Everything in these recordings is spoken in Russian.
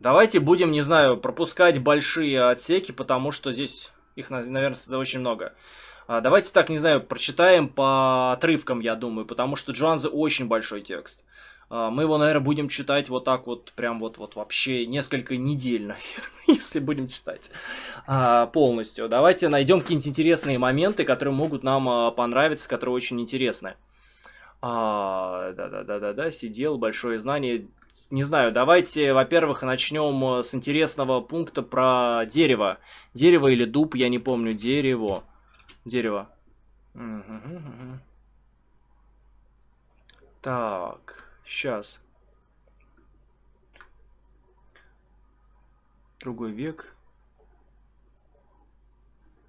Давайте будем, не знаю, пропускать большие отсеки, потому что здесь их, наверное, очень много. А, давайте так, не знаю, прочитаем по отрывкам, я думаю, потому что Джуанзе очень большой текст. А, мы его, наверное, будем читать вот так вот, прям вот, вот вообще несколько недель, наверное, если будем читать а, полностью. Давайте найдем какие-нибудь интересные моменты, которые могут нам понравиться, которые очень интересны. Да-да-да-да-да, сидел, большое знание, не знаю, давайте, во-первых, начнем э, с интересного пункта про дерево. Дерево или дуб, я не помню. Дерево. Дерево. Так, сейчас. Другой век.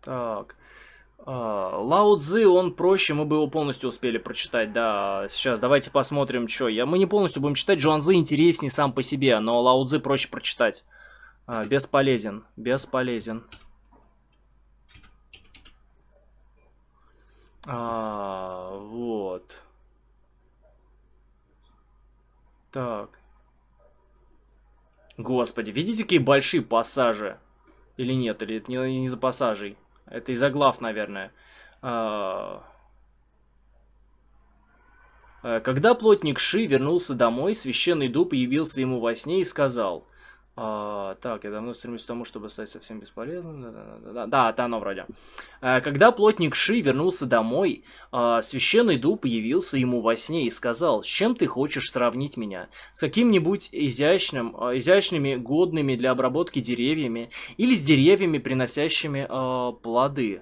Так. А, Лао Цзы, он проще, мы бы его полностью успели прочитать, да. Сейчас давайте посмотрим, что. Я, мы не полностью будем читать, Джуан Цзы интереснее сам по себе, но Лао Цзы проще прочитать. А, бесполезен, бесполезен. А, вот. Так. Господи, видите, какие большие пассажи? Или нет, или это не, не за пассажей? Это из-за глав, наверное. А, э, когда плотник Ши вернулся домой, священный дуб явился ему во сне и сказал, а, так, я давно стремлюсь к тому, чтобы стать совсем бесполезным. Да, да, да, да, да это оно вроде. А, когда плотник Ши вернулся домой, а, священный дуб явился ему во сне и сказал, с чем ты хочешь сравнить меня? С каким-нибудь изящным, а, изящными, годными для обработки деревьями или с деревьями, приносящими а, плоды?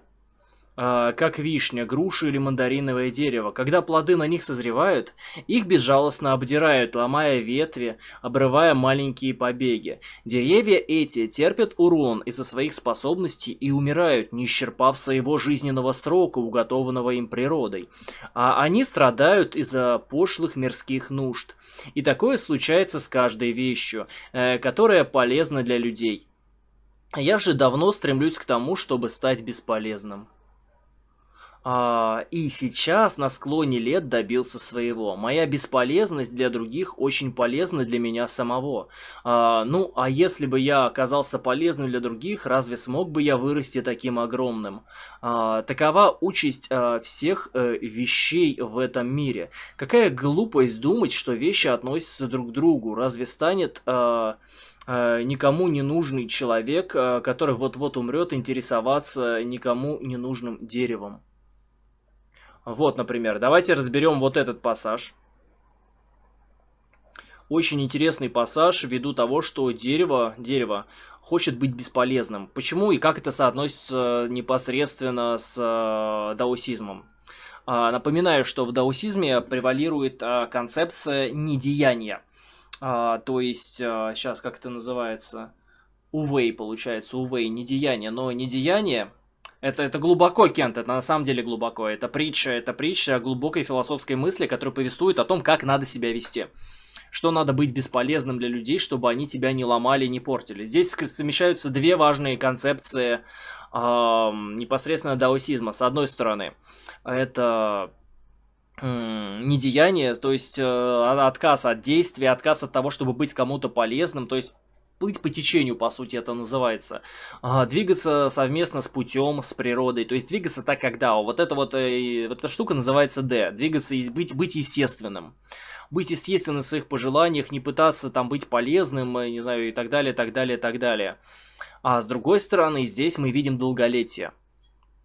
А, как вишня, груша или мандариновое дерево. Когда плоды на них созревают, их безжалостно обдирают, ломая ветви, обрывая маленькие побеги. Деревья эти терпят урон из-за своих способностей и умирают, не исчерпав своего жизненного срока, уготованного им природой. А они страдают из-за пошлых мирских нужд. И такое случается с каждой вещью, э, которая полезна для людей. Я же давно стремлюсь к тому, чтобы стать бесполезным. А, и сейчас на склоне лет добился своего. Моя бесполезность для других очень полезна для меня самого. А, ну, а если бы я оказался полезным для других, разве смог бы я вырасти таким огромным? А, такова участь а, всех а, вещей в этом мире. Какая глупость думать, что вещи относятся друг к другу. Разве станет... А, а никому не нужный человек, а, который вот-вот умрет, интересоваться никому не нужным деревом. Вот, например, давайте разберем вот этот пассаж. Очень интересный пассаж ввиду того, что дерево, дерево хочет быть бесполезным. Почему и как это соотносится непосредственно с э, даосизмом? А, напоминаю, что в даосизме превалирует а, концепция недеяния. А, то есть, сейчас как это называется? Увей получается, увей, недеяние. Но недеяние это, это глубоко, Кент, это на самом деле глубоко. Это притча, это притча о глубокой философской мысли, которая повествует о том, как надо себя вести. Что надо быть бесполезным для людей, чтобы они тебя не ломали не портили. Здесь совмещаются две важные концепции э, непосредственно даосизма. С одной стороны, это недеяние, то есть э, отказ от действия, отказ от того, чтобы быть кому-то полезным, то есть плыть по течению, по сути, это называется. А, двигаться совместно с путем, с природой. То есть двигаться так, как да. Вот эта вот, э, вот эта штука называется Д. Двигаться и быть, быть естественным. Быть естественным в своих пожеланиях, не пытаться там быть полезным, э, не знаю, и так далее, так далее, так далее. А с другой стороны, здесь мы видим долголетие.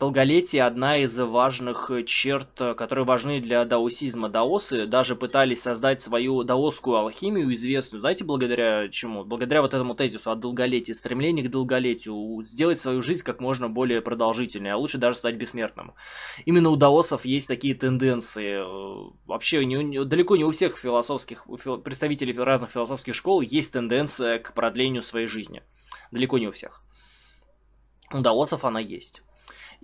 Долголетие – одна из важных э, черт, э, которые важны для даосизма. Даосы даже пытались создать свою даосскую алхимию известную. Знаете, благодаря чему? Благодаря вот этому тезису о долголетии, стремлении к долголетию, сделать свою жизнь как можно более продолжительной, а лучше даже стать бессмертным. Именно у даосов есть такие тенденции. Э, вообще, не, далеко не у всех философских, представителей разных философских школ есть тенденция к продлению своей жизни. Далеко не у всех. У даосов она есть.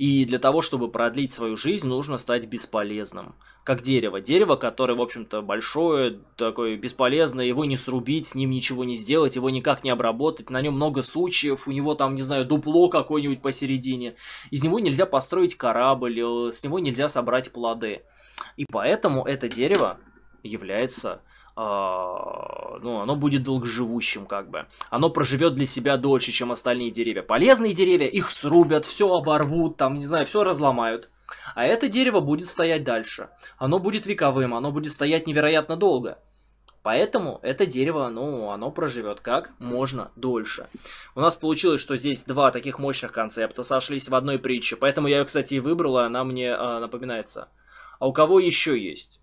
И для того, чтобы продлить свою жизнь, нужно стать бесполезным. Как дерево. Дерево, которое, в общем-то, большое, такое бесполезное, его не срубить, с ним ничего не сделать, его никак не обработать, на нем много сучьев, у него там, не знаю, дупло какое-нибудь посередине. Из него нельзя построить корабль, э, с него нельзя собрать плоды. И поэтому это дерево является а, ну, оно будет долгоживущим, как бы. Оно проживет для себя дольше, чем остальные деревья. Полезные деревья, их срубят, все оборвут, там, не знаю, все разломают. А это дерево будет стоять дальше. Оно будет вековым, оно будет стоять невероятно долго. Поэтому это дерево, ну, оно проживет как можно дольше. У нас получилось, что здесь два таких мощных концепта сошлись в одной притче. Поэтому я ее, кстати, и выбрала, она мне э, напоминается. А у кого еще есть?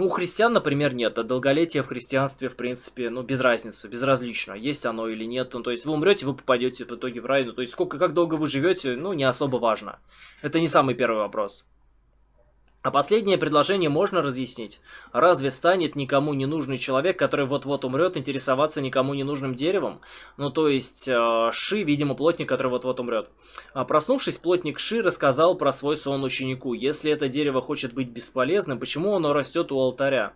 Ну, у христиан, например, нет. А долголетие в христианстве, в принципе, ну, без разницы, безразлично, есть оно или нет. Ну, то есть вы умрете, вы попадете в итоге в рай. Ну, то есть сколько, как долго вы живете, ну, не особо важно. Это не самый первый вопрос. А последнее предложение можно разъяснить. Разве станет никому не нужный человек, который вот-вот умрет, интересоваться никому не нужным деревом? Ну, то есть, э, Ши, видимо, плотник, который вот-вот умрет. А проснувшись, плотник Ши рассказал про свой сон ученику. Если это дерево хочет быть бесполезным, почему оно растет у алтаря?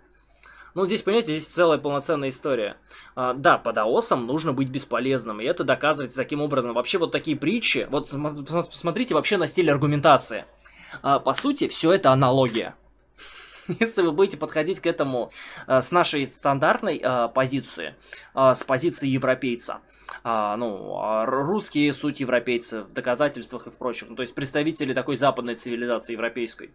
Ну, здесь, понимаете, здесь целая полноценная история. А, да, под АОСом нужно быть бесполезным, и это доказывается таким образом. Вообще, вот такие притчи, вот смотрите вообще на стиль аргументации – а, по сути, все это аналогия. Если вы будете подходить к этому э, с нашей стандартной э, позиции, э, с позиции европейца, а, ну, а русские суть европейцев в доказательствах и в прочем, ну, то есть представители такой западной цивилизации европейской,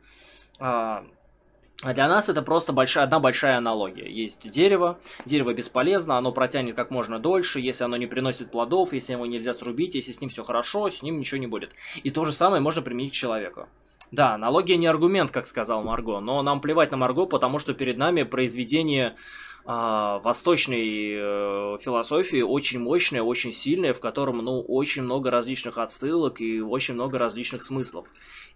для нас это просто большая, одна большая аналогия. Есть дерево, дерево бесполезно, оно протянет как можно дольше, если оно не приносит плодов, если его нельзя срубить, если с ним все хорошо, с ним ничего не будет. И то же самое можно применить к человеку. Да, аналогия не аргумент, как сказал Марго, но нам плевать на Марго, потому что перед нами произведение а, восточной э, философии очень мощное, очень сильное, в котором, ну, очень много различных отсылок и очень много различных смыслов.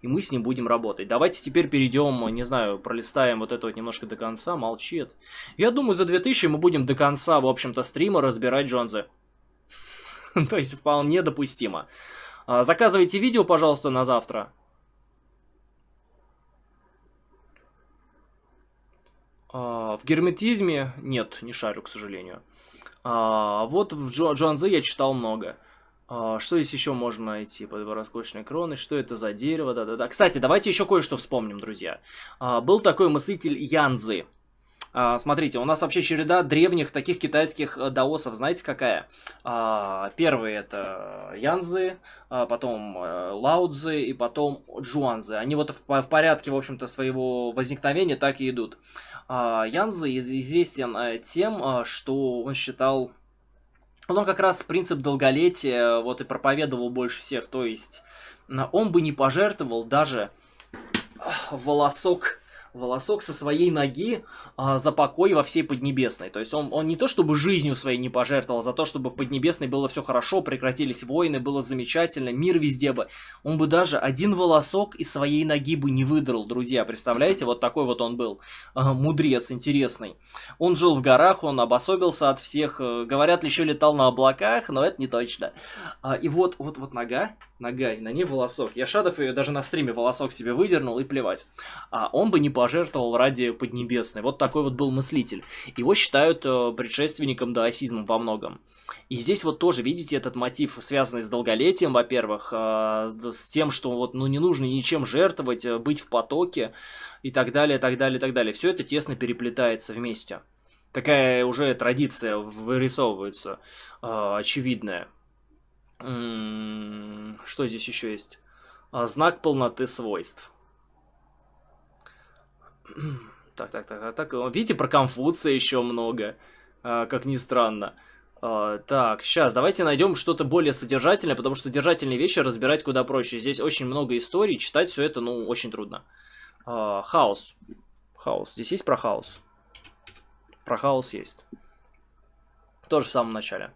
И мы с ним будем работать. Давайте теперь перейдем, не знаю, пролистаем вот это вот немножко до конца, молчит. Я думаю, за 2000 мы будем до конца, в общем-то, стрима разбирать Джонзе. То есть вполне допустимо. А, заказывайте видео, пожалуйста, на завтра. А, в герметизме нет, не шарю, к сожалению. А вот в Джо, Джоанзе я читал много. А, что здесь еще можно найти? под роскошной кроны, что это за дерево, да-да-да. Кстати, давайте еще кое-что вспомним, друзья. А, был такой мыслитель Янзы. А, смотрите, у нас вообще череда древних таких китайских э, даосов, знаете, какая? А, первые это Янзы, а, потом э, Лаудзы и потом Джуанзы. Они вот в порядке, в общем-то, своего возникновения так и идут. Янзы известен э, тем, что он считал он как раз принцип долголетия вот и проповедовал больше всех, то есть он бы не пожертвовал даже волосок волосок со своей ноги а, за покой во всей Поднебесной. То есть он, он не то чтобы жизнью своей не пожертвовал, а за то, чтобы в Поднебесной было все хорошо, прекратились войны, было замечательно, мир везде бы. Он бы даже один волосок из своей ноги бы не выдрал, друзья. Представляете, вот такой вот он был. А, мудрец интересный. Он жил в горах, он обособился от всех. Э, говорят, еще летал на облаках, но это не точно. А, и вот, вот, вот нога, нога, и на ней волосок. Я Шадов ее даже на стриме волосок себе выдернул и плевать. А он бы не пожертвовал пожертвовал ради Поднебесной. Вот такой вот был мыслитель. Его считают э, предшественником даосизма во многом. И здесь вот тоже, видите, этот мотив, связанный с долголетием, во-первых, э, с тем, что вот, ну, не нужно ничем жертвовать, э, быть в потоке и так далее, так далее, так далее. Все это тесно переплетается вместе. Такая уже традиция вырисовывается, очевидная. М-м, что здесь еще есть? А, знак полноты свойств. Так, так, так, а так, Видите, про Конфуция еще много, а, как ни странно. А, так, сейчас, давайте найдем что-то более содержательное, потому что содержательные вещи разбирать куда проще. Здесь очень много историй, читать все это, ну, очень трудно. Хаос. Хаос. Здесь есть про хаос? Про хаос есть. Тоже в самом начале.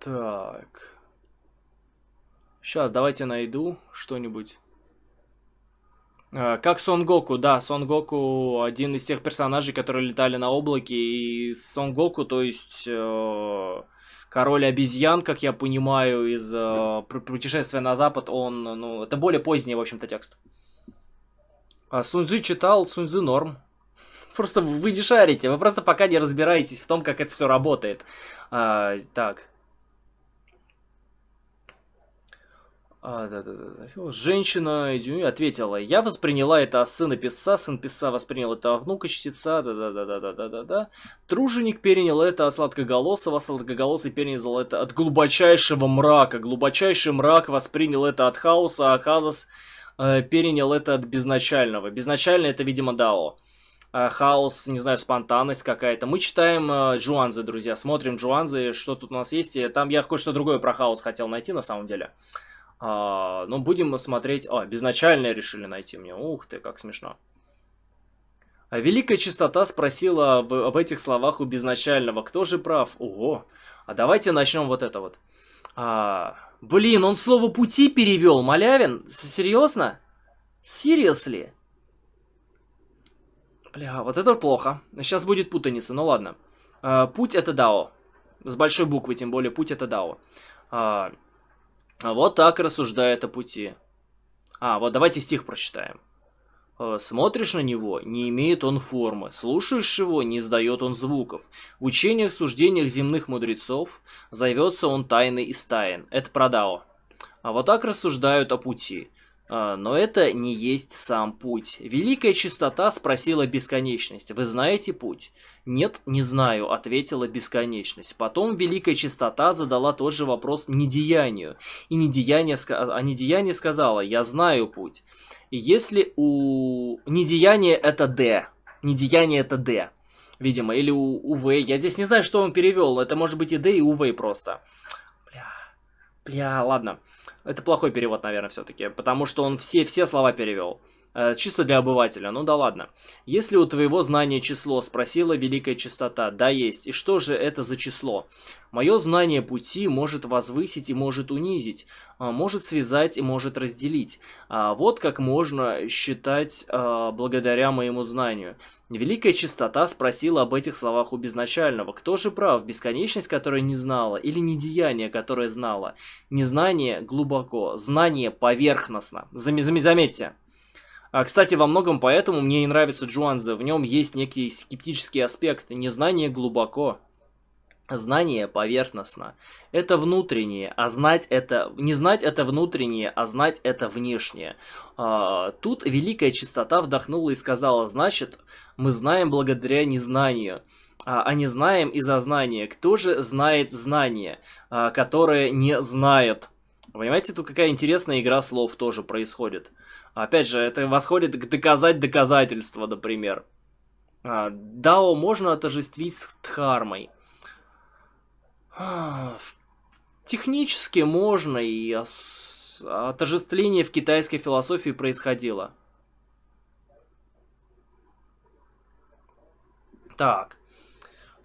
Так. Сейчас, давайте найду что-нибудь. Э, как Сон Гоку, да, Сон Гоку один из тех персонажей, которые летали на облаке, и Сон Гоку, то есть э, король обезьян, как я понимаю, из э, путешествия на запад, он, ну, это более поздний, в общем-то, текст. А Сунзы читал, Сунзы норм. Просто вы не шарите, вы просто пока не разбираетесь в том, как это все работает. А, так, А, да, да, да. Женщина ответила, я восприняла это от сына писца, сын писца воспринял это от внука чтеца, да, да, да, да, да, да, да, да. Труженик перенял это от сладкоголосого, сладкоголосый перенял это от глубочайшего мрака, глубочайший мрак воспринял это от хаоса, а хаос э, перенял это от безначального. Безначально это, видимо, Дао. Э, хаос, не знаю, спонтанность какая-то. Мы читаем э, Джуанзы, друзья, смотрим Джуанзы, что тут у нас есть. И там я кое-что другое про хаос хотел найти на самом деле. А, ну, будем смотреть... А, безначальное решили найти мне. Ух ты, как смешно. А великая Чистота спросила в об этих словах у безначального. Кто же прав? Ого. А давайте начнем вот это вот. А, блин, он слово «пути» перевел, Малявин? Серьезно? Seriously? Бля, вот это плохо. Сейчас будет путаница, ну ладно. А, путь это Дао. С большой буквы, тем более путь это Дао. А, а вот так рассуждает о пути. А, вот давайте стих прочитаем. Э, смотришь на него, не имеет он формы, слушаешь его, не издает он звуков. В учениях, суждениях земных мудрецов зовется он тайный и тайн. Это продао. А вот так рассуждают о пути. А, но это не есть сам путь. Великая чистота спросила бесконечность. Вы знаете путь? Нет, не знаю, ответила бесконечность. Потом великая чистота задала тот же вопрос недеянию. И недеяние, а недеяние сказала, я знаю путь. И если у... Недеяние это Д. Недеяние это Д. Видимо, или у УВ. Я здесь не знаю, что он перевел. Это может быть и Д, и УВ просто. Бля, ладно. Это плохой перевод, наверное, все-таки, потому что он все-все слова перевел. Э, чисто для обывателя, ну да ладно. Если у твоего знания число, спросила великая частота, да есть, и что же это за число? Мое знание пути может возвысить и может унизить, э, может связать и может разделить. А, вот как можно считать э, благодаря моему знанию. Великая чистота спросила об этих словах у безначального. Кто же прав, бесконечность, которая не знала, или недеяние, которое знала? Незнание глубоко, знание поверхностно. Зам заметьте. А, кстати, во многом поэтому мне и нравится Джуанзе. В нем есть некий скептический аспект. Незнание глубоко. Знание поверхностно. Это внутреннее, а знать это... Не знать это внутреннее, а знать это внешнее. А, тут великая чистота вдохнула и сказала, значит, мы знаем благодаря незнанию. А, а не знаем из-за знания. Кто же знает знание, а, которое не знает? Понимаете, тут какая интересная игра слов тоже происходит. Опять же, это восходит к доказать доказательства, например. А, Дао можно отождествить с дхармой. Технически можно, и отождествление в китайской философии происходило. Так.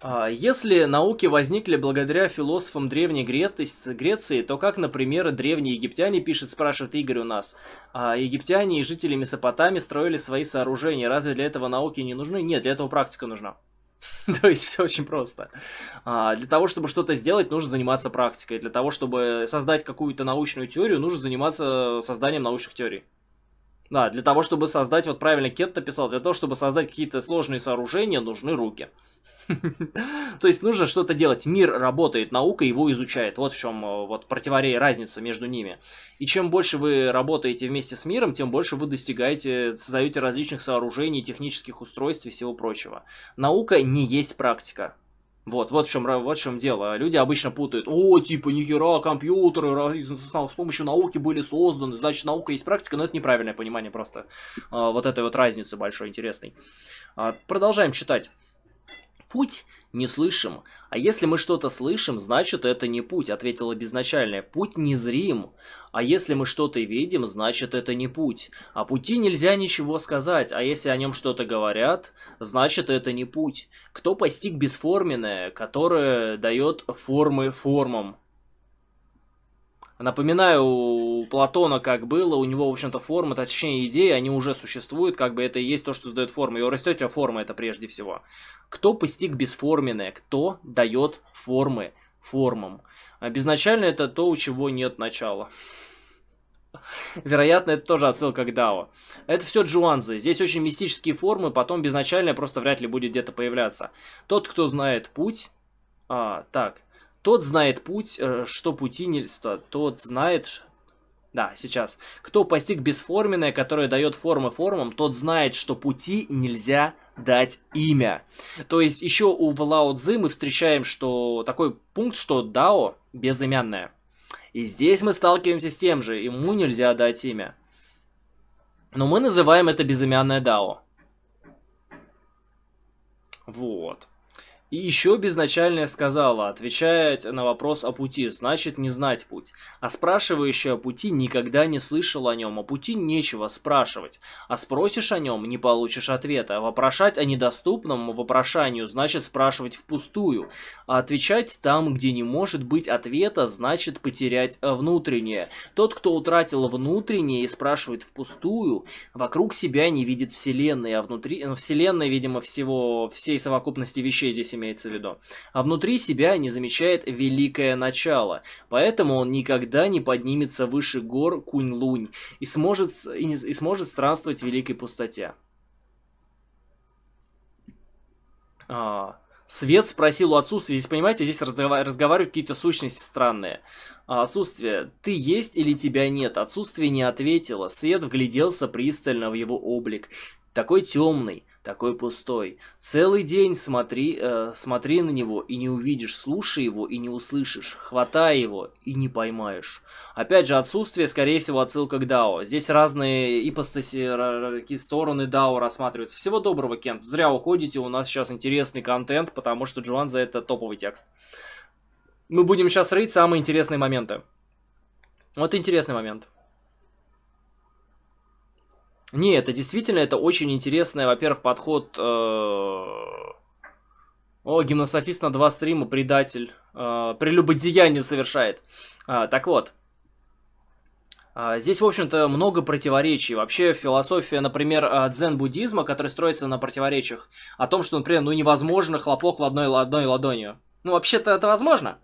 А, если науки возникли благодаря философам Древней Греции, то как, например, древние египтяне, пишет, спрашивает Игорь у нас, а, египтяне и жители Месопотамии строили свои сооружения, разве для этого науки не нужны? Нет, для этого практика нужна. То есть все очень просто. А, для того, чтобы что-то сделать, нужно заниматься практикой. Для того, чтобы создать какую-то научную теорию, нужно заниматься созданием научных теорий. Да, для того, чтобы создать, вот правильно Кет написал, для того, чтобы создать какие-то сложные сооружения, нужны руки. То есть нужно что-то делать. Мир работает, наука его изучает. Вот в чем э, вот противоречие, разница между ними. И чем больше вы работаете вместе с миром, тем больше вы достигаете, создаете различных сооружений, технических устройств и всего прочего. Наука не есть практика. Вот, вот в чем, вот в чем дело. Люди обычно путают, о, типа, нихера, компьютеры с помощью науки были созданы, значит, наука есть практика, но это неправильное понимание просто а, вот этой вот разницы большой, интересной. А, продолжаем читать. Путь не слышим, а если мы что-то слышим, значит это не путь, ответила безначальная. Путь незрим, а если мы что-то видим, значит это не путь. О а пути нельзя ничего сказать, а если о нем что-то говорят, значит это не путь. Кто постиг бесформенное, которое дает формы формам? Напоминаю, у Платона как было, у него, в общем-то, формы, точнее, идеи, они уже существуют, как бы это и есть то, что создает форму. И у растете форма это прежде всего. Кто постиг бесформенное? Кто дает формы формам? А безначально это то, у чего нет начала. Вероятно, это тоже отсылка к Дао. Это все джуанзы. Здесь очень мистические формы, потом безначальное просто вряд ли будет где-то появляться. Тот, кто знает путь... А, так. Тот знает путь, э, что пути не... Тот знает... Да, сейчас. Кто постиг бесформенное, которое дает формы формам, тот знает, что пути нельзя дать имя. То есть еще у Лао мы встречаем, что такой пункт, что Дао безымянное. И здесь мы сталкиваемся с тем же, ему нельзя дать имя. Но мы называем это безымянное Дао. Вот. И еще безначальная сказала, отвечая на вопрос о пути, значит не знать путь. А спрашивающая о пути никогда не слышал о нем, о пути нечего спрашивать. А спросишь о нем, не получишь ответа. А вопрошать о недоступном вопрошанию, значит спрашивать впустую. А отвечать там, где не может быть ответа, значит потерять э, внутреннее. Тот, кто утратил внутреннее и спрашивает впустую, вокруг себя не видит вселенной, а внутри... Э, вселенная, видимо, всего, всей совокупности вещей здесь имеет имеется в виду, а внутри себя не замечает великое начало, поэтому он никогда не поднимется выше гор Кунь-Лунь и сможет, и, не, и сможет странствовать в великой пустоте. А, Свет спросил у отсутствия, здесь, понимаете, здесь разговар разговаривают какие-то сущности странные. А отсутствие, ты есть или тебя нет? Отсутствие не ответило. Свет вгляделся пристально в его облик. Такой темный, такой пустой. Целый день смотри, э, смотри на него и не увидишь, слушай его и не услышишь, хватай его и не поймаешь. Опять же, отсутствие, скорее всего, отсылка к Дао. Здесь разные ипостаси, стороны Дао рассматриваются. Всего доброго, Кент. Зря уходите, у нас сейчас интересный контент, потому что Джоан за это топовый текст. Мы будем сейчас рыть самые интересные моменты. Вот интересный момент. Не, это действительно, это очень интересный, во-первых, подход... Э, о, гимнософист на два стрима, предатель. Э, прелюбодеяние совершает. А, так вот. А, здесь, в общем-то, много противоречий. Вообще философия, например, э, дзен-буддизма, который строится на противоречиях, о том, что, например, ну невозможно хлопок одной, одной ладонью. Ну, вообще-то это возможно.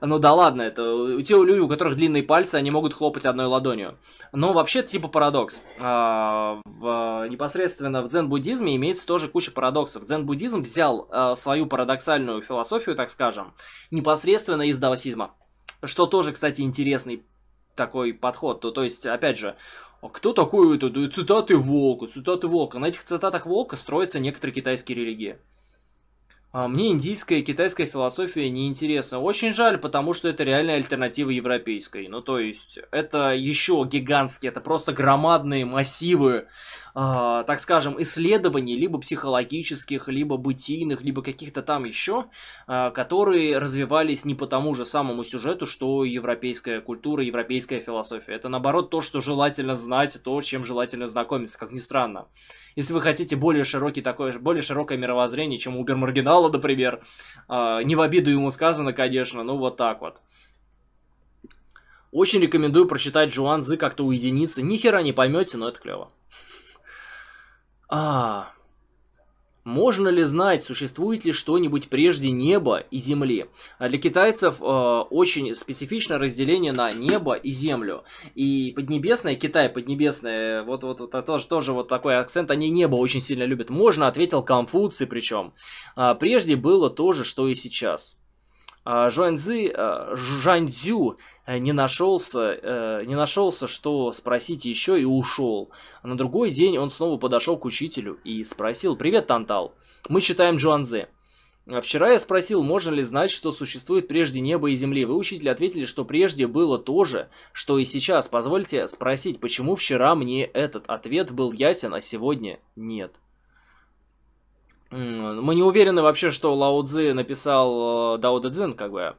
Ну да ладно, это у тех людей, у которых длинные пальцы, они могут хлопать одной ладонью. Но вообще типа парадокс. А, в, непосредственно в дзен-буддизме имеется тоже куча парадоксов. Дзен-буддизм взял а, свою парадоксальную философию, так скажем, непосредственно из даосизма. Что тоже, кстати, интересный такой подход. То, то есть, опять же, кто такой это? Э, цитаты Волка, цитаты Волка. На этих цитатах Волка строятся некоторые китайские религии. А, мне индийская и китайская философия не интересна. Очень жаль, потому что это реальная альтернатива европейской. Ну, то есть, это еще гигантские, это просто громадные массивы, э, так скажем, исследований, либо психологических, либо бытийных, либо каких-то там еще, э, а, которые развивались не по тому же самому сюжету, что европейская культура, европейская философия. Это, наоборот, то, что желательно знать, то, чем желательно знакомиться, как ни странно. Если вы хотите более, широкий такой, более широкое мировоззрение, чем у Убермаргинала, например, а, не в обиду ему сказано, конечно, но вот так вот. Очень рекомендую прочитать Жуанзы как-то уединиться. единицы. Ни хера не поймете, но это клево. А, можно ли знать, существует ли что-нибудь прежде неба и земли? А для китайцев э, очень специфично разделение на небо и землю. И Поднебесное, Китай Поднебесное, вот, вот, вот тоже, тоже вот такой акцент, они небо очень сильно любят. Можно, ответил Конфуций причем. Э, а прежде было то же, что и сейчас. А, Жуаньзы, а, Жуаньцзю э, не нашелся, э, не нашелся, что спросить еще и ушел. На другой день он снова подошел к учителю и спросил «Привет, Тантал, мы читаем Жуанзе». А вчера я спросил, можно ли знать, что существует прежде неба и земли. Вы, учитель, ответили, что прежде было то же, что и сейчас. Позвольте спросить, почему вчера мне этот ответ был ясен, а сегодня нет. Мы не уверены вообще, что Лао Цзи написал э, Дао Дэ Цзин, как бы.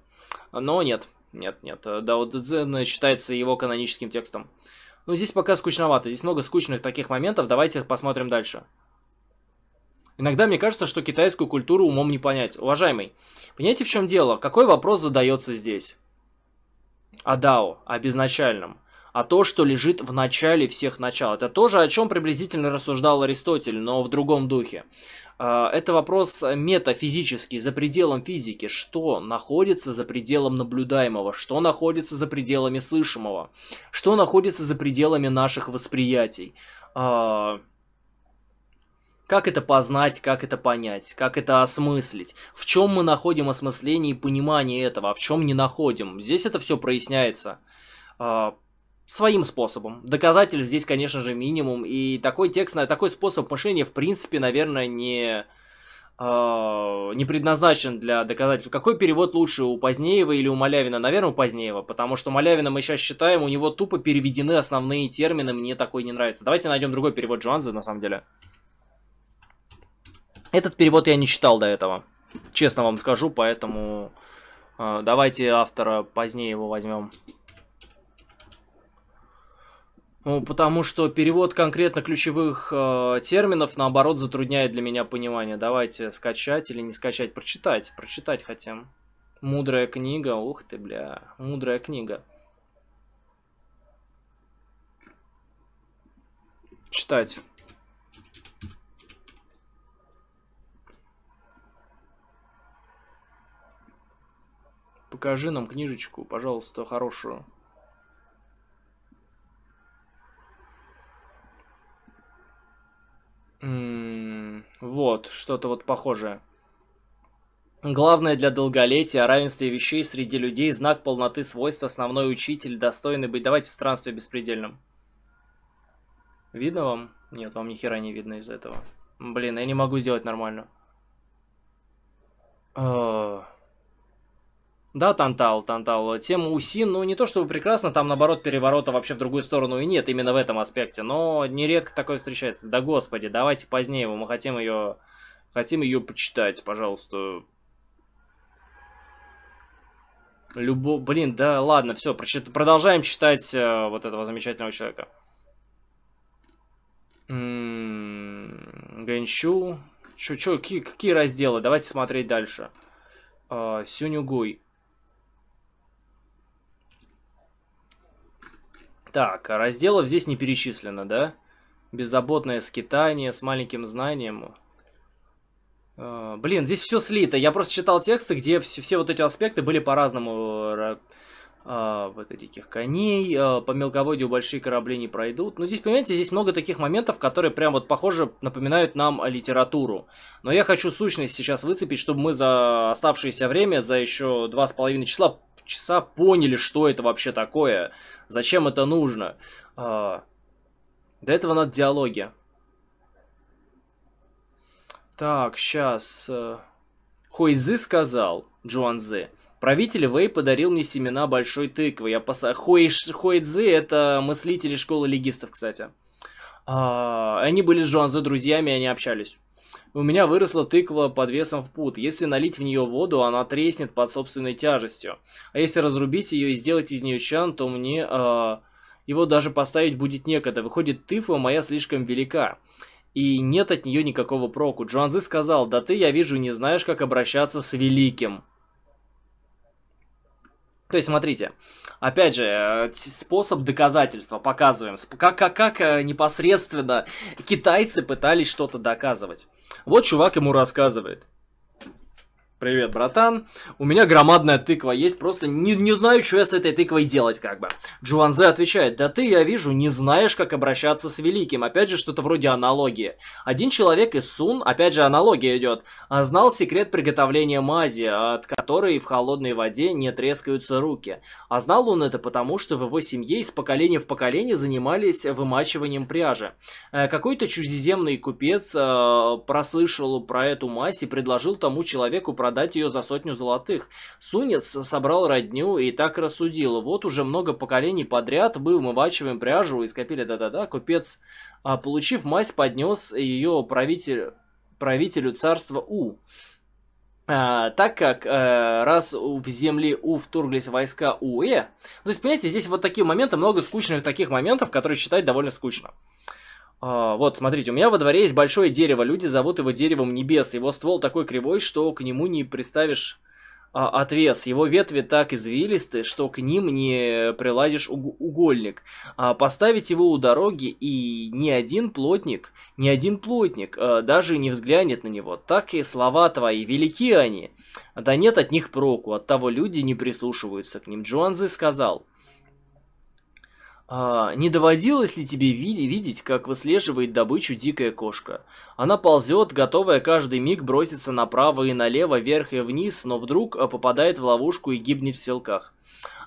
Но нет, нет, нет. Э, Дао Дэ Цзин считается его каноническим текстом. Ну, здесь пока скучновато. Здесь много скучных таких моментов. Давайте посмотрим дальше. Иногда мне кажется, что китайскую культуру умом не понять. Уважаемый, понимаете, в чем дело? Какой вопрос задается здесь? О Дао, о безначальном а то, что лежит в начале всех начал. Это тоже о чем приблизительно рассуждал Аристотель, но в другом духе. А, это вопрос э, метафизический, за пределом физики. Что находится за пределом наблюдаемого? Что находится за пределами слышимого? Что находится за пределами наших восприятий? А, как это познать, как это понять, как это осмыслить? В чем мы находим осмысление и понимание этого, а в чем не находим? Здесь это все проясняется. А, своим способом. Доказатель здесь, конечно же, минимум. И такой текст, такой способ мышления, в принципе, наверное, не, э, не предназначен для доказательств. Какой перевод лучше, у Позднеева или у Малявина? Наверное, у Позднеева, потому что Малявина мы сейчас считаем, у него тупо переведены основные термины, мне такой не нравится. Давайте найдем другой перевод Джоанзы, на самом деле. Этот перевод я не читал до этого, честно вам скажу, поэтому э, давайте автора позднее его возьмем. Ну, потому что перевод конкретно ключевых э, терминов, наоборот, затрудняет для меня понимание. Давайте скачать или не скачать, прочитать. Прочитать хотим. Мудрая книга, ух ты, бля, мудрая книга. Читать. Покажи нам книжечку, пожалуйста, хорошую. вот, что-то вот похожее. Главное для долголетия, равенство вещей среди людей, знак полноты свойств, основной учитель, достойный быть. Давайте странствие беспредельным. Видно вам? Нет, вам ни хера не видно из за этого. Блин, я не могу сделать нормально. О а, да, Тантал, Тантал. Тема Усин, ну не то чтобы прекрасно, там наоборот переворота вообще в другую сторону и нет, именно в этом аспекте, но нередко такое встречается. Да господи, давайте позднее его, мы хотим ее, хотим ее почитать, пожалуйста. Любо... Блин, да ладно, все, прочит... продолжаем читать э, вот этого замечательного человека. М-м, Гэнчу. Чё, чё, какие, какие разделы? Давайте смотреть дальше. Э, Сюнюгуй. Так, а разделов здесь не перечислено, да? Беззаботное скитание с маленьким знанием. А, блин, здесь все слито. Я просто читал тексты, где все, вот эти аспекты были по-разному. Э, вот диких коней, а, по мелководью большие корабли не пройдут. Но ну, здесь, понимаете, здесь много таких моментов, которые прям вот похоже напоминают нам литературу. Но я хочу сущность сейчас выцепить, чтобы мы за оставшееся время, за еще два с половиной часа часа поняли, что это вообще такое, зачем это нужно. А, до этого надо диалоги. Так, сейчас. Э, Хуйзы сказал, Джуанзы. Правитель Вэй подарил мне семена большой тыквы. Я поса... Хуй... Хуйдзы — это мыслители школы легистов, кстати. А, они были с Жуанзе друзьями, они общались. У меня выросла тыква под весом в пуд. Если налить в нее воду, она треснет под собственной тяжестью. А если разрубить ее и сделать из нее чан, то мне э, его даже поставить будет некогда. Выходит, тыква моя слишком велика. И нет от нее никакого проку. Джуанзы сказал, да ты, я вижу, не знаешь, как обращаться с великим. То есть, смотрите, опять же, э, способ доказательства показываем, как, как, как э, непосредственно китайцы пытались что-то доказывать. Вот чувак ему рассказывает. Привет, братан. У меня громадная тыква есть, просто не, не знаю, что я с этой тыквой делать как бы. Джуанзе отвечает, да ты, я вижу, не знаешь, как обращаться с великим. Опять же, что-то вроде аналогии. Один человек из Сун, опять же, аналогия идет, а, знал секрет приготовления мази, от которой в холодной воде не трескаются руки. А знал он это потому, что в его семье из поколения в поколение занимались вымачиванием пряжи. Э, какой-то чужеземный купец э, прослышал про эту мазь и предложил тому человеку про продать ее за сотню золотых. Сунец собрал родню и так рассудил. Вот уже много поколений подряд мы вымывачиваем пряжу и скопили да-да-да. Купец, а, получив мазь, поднес ее правитель, правителю царства У. А, так как э, раз в земли У вторглись войска УЭ, то есть, понимаете, здесь вот такие моменты, много скучных таких моментов, которые читать довольно скучно. А, вот, смотрите, у меня во дворе есть большое дерево, люди зовут его деревом небес. Его ствол такой кривой, что к нему не представишь а, отвес. Его ветви так извилисты, что к ним не приладишь уг- угольник. А, поставить его у дороги, и ни один плотник, ни один плотник а, даже не взглянет на него. Так и слова твои, велики они. Да нет от них проку, от того люди не прислушиваются к ним. Джуанзы сказал – а, не доводилось ли тебе видеть, как выслеживает добычу дикая кошка? Она ползет, готовая каждый миг броситься направо и налево, вверх и вниз, но вдруг а, попадает в ловушку и гибнет в селках.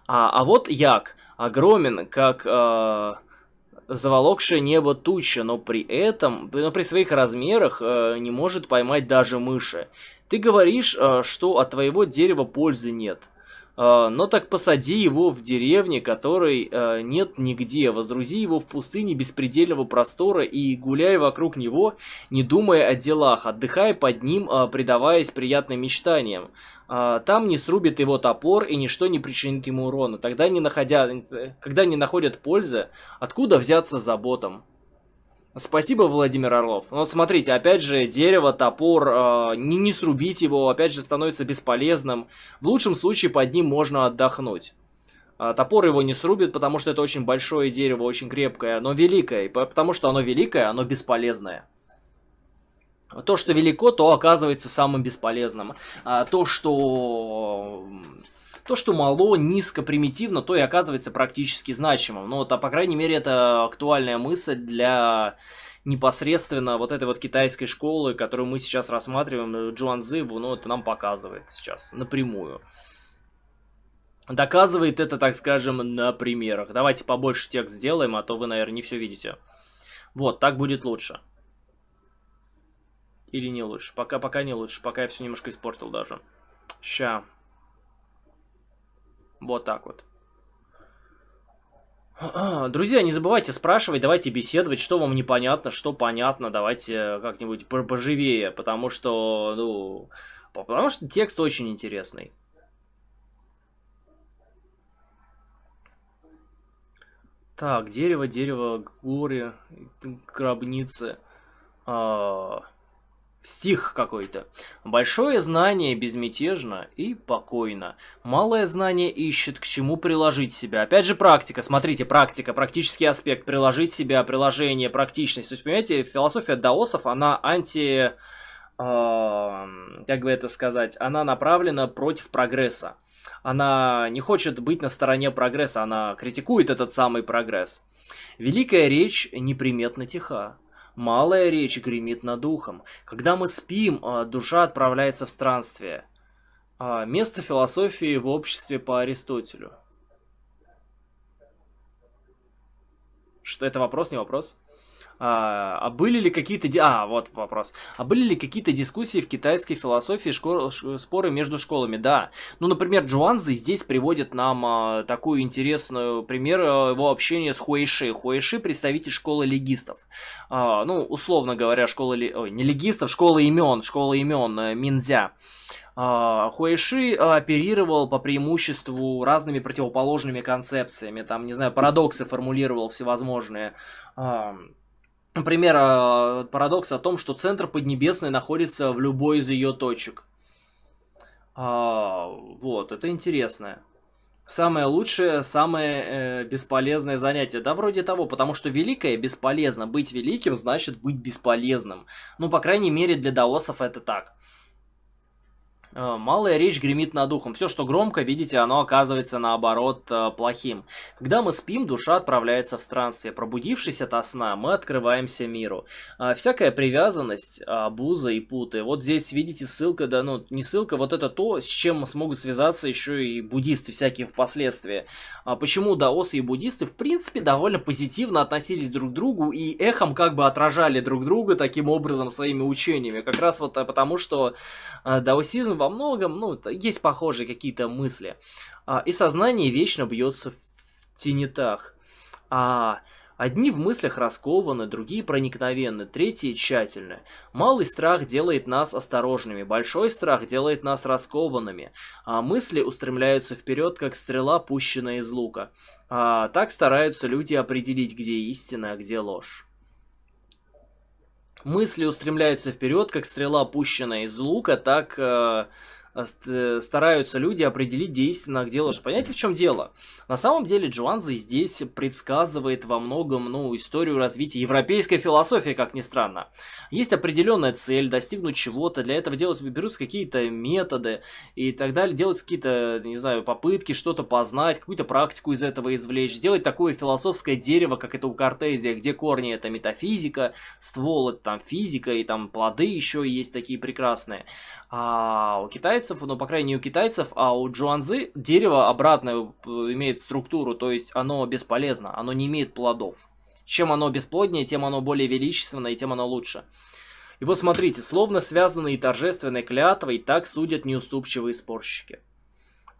А, а вот як, огромен, как... А заволокшее небо туча, но при этом, но при своих размерах э, не может поймать даже мыши. Ты говоришь, э, что от твоего дерева пользы нет. А, но так посади его в деревне, которой э, нет нигде, возрузи его в пустыне беспредельного простора и гуляй вокруг него, не думая о делах, отдыхая под ним, а, предаваясь приятным мечтаниям. А, там не срубит его топор и ничто не причинит ему урона, тогда не находя, э, когда не находят пользы, откуда взяться заботам. Спасибо, Владимир Орлов. Ну, вот смотрите, опять же, дерево, топор, э, не, не срубить его, опять же, становится бесполезным. В лучшем случае под ним можно отдохнуть. Э, топор его не срубит, потому что это очень большое дерево, очень крепкое, но великое. потому что оно великое, оно бесполезное. То, что велико, то оказывается самым бесполезным. А то, что то, что мало, низко, примитивно, то и оказывается практически значимым. Ну вот, а по крайней мере, это актуальная мысль для непосредственно вот этой вот китайской школы, которую мы сейчас рассматриваем, э, Джуан Зиву, ну это нам показывает сейчас напрямую. Доказывает это, так скажем, на примерах. Давайте побольше текст сделаем, а то вы, наверное, не все видите. Вот, так будет лучше. Или не лучше? Пока, пока не лучше. Пока я все немножко испортил даже. Ща. Вот так вот. А, друзья, не забывайте спрашивать, давайте беседовать, что вам непонятно, что понятно, давайте как-нибудь поживее, потому что, ну, потому что текст очень интересный. Так, дерево, дерево, горы, гробницы. А... Стих какой-то. «Большое знание безмятежно и покойно. Малое знание ищет, к чему приложить себя». Опять же практика, смотрите, практика, практический аспект, приложить себя, приложение, практичность. То есть, понимаете, философия даосов, она анти... Э, как бы это сказать? Она направлена против прогресса. Она не хочет быть на стороне прогресса, она критикует этот самый прогресс. «Великая речь неприметно тиха» малая речь гремит над духом. Когда мы спим, а, душа отправляется в странствие. А, место философии в обществе по Аристотелю. Что это вопрос, не вопрос? А, а были ли какие-то... А, вот вопрос. А были ли какие-то дискуссии в китайской философии, школ... споры между школами? Да. Ну, например, Джуанзи здесь приводит нам а, такую интересную пример а, его общения с Хуэйши. Хуэйши – представитель школы легистов. А, ну, условно говоря, школа... Ой, не легистов, школа имен, школа имен э, Минзя. А, Хуэйши оперировал по преимуществу разными противоположными концепциями, там, не знаю, парадоксы формулировал всевозможные. Например, э, парадокс о том, что центр Поднебесной находится в любой из ее точек. А, вот, это интересное. Самое лучшее, самое э, бесполезное занятие. Да, вроде того, потому что великое бесполезно. Быть великим значит быть бесполезным. Ну, по крайней мере, для даосов это так. Э, малая речь гремит над ухом. Все, что громко, видите, оно оказывается наоборот э, плохим. Когда мы спим, душа отправляется в странствие. Пробудившись от сна, мы открываемся миру. Э, всякая привязанность, обуза и путы. Вот здесь, видите, ссылка, да, ну, не ссылка, вот это то, с чем смогут связаться еще и буддисты всякие впоследствии. А почему даосы и буддисты, в принципе, довольно позитивно относились друг к другу и эхом как бы отражали друг друга таким образом своими учениями. Как раз вот потому, что даосизм во многом, ну, есть похожие какие-то мысли. А, и сознание вечно бьется в тенетах. А одни в мыслях раскованы, другие проникновенны, третьи тщательны. Малый страх делает нас осторожными, большой страх делает нас раскованными, а мысли устремляются вперед, как стрела, пущенная из лука. А так стараются люди определить, где истина, а где ложь. Мысли устремляются вперед, как стрела, пущенная из лука, так э, Э, э, стараются люди определить, действительно а где ложь. Понимаете, в чем дело? На самом деле Джоанзе здесь предсказывает во многом ну, историю развития европейской философии, как ни странно. Есть определенная цель, достигнуть чего-то, для этого делать берутся какие-то методы и так далее, делать какие-то, не знаю, попытки что-то познать, какую-то практику из этого извлечь, сделать такое философское дерево, как это у Кортезия, где корни это метафизика, ствол это там физика и там плоды еще есть такие прекрасные. А у китайцев китайцев, но, ну, по крайней мере, у китайцев, а у джуанзы дерево обратное э, имеет структуру, то есть оно бесполезно, оно не имеет плодов. Чем оно бесплоднее, тем оно более величественное и тем оно лучше. И вот смотрите, словно связанные торжественной клятвой, так судят неуступчивые спорщики.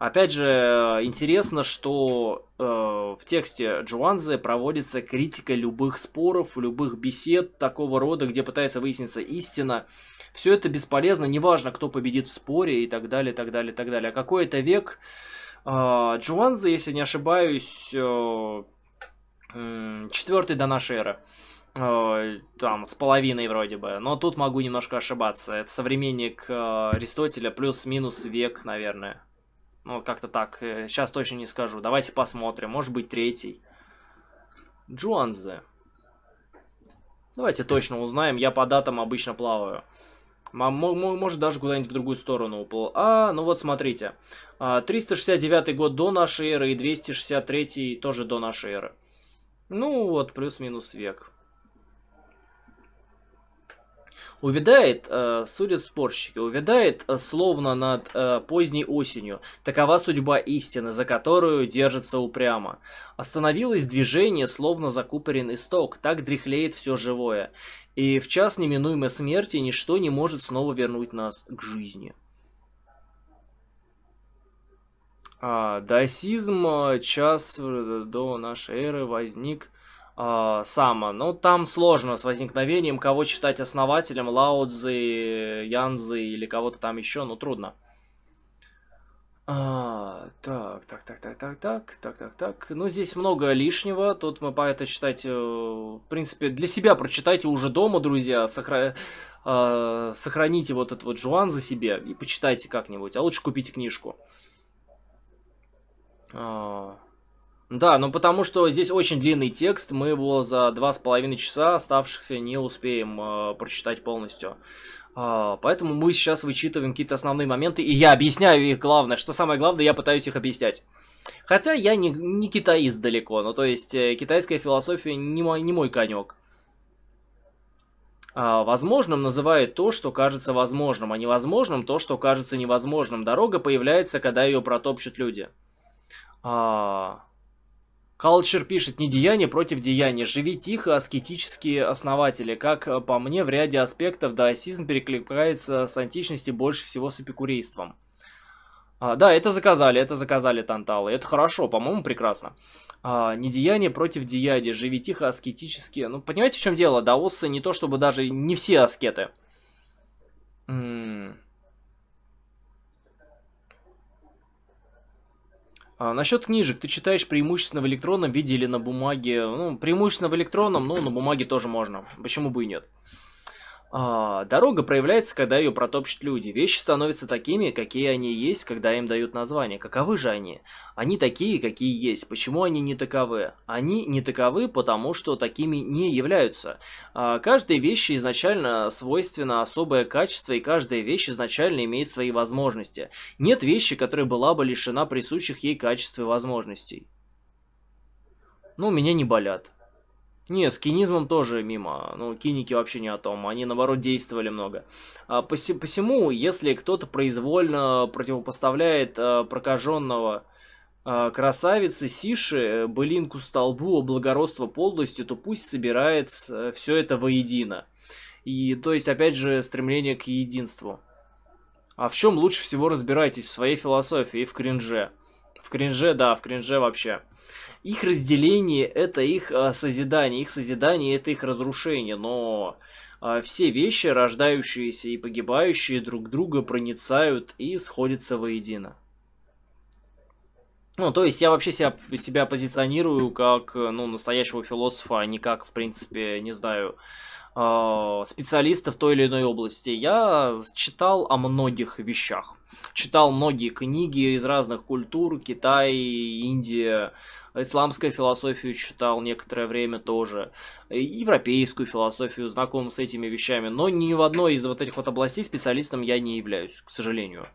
Опять же, э, интересно, что э, в тексте Джуанзе проводится критика любых споров, любых бесед такого рода, где пытается выясниться истина. Все это бесполезно, неважно, кто победит в споре и так далее, так далее, так далее. А какой это век? Э, Джуанзе, если не ошибаюсь, э, четвертый до нашей эры. Э, там, с половиной вроде бы. Но тут могу немножко ошибаться. Это современник э, Аристотеля плюс-минус век, наверное. Ну, вот как-то так. Сейчас э, точно не скажу. Давайте посмотрим. Может быть, третий. Джуанзе. Давайте точно узнаем. Я по датам обычно плаваю. Может, даже куда-нибудь в другую сторону упал. А, ну вот смотрите. 369 а, год до нашей эры и 263 тоже до нашей эры. Ну вот, плюс-минус век. Увидает, э, судят спорщики, увидает э, словно над э, поздней осенью. Такова судьба истины, за которую держится упрямо. Остановилось движение, словно закупорен исток, так дряхлеет все живое. И в час неминуемой смерти ничто не может снова вернуть нас к жизни. А, даосизм э, час э, до нашей эры возник э, Сама. Ну, там сложно с возникновением, кого считать основателем, Лао Янзы или кого-то там еще, ну, трудно. А, так, так, так, так, так, так, так, так, так. Ну, здесь много лишнего. Тут мы по это читать, э, в принципе, для себя прочитайте уже дома, друзья. Сохра... Э, сохраните вот этот вот жуан за себе и почитайте как-нибудь. А лучше купите книжку. А, да, ну потому что здесь очень длинный текст, мы его за два с половиной часа оставшихся не успеем э, прочитать полностью. Э, поэтому мы сейчас вычитываем какие-то основные моменты, и я объясняю их главное. Что самое главное, я пытаюсь их объяснять. Хотя я не, не китаист далеко, ну то есть э, китайская философия не мой, не мой конек. А, возможным называет то, что кажется возможным, а невозможным то, что кажется невозможным. Дорога появляется, когда ее протопчут люди. А... Халчер пишет, не деяние против деяния, живи тихо, аскетические основатели. Как э, по мне, в ряде аспектов даосизм перекликается с античности больше всего с эпикурейством. А, да, это заказали, это заказали танталы. Это хорошо, по-моему, прекрасно. А, деяние против деяния, живи тихо, аскетические. Ну, понимаете, в чем дело? Даосы не то чтобы даже не все аскеты. М А насчет книжек, ты читаешь преимущественно в электронном виде или на бумаге? Ну, преимущественно в электронном, но на бумаге тоже можно. Почему бы и нет? А, дорога проявляется, когда ее протопчут люди. Вещи становятся такими, какие они есть, когда им дают название. Каковы же они? Они такие, какие есть. Почему они не таковы? Они не таковы, потому что такими не являются. А, каждой вещи изначально свойственно особое качество, и каждая вещь изначально имеет свои возможности. Нет вещи, которая была бы лишена присущих ей качеств и возможностей. Ну, меня не болят. Не, с кинизмом тоже мимо. Ну, киники вообще не о том. Они, наоборот, действовали много. А, поси, посему, если кто-то произвольно противопоставляет а, прокаженного а, красавицы Сиши, э, былинку столбу, благородство полностью, то пусть собирает э, все это воедино. И, то есть, опять же, стремление к единству. А в чем лучше всего разбирайтесь? В своей философии и в кринже. В кринже, да, в кринже вообще. Их разделение это их а, созидание, их созидание это их разрушение, но а, все вещи, рождающиеся и погибающие, друг друга проницают и сходятся воедино. Ну, то есть я вообще себя, себя позиционирую как, ну, настоящего философа, а не как, в принципе, не знаю, а, специалиста в той или иной области. Я читал о многих вещах читал многие книги из разных культур, Китай, Индия, исламскую философию читал некоторое время тоже, э, европейскую философию, знаком с этими вещами, но ни в одной из вот этих вот областей специалистом я не являюсь, к сожалению.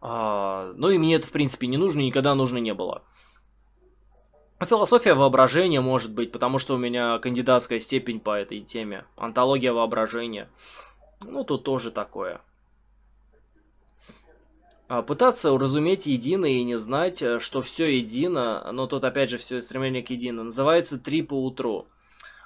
А, ну и мне это, в принципе, не нужно, никогда нужно не было. Философия воображения, может быть, потому что у меня кандидатская степень по этой теме. Антология воображения. Ну, тут тоже такое. А, пытаться уразуметь единое и не знать, э, что все едино, но тут опять же все стремление к едино, называется «Три по утру».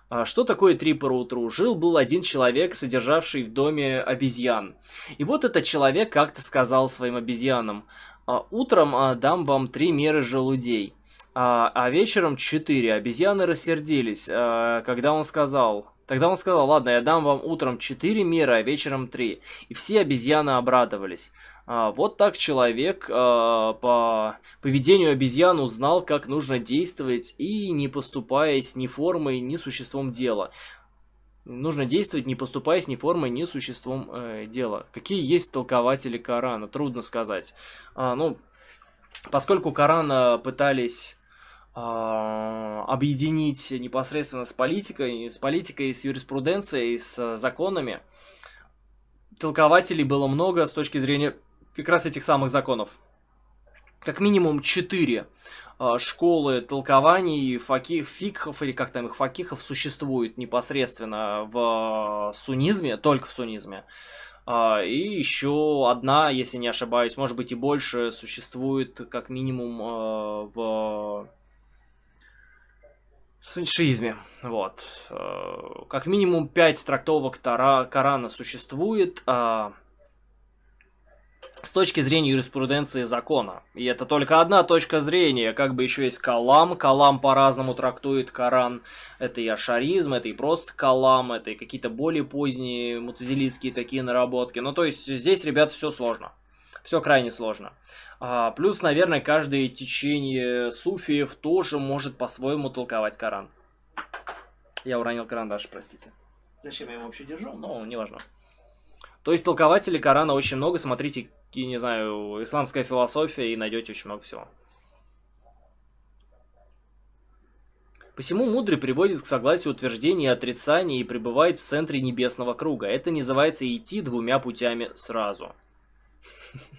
А что такое три по утру? Жил был один человек, содержавший в доме обезьян. И вот этот человек как-то сказал своим обезьянам, «А, «Утром дам вам три меры желудей». А, вечером четыре". Обезьяны рассердились, когда он сказал, Тогда он сказал, ладно, я дам вам утром 4 меры, а вечером 3. И все обезьяны обрадовались. А, вот так человек а, по поведению обезьян узнал, как нужно действовать, и не поступаясь ни формой, ни существом дела. Нужно действовать, не поступаясь ни формой, ни существом э, дела. Какие есть толкователи Корана? Трудно сказать. А, ну, поскольку Корана пытались объединить непосредственно с политикой, с политикой, с юриспруденцией, с законами. Толкователей было много с точки зрения как раз этих самых законов. Как минимум четыре а, школы толкований факи, фикхов или как там их факихов существует непосредственно в сунизме, только в сунизме. А, и еще одна, если не ошибаюсь, может быть и больше, существует как минимум а, в суньшизме. Вот. Как минимум пять трактовок Тара, Корана существует с точки зрения юриспруденции закона. И это только одна точка зрения, как бы еще есть калам, калам по-разному трактует Коран, это и ашаризм, это и просто калам, это и какие-то более поздние мутазилитские такие наработки. Ну то есть здесь, ребят, все сложно. Все крайне сложно. А, плюс, наверное, каждое течение суфиев тоже может по-своему толковать Коран. Я уронил карандаш, простите. Зачем я его вообще держу? Ну, неважно. То есть толкователей Корана очень много, смотрите и, не знаю, исламская философия, и найдете очень много всего. Посему мудрый приводит к согласию утверждений и отрицаний и пребывает в центре небесного круга. Это называется идти двумя путями сразу.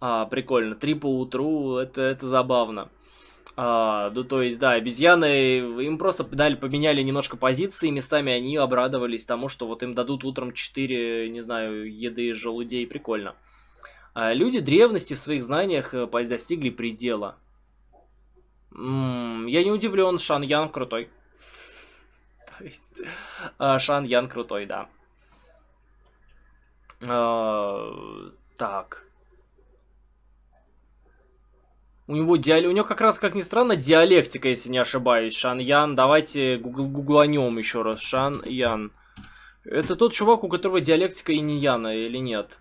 А, прикольно. Три по утру, это, это забавно. А, ну, то есть, да, обезьяны, им просто дали, поменяли немножко позиции, местами они обрадовались тому, что вот им дадут утром 4, не знаю, еды желудей, прикольно. А, люди древности в своих знаниях э, достигли предела. я не удивлен, Шан Ян крутой. А, Шан Ян крутой, да. А, так. У него диале... У него как раз, как ни странно, диалектика, если не ошибаюсь. Шан Ян. Давайте гугл гугланем еще раз. Шан Ян. Это тот чувак, у которого диалектика и не Яна, или нет?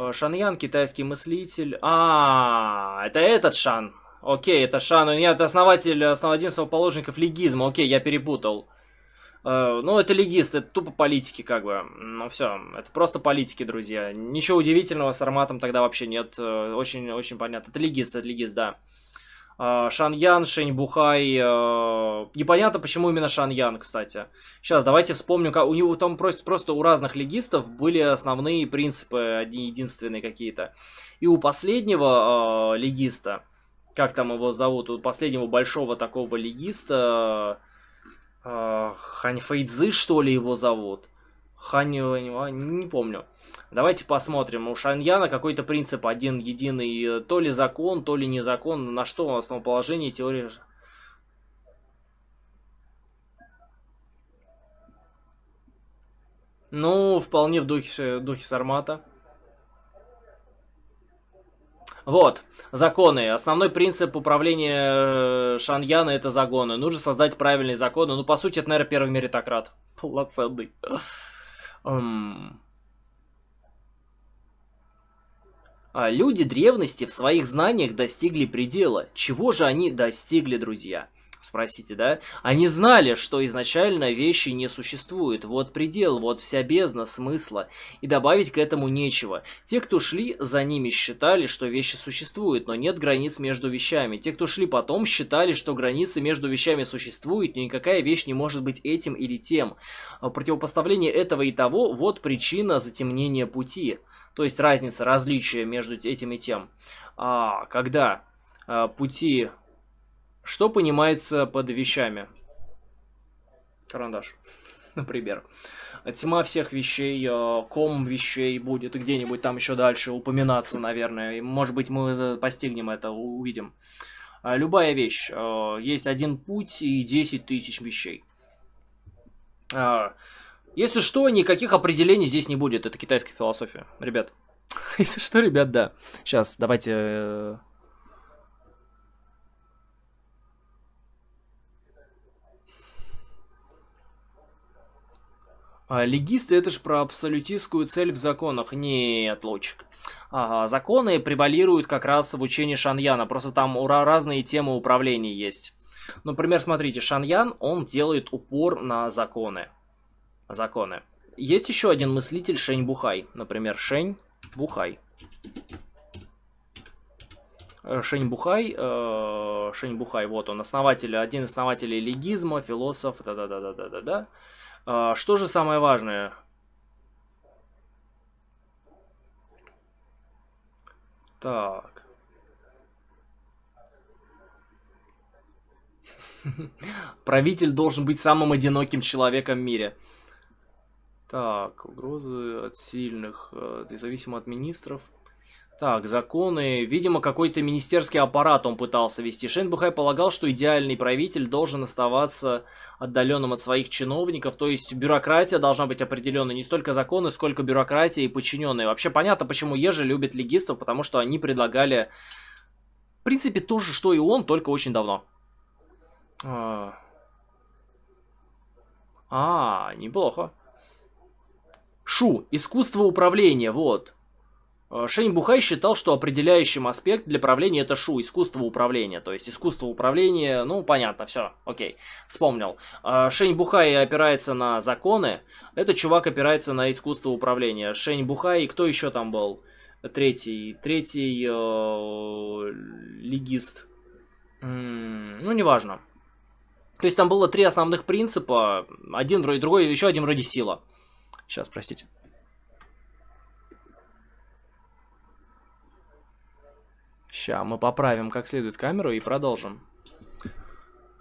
Э, Шаньян, китайский мыслитель. А, это этот Шан. Окей, это Шан. У Нет, основатель, основодин положенников легизма. Окей, я перепутал. Э, ну, это легист, это тупо политики, как бы. Ну, все, это просто политики, друзья. Ничего удивительного с ароматом тогда вообще нет. Очень-очень э, понятно. Это легист, это легист, да. А, Шаньян, Шэньбухай. Э, непонятно, почему именно Шаньян, кстати. Сейчас, давайте вспомню. У него там просто, просто у разных легистов были основные принципы, одни единственные какие-то. И у последнего э, легиста, как там его зовут, у последнего большого такого легиста, э, Ханьфэйцзы, что ли, его зовут. Ханьяньва, не помню. Давайте посмотрим. У Шаньяна какой-то принцип один, единый. Э, то ли закон, то ли не закон. На что основоположение теории... Ну, вполне в духе, духе Сармата. Вот, законы. Основной принцип управления э, Шаньяна это загоны. Нужно создать правильные законы. Ну, по сути, это, наверное, первый меритократ. Полноценный. Эм... А люди древности в своих знаниях достигли предела. Чего же они достигли, друзья? спросите, да? Они знали, что изначально вещи не существуют. Вот предел, вот вся бездна смысла. И добавить к этому нечего. Те, кто шли за ними, считали, что вещи существуют, но нет границ между вещами. Те, кто шли потом, считали, что границы между вещами существуют, но никакая вещь не может быть этим или тем. А противопоставление этого и того – вот причина затемнения пути. То есть разница, различие между этим и тем. А когда а, пути что понимается под вещами? Карандаш, например. Тьма всех вещей, э, ком вещей будет где-нибудь там еще дальше упоминаться, наверное. может быть, мы постигнем это, увидим. А, любая вещь. Э, есть один путь и 10 тысяч вещей. А, если что, никаких определений здесь не будет. Это китайская философия, ребят. Если что, ребят, да. Сейчас, давайте э, А, легисты это ж про абсолютистскую цель в законах. Нет, лучик. А, законы превалируют как раз в учении Шаньяна, просто там ура разные темы управления есть. Например, смотрите, Шаньян, он делает упор на законы. Законы. Есть еще один мыслитель Шень Бухай. Например, Шень Бухай. Шень Бухай, э, Шень э, Бухай, вот он, основатель, один из легизма, философ, да-да-да-да-да-да. А, что же самое важное? Так. Правитель должен быть самым одиноким человеком в мире. Так, угрозы от сильных, э, независимо от министров. Так, законы. Видимо, какой-то министерский аппарат он пытался вести. Шенбухай полагал, что идеальный правитель должен оставаться отдаленным от своих чиновников. То есть бюрократия должна быть определена не столько законы, сколько бюрократия и подчиненные. Вообще понятно, почему Ежи любит легистов, потому что они предлагали, в принципе, то же, что и он, только очень давно. А, а неплохо. Шу, искусство управления, вот. Э, Шень Бухай считал, что определяющим аспект для правления это шу, искусство управления. То есть искусство управления, ну понятно, все, окей, вспомнил. Э, Шень Бухай опирается на законы, этот чувак опирается на искусство управления. Шень Бухай и кто еще там был? Третий, третий э, легист. ну, неважно. То есть там было три основных принципа, один вроде другой, еще один вроде сила. Сейчас, простите. Ща, мы поправим как следует камеру и продолжим.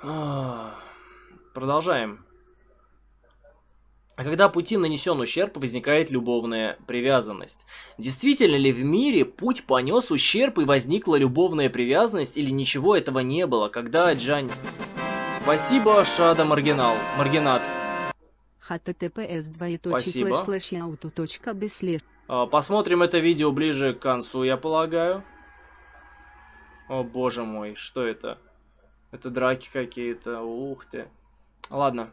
А, продолжаем. А когда Путин нанесен ущерб, возникает любовная привязанность. Действительно ли в мире путь понес ущерб и возникла любовная привязанность, или ничего этого не было, когда Джань... Спасибо, Шада Маргинал. Маргинат. HTTPS двоеточие слэш Посмотрим это видео ближе к концу, я полагаю. О боже мой, что это? Это драки какие-то, ух ты. Ладно.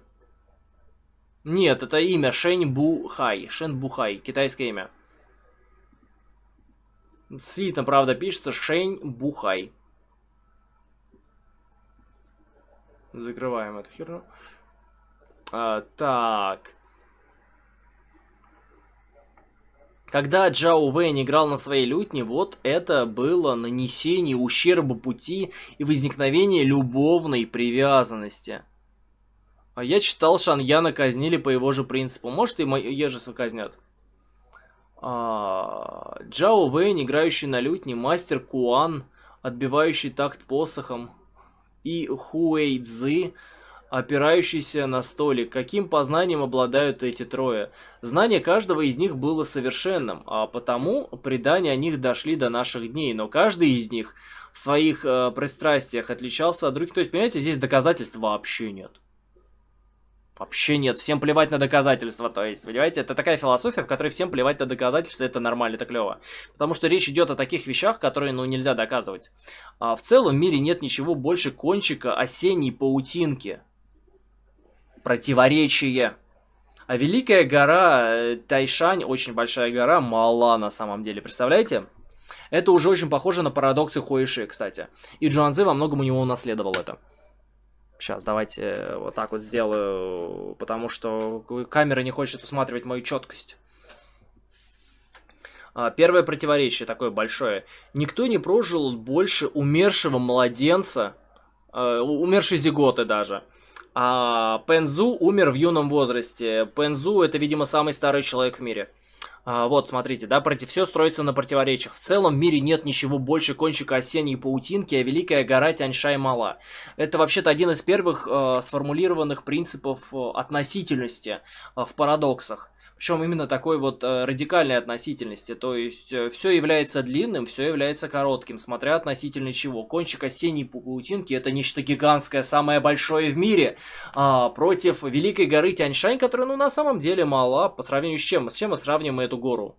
Нет, это имя Шэнь Бухай. Шэн Бухай, китайское имя. Слитно, правда, пишется Шэнь Бухай. Закрываем эту херню. А, так. Когда Джао Вэнь играл на своей лютне, вот это было нанесение ущерба пути и возникновение любовной привязанности. А я читал, Шаньяна казнили по его же принципу. Может, и Ежеса казнят. А, Джао Вэнь, играющий на лютне, мастер Куан, отбивающий такт посохом, и Хуэй Цзы, опирающийся на столик. Каким познанием обладают эти трое? Знание каждого из них было совершенным, а потому предания о них дошли до наших дней. Но каждый из них в своих э, пристрастиях отличался от других. То есть, понимаете, здесь доказательств вообще нет. Вообще нет, всем плевать на доказательства, то есть, понимаете, это такая философия, в которой всем плевать на доказательства, это нормально, это клево. Потому что речь идет о таких вещах, которые, ну, нельзя доказывать. А в целом в мире нет ничего больше кончика осенней паутинки, противоречие. А Великая гора э, Тайшань, очень большая гора, мала на самом деле, представляете? Это уже очень похоже на парадоксы Хуэйши, кстати. И Джуанзе во многом у него унаследовал это. Сейчас давайте э, вот так вот сделаю, потому что камера не хочет усматривать мою четкость. А, первое противоречие такое большое. Никто не прожил больше умершего младенца, э, умершей зиготы даже, а Пензу умер в юном возрасте. Пензу это, видимо, самый старый человек в мире. А, вот, смотрите, да, против все строится на противоречиях. В целом в мире нет ничего больше кончика осенней паутинки, а Великая гора Тяньшай мала. Это вообще-то один из первых э, сформулированных принципов а, относительности э, в парадоксах. Причем именно такой вот э, радикальной относительности. То есть э, все является длинным, все является коротким, смотря относительно чего. Кончик осенней паутинки это нечто гигантское, самое большое в мире. А, против Великой горы Тяньшань, которая ну на самом деле мала по сравнению с чем? С чем мы сравним эту гору?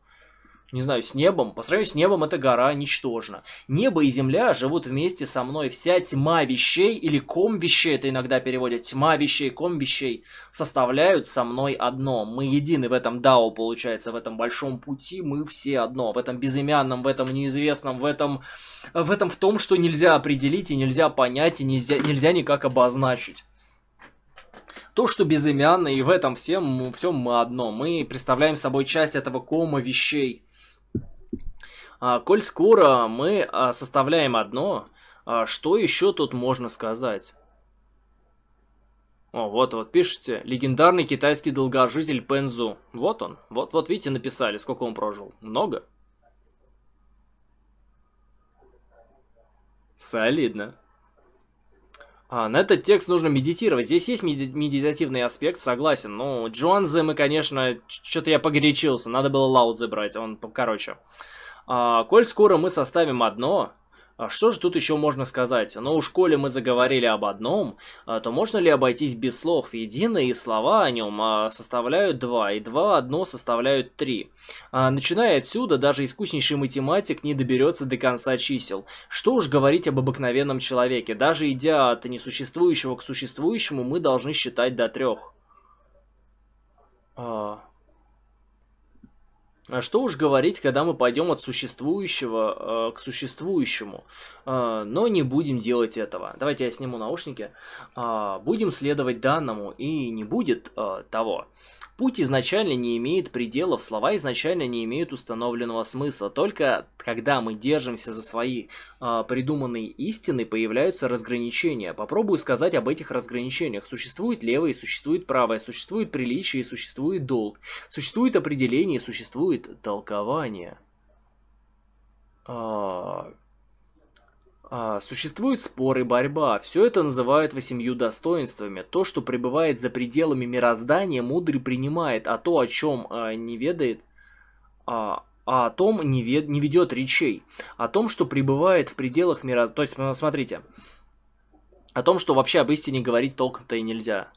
не знаю, с небом. По сравнению с небом эта гора ничтожна. Небо и земля живут вместе со мной. Вся тьма вещей или ком вещей, это иногда переводят, тьма вещей, ком вещей, составляют со мной одно. Мы едины в этом Дао, получается, в этом большом пути мы все одно. В этом безымянном, в этом неизвестном, в этом, в этом в том, что нельзя определить и нельзя понять, и нельзя, нельзя никак обозначить то, что безымянно, и в этом всем, всем мы одно. Мы представляем собой часть этого кома вещей. А, коль скоро мы а, составляем одно, а, что еще тут можно сказать? О, вот, вот, пишите. Легендарный китайский долгожитель Пензу. Вот он. Вот, вот, видите, написали, сколько он прожил. Много? Солидно. А, на этот текст нужно медитировать. Здесь есть меди медитативный аспект, согласен. Ну Джуанзе мы, конечно, что-то я погорячился. Надо было Лаудзе брать, он короче. А, коль скоро мы составим одно, а, что же тут еще можно сказать? Но уж коли мы заговорили об одном, а, то можно ли обойтись без слов? Единые слова о нем а, составляют два, и два одно составляют три. Начиная отсюда, даже искуснейший математик не доберется до конца чисел. Что уж говорить об обыкновенном человеке. Даже идя от несуществующего к существующему, мы должны считать до трех. А... А Что уж говорить, когда мы пойдем от существующего э, к существующему. Э, но не будем делать этого. Давайте я сниму наушники. Э, будем следовать данному, и не будет э, того. Путь изначально не имеет пределов, слова изначально не имеют установленного смысла. Только когда мы держимся за свои э, придуманные истины, появляются разграничения. Попробую сказать об этих разграничениях. Существует левое, существует правое, существует приличие, существует долг, существует определение, существует толкование. А... А, существуют споры, борьба. Все это называют восемью достоинствами. То, что пребывает за пределами мироздания, мудрый принимает, а то, о чем а, не ведает, а, а о том не, вед, не ведет речей. О том, что пребывает в пределах мироздания. То есть, смотрите, о том, что вообще об истине говорить толком-то и нельзя.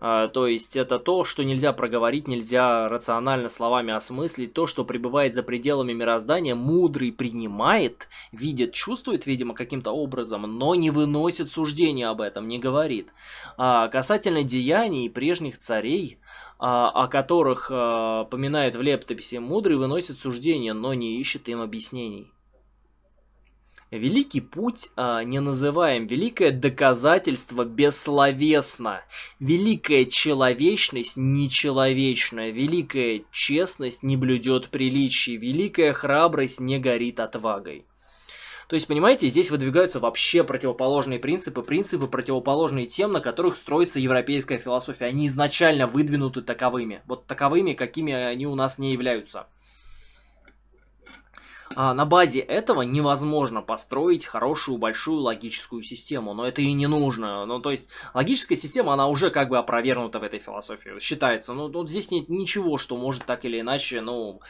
А, то есть это то, что нельзя проговорить, нельзя рационально словами осмыслить, то, что пребывает за пределами мироздания, мудрый принимает, видит, чувствует, видимо, каким-то образом, но не выносит суждения об этом, не говорит. А касательно деяний прежних царей, а, о которых а, поминают в летописи, мудрый выносит суждения, но не ищет им объяснений. Великий путь а, не называем великое доказательство бессловесно. Великая человечность нечеловечна, великая честность не блюдет приличий, великая храбрость не горит отвагой. То есть, понимаете, здесь выдвигаются вообще противоположные принципы, принципы противоположные тем, на которых строится европейская философия. Они изначально выдвинуты таковыми, вот таковыми, какими они у нас не являются. А на базе этого невозможно построить хорошую большую логическую систему, но это и не нужно. Ну, то есть, логическая система, она уже как бы опровергнута в этой философии, считается. Ну, тут здесь нет ничего, что может так или иначе, ну,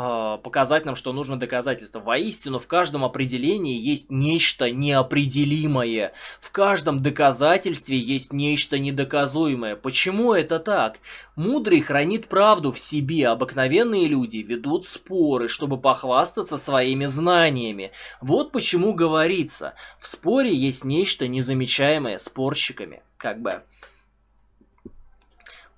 а, показать нам, что нужно доказательство. Воистину, в каждом определении есть нечто неопределимое. В каждом доказательстве есть нечто недоказуемое. Почему это так? Мудрый хранит правду в себе, обыкновенные люди ведут споры, чтобы похвастаться своими знаниями. Вот почему говорится, в споре есть нечто незамечаемое спорщиками. Как бы...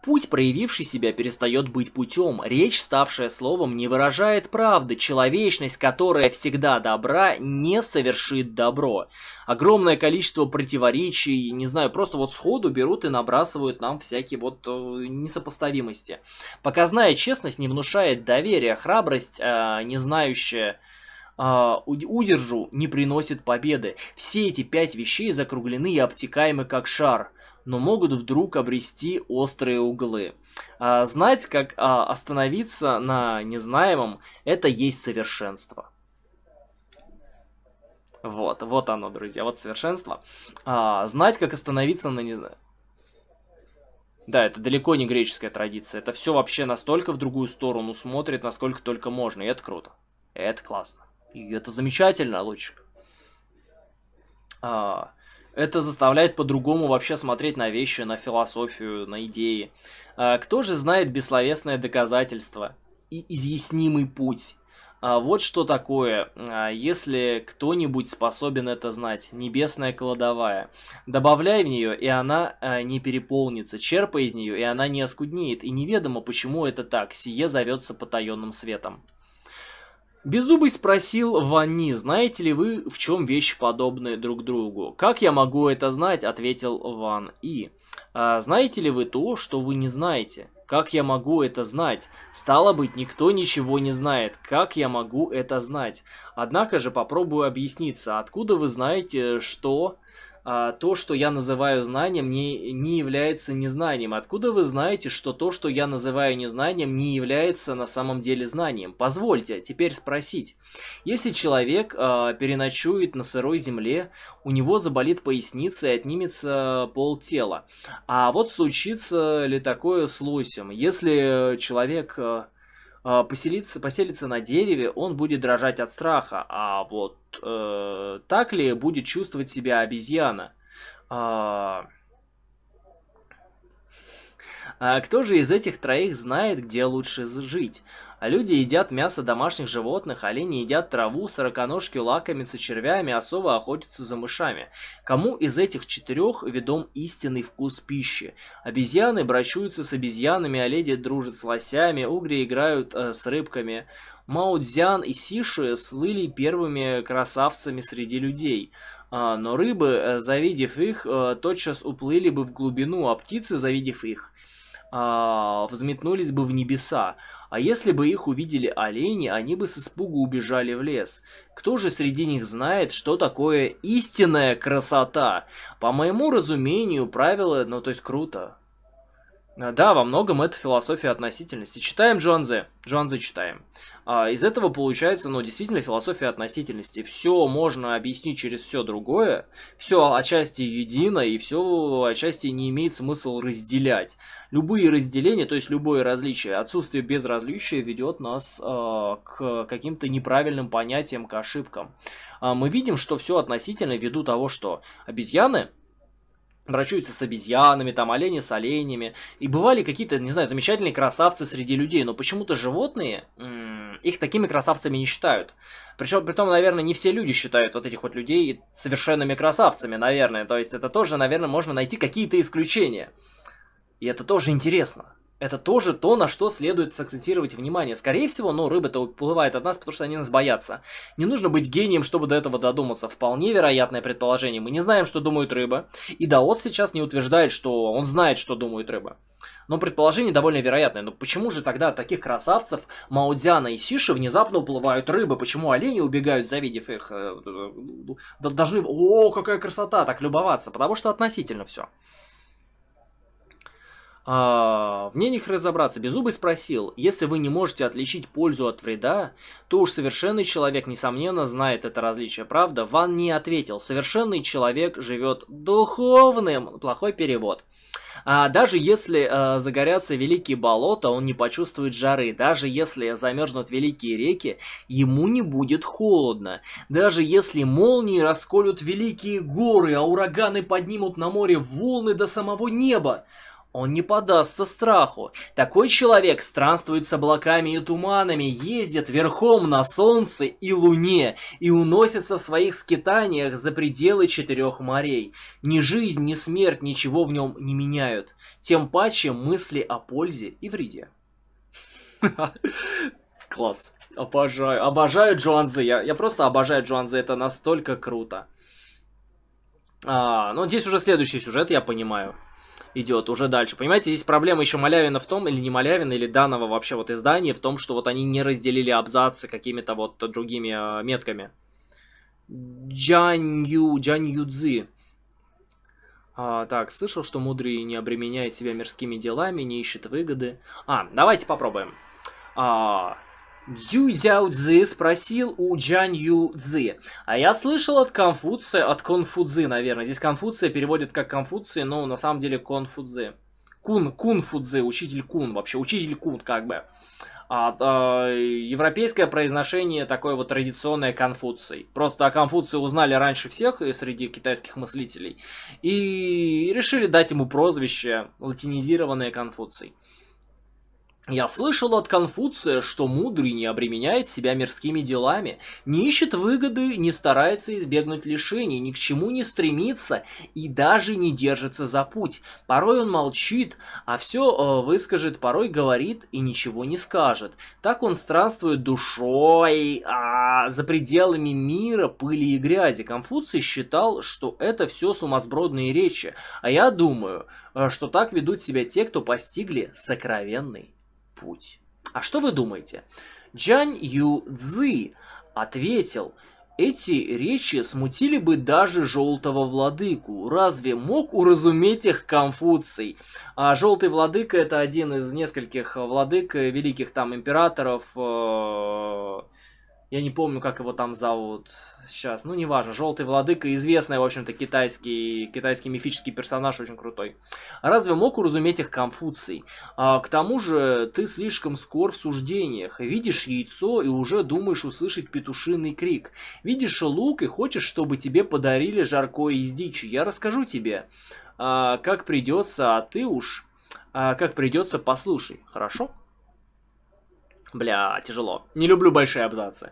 Путь, проявивший себя, перестает быть путем. Речь, ставшая словом, не выражает правды. Человечность, которая всегда добра, не совершит добро. Огромное количество противоречий, не знаю, просто вот сходу берут и набрасывают нам всякие вот э, несопоставимости. Показная честность не внушает доверия, храбрость, э, не знающая э, удержу, не приносит победы. Все эти пять вещей закруглены и обтекаемы как шар – но могут вдруг обрести острые углы. А, знать, как а, остановиться на незнаемом, это есть совершенство. Вот, вот оно, друзья, вот совершенство. А, знать, как остановиться на незнаемом. Да, это далеко не греческая традиция. Это все вообще настолько в другую сторону смотрит, насколько только можно. И это круто. И это классно. И это замечательно, лучик. А, это заставляет по-другому вообще смотреть на вещи, на философию, на идеи. А, кто же знает бессловесное доказательство и изъяснимый путь? А, вот что такое, а, если кто-нибудь способен это знать, небесная кладовая. Добавляй в нее, и она не переполнится, черпай из нее, и она не оскуднеет, и неведомо, почему это так, сие зовется потаенным светом. Беззубый спросил Ванни, знаете ли вы, в чем вещи подобные друг другу? Как я могу это знать, ответил Ван И. А знаете ли вы то, что вы не знаете? Как я могу это знать? Стало быть, никто ничего не знает. Как я могу это знать? Однако же попробую объясниться, откуда вы знаете, что а, то, что я называю знанием, не, не является незнанием. Откуда вы знаете, что то, что я называю незнанием, не является на самом деле знанием? Позвольте теперь спросить. Если человек а, переночует на сырой земле, у него заболит поясница и отнимется пол тела. А вот случится ли такое с лосем? Если человек... А, а, поселиться, поселится на дереве, он будет дрожать от страха, а вот э, так ли будет чувствовать себя обезьяна? А... а кто же из этих троих знает, где лучше жить? А люди едят мясо домашних животных, а олени едят траву, сороконожки лакомятся червями, а совы охотятся за мышами. Кому из этих четырех ведом истинный вкус пищи? Обезьяны брачуются с обезьянами, оледи а дружат с лосями, угри играют э, с рыбками. Мао Цзян и Сиши слыли первыми красавцами среди людей. Но рыбы, э, завидев их, э, тотчас уплыли бы в глубину, а птицы, завидев их, а, взметнулись бы в небеса, а если бы их увидели олени, они бы с испугу убежали в лес. Кто же среди них знает, что такое истинная красота? По моему разумению, правило, ну то есть круто, Э, да, во многом это философия относительности. Читаем Джонзе, Джонзе читаем. А, из этого получается, ну, действительно, философия относительности. Все можно объяснить через все другое, все отчасти едино, и все отчасти не имеет смысла разделять. Любые разделения, то есть любое различие, отсутствие безразличия ведет нас э, к каким-то неправильным понятиям, к ошибкам. А мы видим, что все относительно ввиду того, что обезьяны брачуются с обезьянами, там олени с оленями. И бывали какие-то, не знаю, замечательные красавцы среди людей, но почему-то животные их такими красавцами не считают. Причем, при том, наверное, не все люди считают вот этих вот людей совершенными красавцами, наверное. То есть это тоже, наверное, можно найти какие-то исключения. И это тоже интересно это тоже то, на что следует сакцентировать внимание. Скорее всего, но ну, рыбы-то уплывают от нас, потому что они нас боятся. Не нужно быть гением, чтобы до этого додуматься. Вполне вероятное предположение. Мы не знаем, что думают рыбы. И Даос сейчас не утверждает, что он знает, что думают рыбы. Но предположение довольно вероятное. Но почему же тогда от таких красавцев Маудзяна и Сиши внезапно уплывают рыбы? Почему олени убегают, завидев их? Э, э, э, должны... О, какая красота! Так любоваться. Потому что относительно все. А, в мнениях разобраться. Беззубый спросил, если вы не можете отличить пользу от вреда, то уж совершенный человек, несомненно, знает это различие. Правда, Ван не ответил. Совершенный человек живет духовным. Плохой перевод. А даже если э, загорятся великие болота, он не почувствует жары. Даже если замерзнут великие реки, ему не будет холодно. Даже если молнии расколют великие горы, а ураганы поднимут на море волны до самого неба, он не подастся страху. Такой человек странствует с облаками и туманами, ездит верхом на солнце и луне и уносится в своих скитаниях за пределы четырех морей. Ни жизнь, ни смерть ничего в нем не меняют. Тем паче мысли о пользе и вреде. Класс. Обожаю. Обожаю Джуанзы. Я, просто обожаю Джуанзы. Это настолько круто. А, ну, здесь уже следующий сюжет, я понимаю идет уже дальше. Понимаете, здесь проблема еще Малявина в том, или не Малявина, или данного вообще вот издания, в том, что вот они не разделили абзацы какими-то вот другими э, метками. Джанью, Джаньюдзи. А, так, слышал, что мудрый не обременяет себя мирскими делами, не ищет выгоды. А, давайте попробуем. А, Дзю Дзяо спросил у Джан Ю Цзы. А я слышал от Конфуция, от Конфудзы, наверное. Здесь Конфуция переводит как Конфуции, но на самом деле Конфудзы. Кун, Кун учитель Кун вообще, учитель Кун как бы. А, а, европейское произношение такое вот традиционное Конфуций. Просто о Конфуции узнали раньше всех среди китайских мыслителей. И решили дать ему прозвище латинизированное Конфуций. Я слышал от Конфуция, что мудрый не обременяет себя мирскими делами, не ищет выгоды, не старается избегнуть лишений, ни к чему не стремится и даже не держится за путь. Порой он молчит, а все э, выскажет, порой говорит и ничего не скажет. Так он странствует душой а, за пределами мира, пыли и грязи. Конфуций считал, что это все сумасбродные речи, а я думаю, э, что так ведут себя те, кто постигли сокровенный путь. А что вы думаете? Джан Ю Цзы ответил, эти речи смутили бы даже желтого владыку. Разве мог уразуметь их Конфуций? А желтый владыка это один из нескольких владык, великих там императоров, э я не помню, как его там зовут. Сейчас, ну неважно. Желтый владыка, известный, в общем-то, китайский, китайский мифический персонаж, очень крутой. Разве мог уразуметь их Конфуций? А, к тому же, ты слишком скор в суждениях. Видишь яйцо и уже думаешь услышать петушиный крик. Видишь лук и хочешь, чтобы тебе подарили жаркое из дичи. Я расскажу тебе, а, как придется, а ты уж... А, как придется, послушай, хорошо? Бля, тяжело. Не люблю большие абзацы.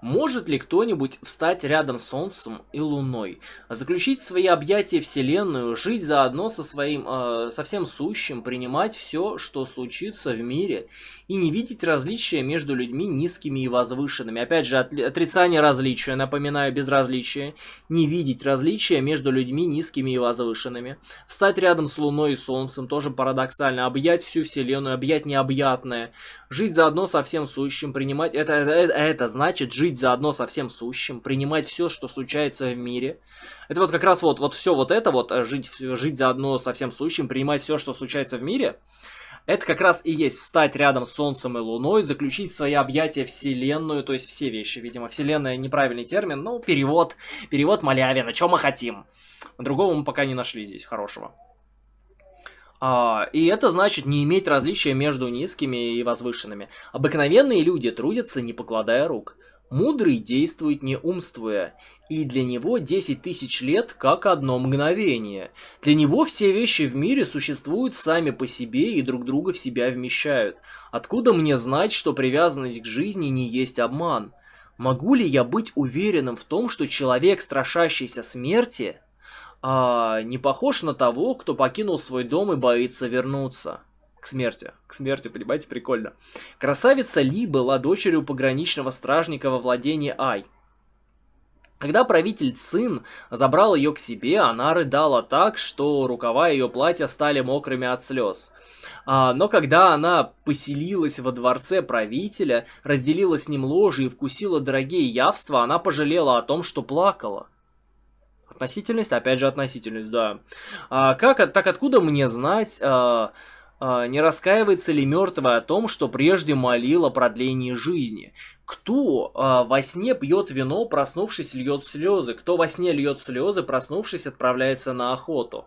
Может ли кто-нибудь встать рядом с Солнцем и Луной, заключить свои объятия Вселенную, жить заодно со своим, э, со всем сущим, принимать все, что случится в мире, и не видеть различия между людьми низкими и возвышенными? Опять же, отрицание различия, напоминаю, безразличие. Не видеть различия между людьми низкими и возвышенными. Встать рядом с Луной и Солнцем, тоже парадоксально. Объять всю Вселенную, объять необъятное. Жить заодно со всем сущим, принимать... Это, это, это значит жить жить заодно со всем сущим, принимать все, что случается в мире. Это вот как раз вот, вот все вот это вот, э, жить, жить заодно со всем сущим, принимать все, что случается в мире, это как раз и есть встать рядом с Солнцем и Луной, заключить в свои объятия Вселенную, то есть все вещи, видимо. Вселенная неправильный термин, но ну, перевод, перевод Малявина, чем мы хотим. Другого мы пока не нашли здесь хорошего. А, и это значит не иметь различия между низкими и возвышенными. Обыкновенные люди трудятся, не покладая рук. Мудрый действует не умствуя, и для него 10 тысяч лет как одно мгновение. Для него все вещи в мире существуют сами по себе и друг друга в себя вмещают. Откуда мне знать, что привязанность к жизни не есть обман? Могу ли я быть уверенным в том, что человек, страшащийся смерти, а, не похож на того, кто покинул свой дом и боится вернуться? К смерти. К смерти, понимаете, прикольно. Красавица Ли была дочерью пограничного стражника во владении Ай. Когда правитель Цин забрал ее к себе, она рыдала так, что рукава ее платья стали мокрыми от слез. А, но когда она поселилась во дворце правителя, разделила с ним ложи и вкусила дорогие явства, она пожалела о том, что плакала. Относительность, опять же относительность, да. А, как, так откуда мне знать... А, а, не раскаивается ли мертвая о том, что прежде молила о продлении жизни? Кто э, во сне пьет вино, проснувшись, льет слезы? Кто во сне льет слезы, проснувшись, отправляется на охоту?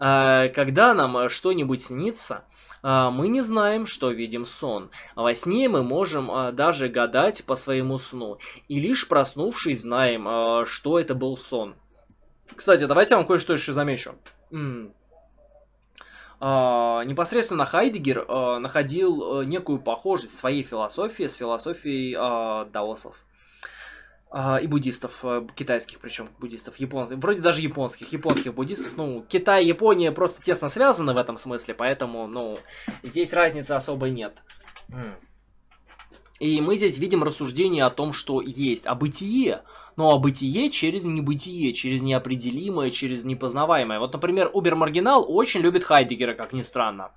Э, когда нам что-нибудь снится, э, мы не знаем, что видим сон. Во сне мы можем э, даже гадать по своему сну. И лишь проснувшись, знаем, э, что это был сон. Кстати, давайте я вам кое-что еще замечу. А, непосредственно Хайдегер а, находил э, некую похожесть своей философии с философией а, даосов и буддистов, э, китайских причем буддистов, японских, вроде даже японских, японских буддистов, ну, Китай Япония просто тесно связаны в этом смысле, поэтому, ну, здесь разницы особой нет. Mm. И мы здесь видим рассуждение о том, что есть, о бытие, но о бытие через небытие, через неопределимое, через непознаваемое. Вот, например, Убер-маргинал очень любит Хайдегера, как ни странно.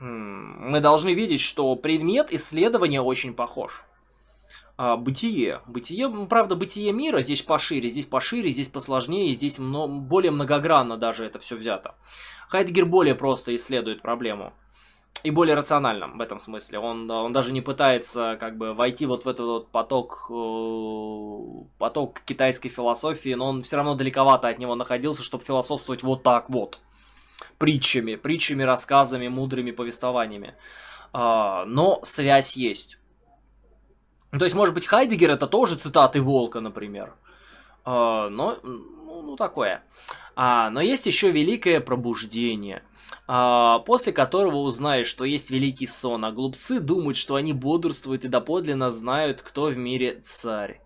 Мы должны видеть, что предмет исследования очень похож. А, бытие. Бытие, правда, бытие мира здесь пошире, здесь пошире, здесь посложнее, здесь мно, более многогранно даже это все взято. Хайдгер более просто исследует проблему и более рациональным в этом смысле. Он, он даже не пытается как бы войти вот в этот вот поток, э, поток китайской философии, но он все равно далековато от него находился, чтобы философствовать вот так вот. Притчами, притчами, рассказами, мудрыми повествованиями. А, но связь есть. Ну, то есть, может быть, Хайдегер это тоже цитаты Волка, например. А, но, ну, ну такое. А, но есть еще великое пробуждение, а, после которого узнаешь, что есть великий сон, а глупцы думают, что они бодрствуют и доподлинно знают, кто в мире царь.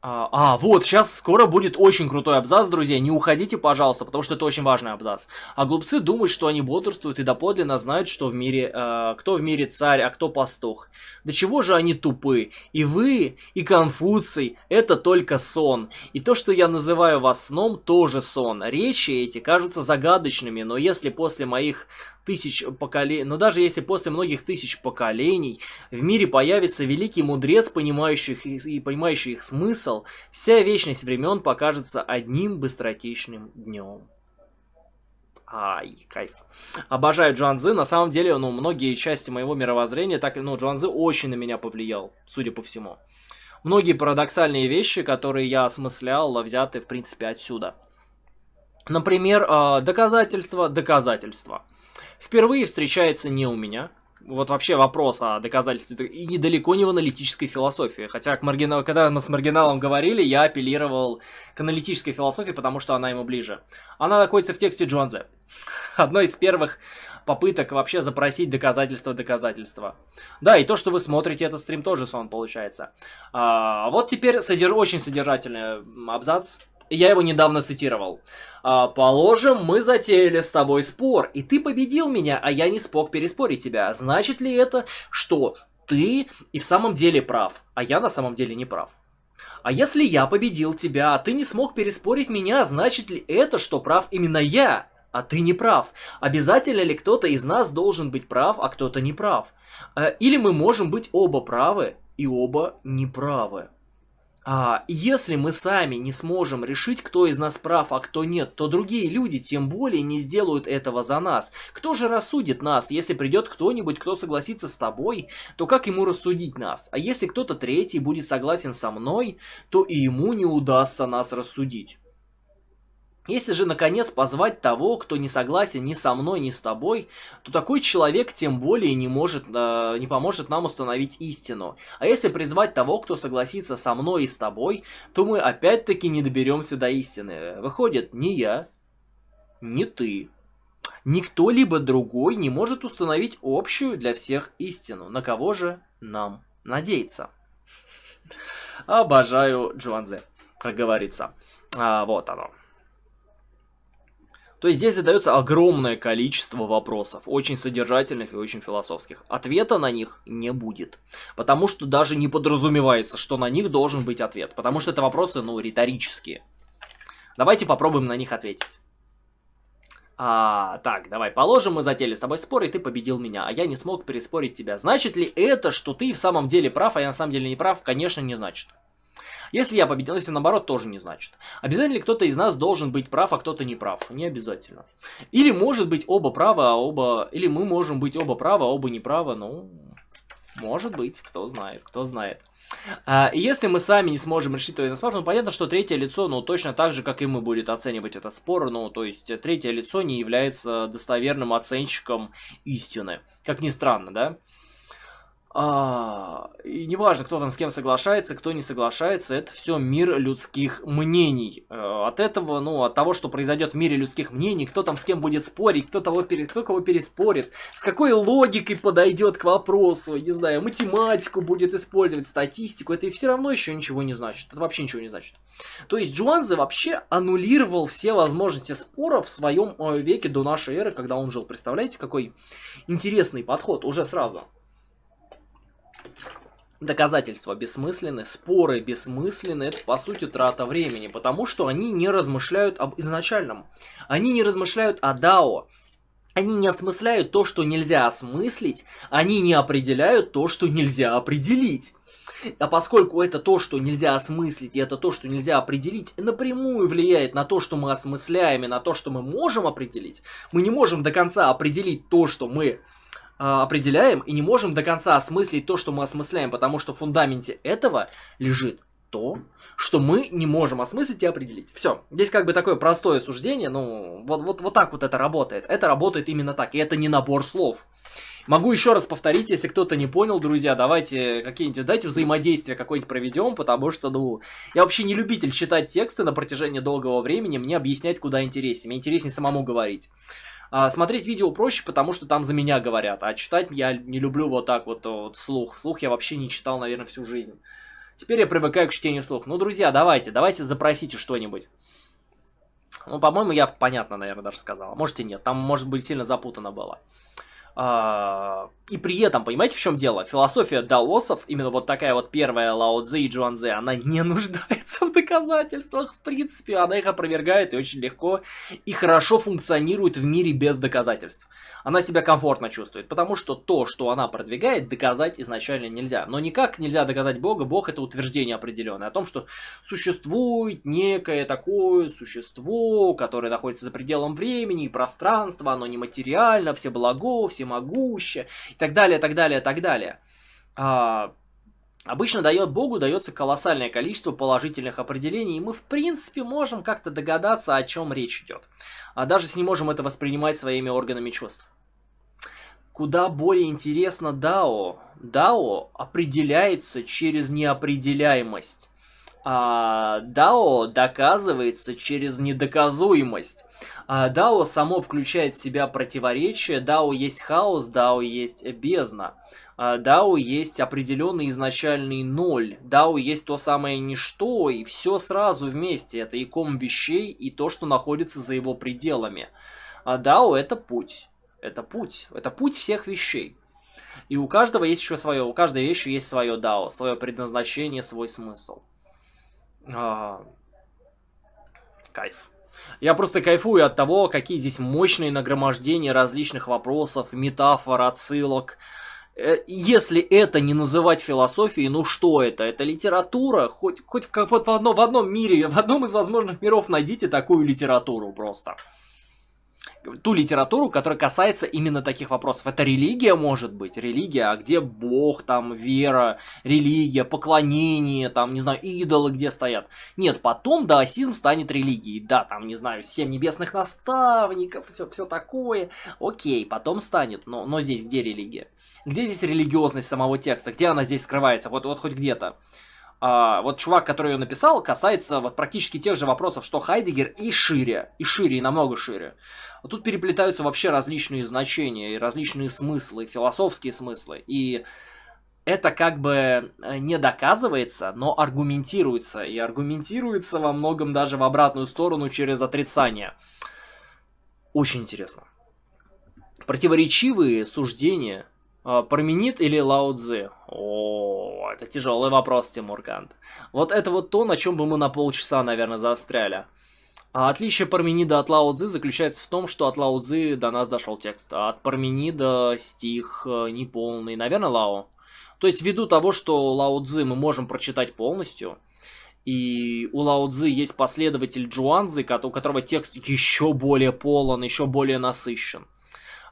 А, а, вот, сейчас скоро будет очень крутой абзац, друзья, не уходите, пожалуйста, потому что это очень важный абзац. А глупцы думают, что они бодрствуют и доподлинно знают, что в мире, э, кто в мире царь, а кто пастух. До чего же они тупы? И вы, и Конфуций, это только сон. И то, что я называю вас сном, тоже сон. Речи эти кажутся загадочными, но если после моих тысяч поколений, но даже если после многих тысяч поколений в мире появится великий мудрец, понимающий их, и понимающий их смысл, вся вечность времен покажется одним быстротечным днем. Ай, кайф. Обожаю Джуанзы. На самом деле, ну, многие части моего мировоззрения, так или ну, Джуанзы очень на меня повлиял, судя по всему. Многие парадоксальные вещи, которые я осмыслял, взяты, в принципе, отсюда. Например, э, доказательства, доказательства впервые встречается не у меня. Вот вообще вопрос о доказательстве и недалеко не в аналитической философии. Хотя к маргинал, когда мы с маргиналом говорили, я апеллировал к аналитической философии, потому что она ему ближе. Она находится в тексте Джонзе. Одно из первых попыток вообще запросить доказательства доказательства. Да, и то, что вы смотрите этот стрим, тоже сон получается. А, вот теперь содерж... очень содержательный абзац я его недавно цитировал. «А, положим, мы затеяли с тобой спор, и ты победил меня, а я не смог переспорить тебя. Значит ли это, что ты и в самом деле прав, а я на самом деле не прав? А если я победил тебя, а ты не смог переспорить меня, значит ли это, что прав именно я, а ты не прав? Обязательно ли кто-то из нас должен быть прав, а кто-то не прав? Э, или мы можем быть оба правы и оба неправы? А, если мы сами не сможем решить, кто из нас прав, а кто нет, то другие люди тем более не сделают этого за нас. Кто же рассудит нас? Если придет кто-нибудь, кто согласится с тобой, то как ему рассудить нас? А если кто-то третий будет согласен со мной, то и ему не удастся нас рассудить. Если же, наконец, позвать того, кто не согласен ни со мной, ни с тобой, то такой человек тем более не, может, э, не поможет нам установить истину. А если призвать того, кто согласится со мной и с тобой, то мы опять-таки не доберемся до истины. Выходит, не я, не ты, никто либо другой не может установить общую для всех истину. На кого же нам надеяться? Обожаю Джуанзе, как говорится. А, вот оно. То есть здесь задается огромное количество вопросов, очень содержательных и очень философских. Ответа на них не будет, потому что даже не подразумевается, что на них должен быть ответ, потому что это вопросы, ну, риторические. Давайте попробуем на них ответить. А, так, давай, положим, мы затели с тобой спор, и ты победил меня, а я не смог переспорить тебя. Значит ли это, что ты в самом деле прав, а я на самом деле не прав? Конечно, не значит. Если я победил, если наоборот, тоже не значит. Обязательно ли кто-то из нас должен быть прав, а кто-то не прав? Не обязательно. Или может быть оба правы, а оба... Или мы можем быть оба правы, а оба не правы, ну... Может быть, кто знает, кто знает. А, и если мы сами не сможем решить этот спор, ну понятно, что третье лицо, ну точно так же, как и мы будет оценивать этот спор, ну то есть третье лицо не является достоверным оценщиком истины. Как ни странно, да? А, и неважно, кто там с кем соглашается, кто не соглашается, это все мир людских мнений. Э, от этого, ну, от того, что произойдет в мире людских мнений, кто там с кем будет спорить, кто, того пере... кто кого переспорит, с какой логикой подойдет к вопросу, не знаю, математику будет использовать, статистику, это и все равно еще ничего не значит. Это вообще ничего не значит. То есть Джуанзе вообще аннулировал все возможности споров в своем э, веке до нашей эры, когда он жил. Представляете, какой интересный подход уже сразу. Доказательства бессмысленны, споры бессмысленны, это по сути трата времени, потому что они не размышляют об изначальном. Они не размышляют о Дао. Они не осмысляют то, что нельзя осмыслить, они не определяют то, что нельзя определить. А поскольку это то, что нельзя осмыслить, и это то, что нельзя определить, напрямую влияет на то, что мы осмысляем, и на то, что мы можем определить, мы не можем до конца определить то, что мы а, определяем и не можем до конца осмыслить то, что мы осмысляем, потому что в фундаменте этого лежит то, что мы не можем осмыслить и определить. Все. Здесь как бы такое простое суждение, ну, вот, вот, вот так вот это работает. Это работает именно так, и это не набор слов. Могу еще раз повторить, если кто-то не понял, друзья, давайте какие-нибудь, дайте взаимодействие какое-нибудь проведем, потому что, ну, я вообще не любитель читать тексты на протяжении долгого времени, мне объяснять куда интереснее, мне интереснее самому говорить. А, смотреть видео проще, потому что там за меня говорят, а читать я не люблю вот так вот, э, вот слух. Слух я вообще не читал, наверное, всю жизнь. Теперь я привыкаю к чтению слух. Ну, друзья, давайте, давайте запросите что-нибудь. Ну, по-моему, я понятно, наверное, даже сказала. Можете нет, там, может быть, сильно запутано было. А, и при этом, понимаете, в чем дело? Философия даосов, именно вот такая вот первая Лао Цзи и Джуан Цзи, она не нуждается в доказательствах, в принципе, она их опровергает и очень легко и хорошо функционирует в мире без доказательств. Она себя комфортно чувствует, потому что то, что она продвигает, доказать изначально нельзя. Но никак нельзя доказать Бога, Бог это утверждение определенное о том, что существует некое такое существо, которое находится за пределом времени и пространства, оно нематериально, все благо, все всемогуще, и так далее, так далее, так далее. А, обычно дает Богу дается колоссальное количество положительных определений, и мы в принципе можем как-то догадаться, о чем речь идет. А даже если не можем это воспринимать своими органами чувств. Куда более интересно Дао. Дао определяется через неопределяемость а, Дао доказывается через недоказуемость. А, Дао само включает в себя противоречия, Дао есть хаос, Дао есть бездна. А, Дао есть определенный изначальный ноль, Дао есть то самое ничто, и все сразу вместе, это и ком вещей, и то, что находится за его пределами. А Дао это путь, это путь, это путь всех вещей. И у каждого есть еще свое, у каждой вещи есть свое дао, свое предназначение, свой смысл. А, кайф. Я просто кайфую от того, какие здесь мощные нагромождения различных вопросов, метафор, отсылок. Э, если это не называть философией, ну что это? Это литература? Хоть, хоть в, вот в, одном, в одном мире, в одном из возможных миров найдите такую литературу просто ту литературу, которая касается именно таких вопросов. Это религия, может быть, религия, а где Бог, там, вера, религия, поклонение, там, не знаю, идолы где стоят. Нет, потом даосизм станет религией. Да, там, не знаю, семь небесных наставников, все, все такое. Окей, потом станет, но, но здесь где религия? Где здесь религиозность самого текста? Где она здесь скрывается? Вот, вот хоть где-то а, вот чувак, который ее написал, касается вот практически тех же вопросов, что Хайдегер, и шире, и шире, и намного шире. Вот тут переплетаются вообще различные значения, и различные смыслы, философские смыслы, и это как бы э, не доказывается, но аргументируется, и аргументируется во многом даже в обратную сторону через отрицание. Очень интересно. Противоречивые суждения э, Парменид или Лао Цзэ? О, это тяжелый вопрос, Тимур Кант. Вот это вот то, на чем бы мы на полчаса, наверное, заостряли. А отличие Парменида от Лао Цзы заключается в том, что от Лао Цзы до нас дошел текст, а от Парменида стих э, неполный, наверное, Лао. То есть ввиду того, что Лао Цзы мы можем прочитать полностью, и у Лао Цзы есть последователь Джуанзы, у которого текст еще более полон, еще более насыщен –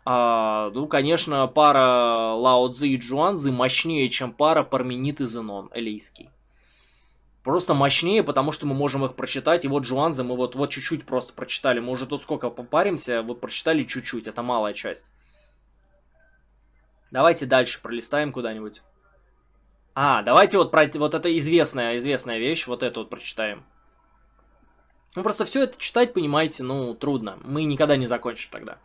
а, ну, конечно, пара Лао Цзи и Джуанзы мощнее, чем пара Парменит и Зенон, элейский. Просто мощнее, потому что мы можем их прочитать. И вот Джуанзы мы вот вот чуть-чуть просто прочитали. Мы уже тут сколько попаримся, вот прочитали чуть-чуть. Это малая часть. Давайте дальше пролистаем куда-нибудь. А, давайте вот про вот это известная, известная вещь, вот это вот прочитаем. Ну, просто все это читать, понимаете, ну, трудно. Мы никогда не закончим тогда.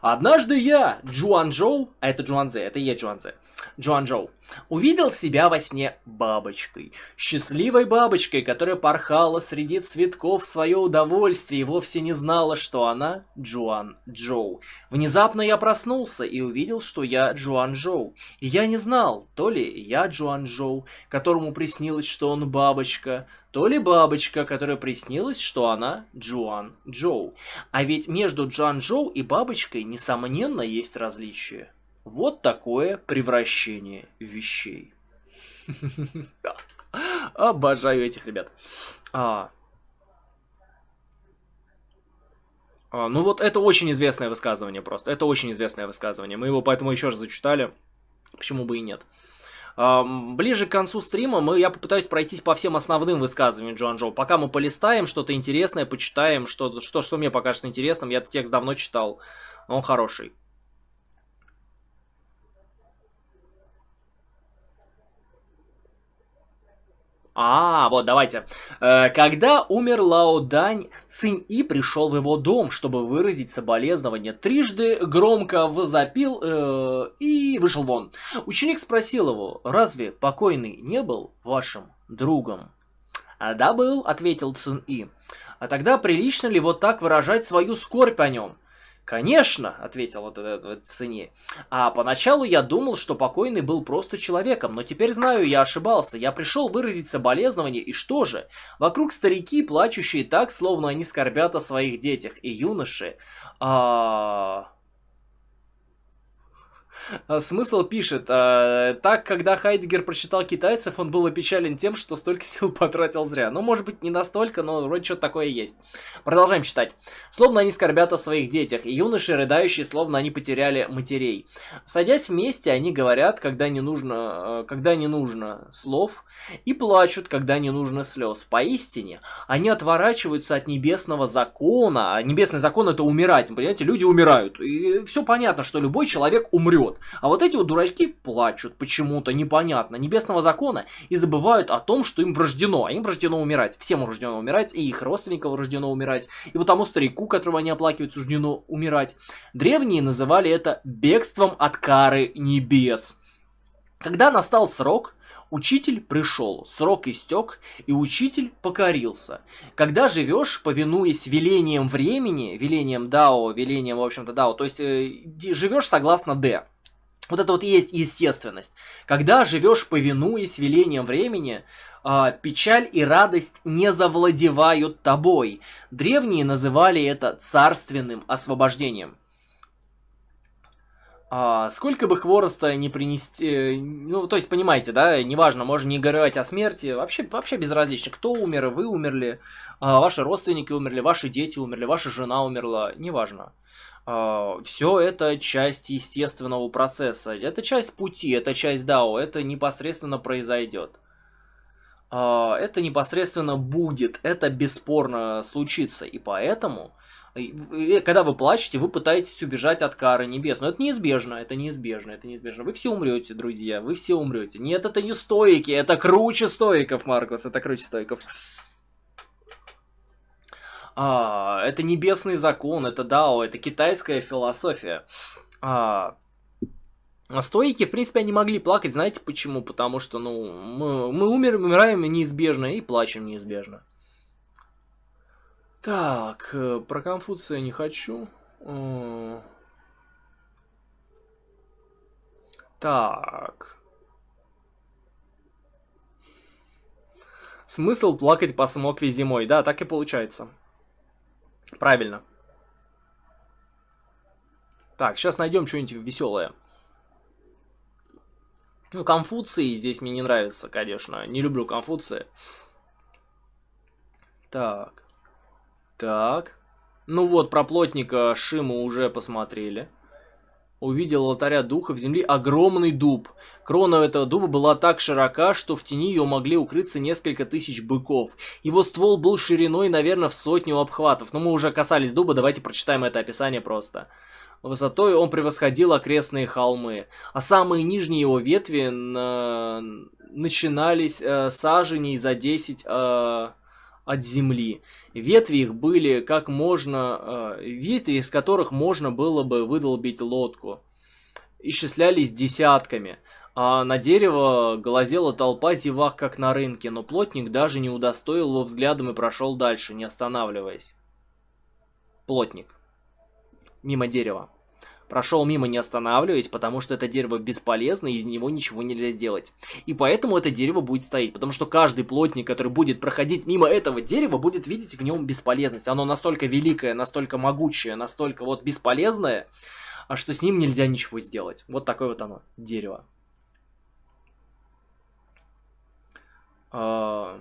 Однажды я, Джуан Джоу, а это Джуан Зе, это я Джуан Зе, Джуан Джоу, увидел себя во сне бабочкой. Счастливой бабочкой, которая порхала среди цветков в свое удовольствие и вовсе не знала, что она Джуан Джоу. Внезапно я проснулся и увидел, что я Джуан Джоу. И я не знал, то ли я Джуан Джоу, которому приснилось, что он бабочка, то ли бабочка, которая приснилась, что она Джоан Джоу. А ведь между Джоан Джоу и бабочкой, несомненно, есть различие. Вот такое превращение вещей. Обожаю этих ребят. А. а. Ну вот это очень известное высказывание просто. Это очень известное высказывание. Мы его поэтому еще раз зачитали. Почему бы и нет? Ближе к концу стрима мы, я попытаюсь пройтись по всем основным высказываниям Джоан Джоу. Пока мы полистаем что-то интересное, почитаем, что, что, что мне покажется интересным. Я этот текст давно читал, он хороший. А, вот, давайте. Э, когда умер Лао Дань, Цинь И пришел в его дом, чтобы выразить соболезнование. Трижды громко возопил э, и вышел вон. Ученик спросил его, разве покойный не был вашим другом? «А, «Да был», — ответил Цин И. «А тогда прилично ли вот так выражать свою скорбь о нем?» «Конечно», — ответил вот этот вот цене. «А поначалу я думал, что покойный был просто человеком, но теперь знаю, я ошибался. Я пришел выразить соболезнования. и что же? Вокруг старики, плачущие так, словно они скорбят о своих детях, и юноши...» а... А, смысл пишет, а, так, когда Хайдегер прочитал китайцев, он был опечален тем, что столько сил потратил зря. Ну, может быть, не настолько, но вроде что-то такое есть. Продолжаем читать. Словно они скорбят о своих детях, и юноши рыдающие, словно они потеряли матерей. Садясь вместе, они говорят, когда не нужно, э, когда не нужно слов, и плачут, когда не нужно слез. Поистине, они отворачиваются от небесного закона. А небесный закон это умирать, понимаете? Люди умирают. И все понятно, что любой человек умрет вперед. А вот эти вот дурачки плачут почему-то, непонятно, небесного закона, и забывают о том, что им врождено, а им врождено умирать. Всем врождено умирать, и их родственникам врождено умирать, и вот тому старику, которого они оплакивают, суждено умирать. Древние называли это бегством от кары небес. Когда настал срок, Учитель пришел, срок истек, и учитель покорился. Когда живешь, повинуясь велением времени, велением Дао, велением в общем-то, Дао, то есть э, живешь согласно Д, вот это вот и есть естественность. Когда живешь повинуясь велением времени, а, печаль и радость не завладевают тобой. Древние называли это царственным освобождением. А сколько бы хвороста не принести, э, ну, то есть, понимаете, да, неважно, можно не горевать о смерти, вообще, вообще безразлично, кто умер, вы умерли, а, ваши родственники умерли, ваши дети умерли, ваша жена умерла, неважно. А, все это часть естественного процесса. Это часть пути, это часть дао, это непосредственно произойдет. А, это непосредственно будет, это бесспорно случится. И поэтому, э, когда вы плачете, вы пытаетесь убежать от кары небес. Но это неизбежно, это неизбежно, это неизбежно. Вы все умрете, друзья, вы все умрете. Нет, это не стойки, это круче стойков, Маркус, это круче стойков. А, это небесный закон, это дао, это китайская философия. А, а, стоики, в принципе, они могли плакать, знаете почему? Потому что, ну, мы, мы умер, умираем неизбежно и плачем неизбежно. Так, э, про Конфуция не хочу. Э. Так. Смысл плакать по смокве зимой, да, так и получается. Правильно. Так, сейчас найдем что-нибудь веселое. Ну, Конфуции здесь мне не нравится, конечно. Не люблю Конфуции. Так. Так. Ну вот, про плотника Шиму уже посмотрели увидел алтаря в земли огромный дуб. Крона этого дуба была так широка, что в тени ее могли укрыться несколько тысяч быков. Его ствол был шириной, наверное, в сотню обхватов. Но мы уже касались дуба, давайте прочитаем это описание просто. Высотой он превосходил окрестные холмы, а самые нижние его ветви на... начинались э, саженей за 10... Э от земли. Ветви их были как можно... Э, ветви, из которых можно было бы выдолбить лодку. Исчислялись десятками. А на дерево глазела толпа зевак, как на рынке, но плотник даже не удостоил его взглядом и прошел дальше, не останавливаясь. Плотник. Мимо дерева. Прошел мимо, не останавливаясь, потому что это дерево бесполезно, и из него ничего нельзя сделать. И поэтому это дерево будет стоять, потому что каждый плотник, который будет проходить мимо этого дерева, будет видеть в нем бесполезность. Оно настолько великое, настолько могучее, настолько вот бесполезное, а что с ним нельзя ничего сделать. Вот такое вот оно, дерево. Uh...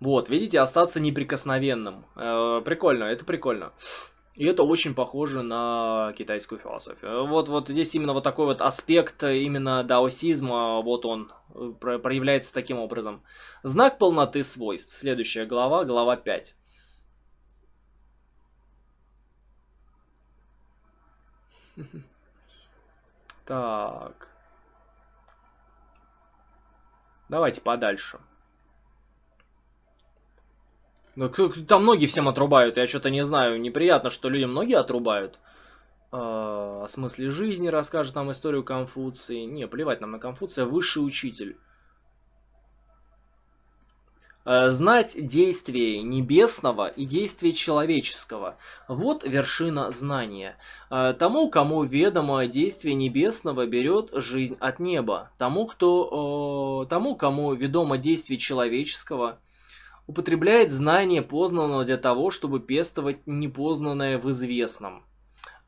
Вот, видите, остаться неприкосновенным. Э, прикольно, это прикольно. И это очень похоже на китайскую философию. Вот, вот здесь именно вот такой вот аспект именно даосизма, вот он э, проявляется таким образом. Знак полноты свойств. Следующая глава, глава 5. Так. Давайте подальше. Ну, там ноги всем отрубают, я что-то не знаю. Неприятно, что людям ноги отрубают. А, о смысле жизни расскажет нам историю Конфуции. Не, плевать нам на Конфуция. Высший учитель. Э, знать действие небесного и действие человеческого. Вот вершина знания. Э, тому, кому ведомо действие небесного, берет жизнь от неба. Тому, кто, тому кому ведомо действие человеческого – употребляет знание познанного для того, чтобы пестовать непознанное в известном,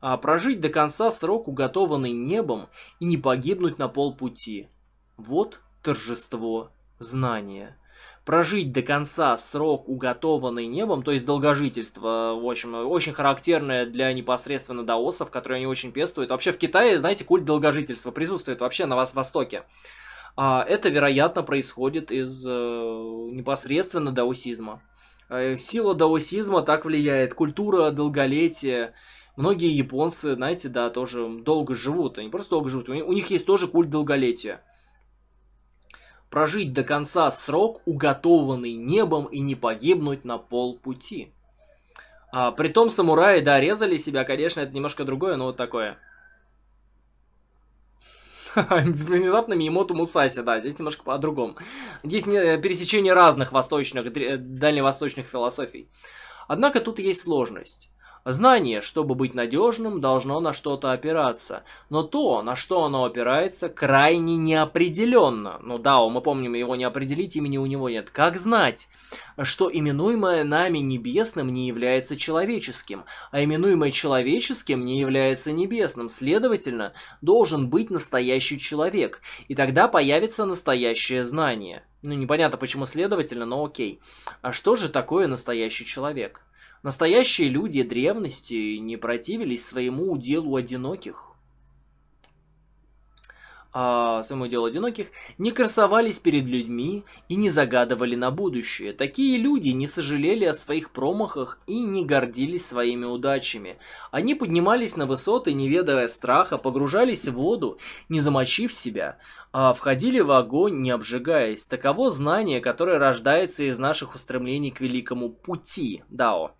а прожить до конца срок, уготованный небом, и не погибнуть на полпути. Вот торжество знания. Прожить до конца срок, уготованный небом, то есть долгожительство, в общем, очень характерное для непосредственно даосов, которые они очень пестуют. Вообще в Китае, знаете, культ долгожительства присутствует вообще на вас Востоке. А Это, вероятно, происходит из э, непосредственно даосизма. Э, сила даосизма так влияет. Культура, долголетие. Многие японцы, знаете, да, тоже долго живут. Они просто долго живут. У них есть тоже культ долголетия. Прожить до конца срок, уготованный небом, и не погибнуть на полпути. А, притом самураи, да, резали себя, конечно, это немножко другое, но вот такое. Внезапно Миемоту Мусаси, да, здесь немножко по-другому, Здесь э, пересечение разных восточных, дальневосточных философий. Однако тут есть сложность. Знание, чтобы быть надежным, должно на что-то опираться, но то, на что оно опирается, крайне неопределенно. Ну да, мы помним, его не определить, имени у него нет. Как знать, что именуемое нами небесным не является человеческим, а именуемое человеческим не является небесным, следовательно, должен быть настоящий человек, и тогда появится настоящее знание. Ну, непонятно почему следовательно, но окей. А что же такое настоящий человек? Настоящие люди древности не противились своему уделу одиноких а, само дело одиноких, не красовались перед людьми и не загадывали на будущее. Такие люди не сожалели о своих промахах и не гордились своими удачами. Они поднимались на высоты, не ведая страха, погружались в воду, не замочив себя, а входили в огонь, не обжигаясь. Таково знание, которое рождается из наших устремлений к великому пути, Дао.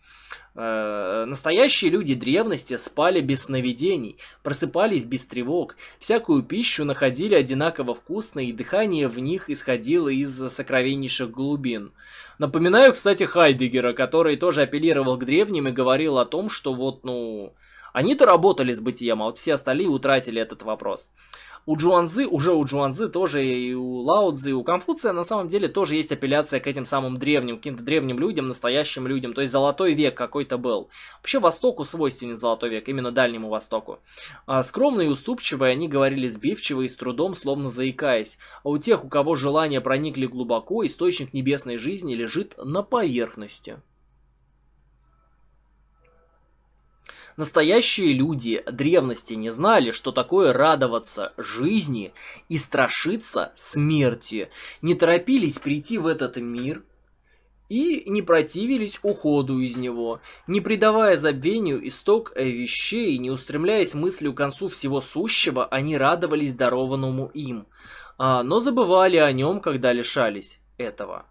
Э, настоящие люди древности спали без сновидений, просыпались без тревог, всякую пищу находили одинаково вкусной, и дыхание в них исходило из сокровеннейших глубин. Напоминаю, кстати, Хайдегера, который тоже апеллировал к древним и говорил о том, что вот, ну... Они-то работали с бытием, а вот все остальные утратили этот вопрос у Джуанзы, уже у Джуанзы тоже и у Лаудзы, и у Конфуция на самом деле тоже есть апелляция к этим самым древним, каким-то древним людям, настоящим людям. То есть золотой век какой-то был. Вообще Востоку свойственен золотой век, именно Дальнему Востоку. А, скромные и уступчивые они говорили сбивчиво и с трудом, словно заикаясь. А у тех, у кого желания проникли глубоко, источник небесной жизни лежит на поверхности. Настоящие люди древности не знали, что такое радоваться жизни и страшиться смерти. Не торопились прийти в этот мир и не противились уходу из него, не придавая забвению исток вещей, не устремляясь мыслью к концу всего сущего, они радовались дарованному им, а, но забывали о нем, когда лишались этого.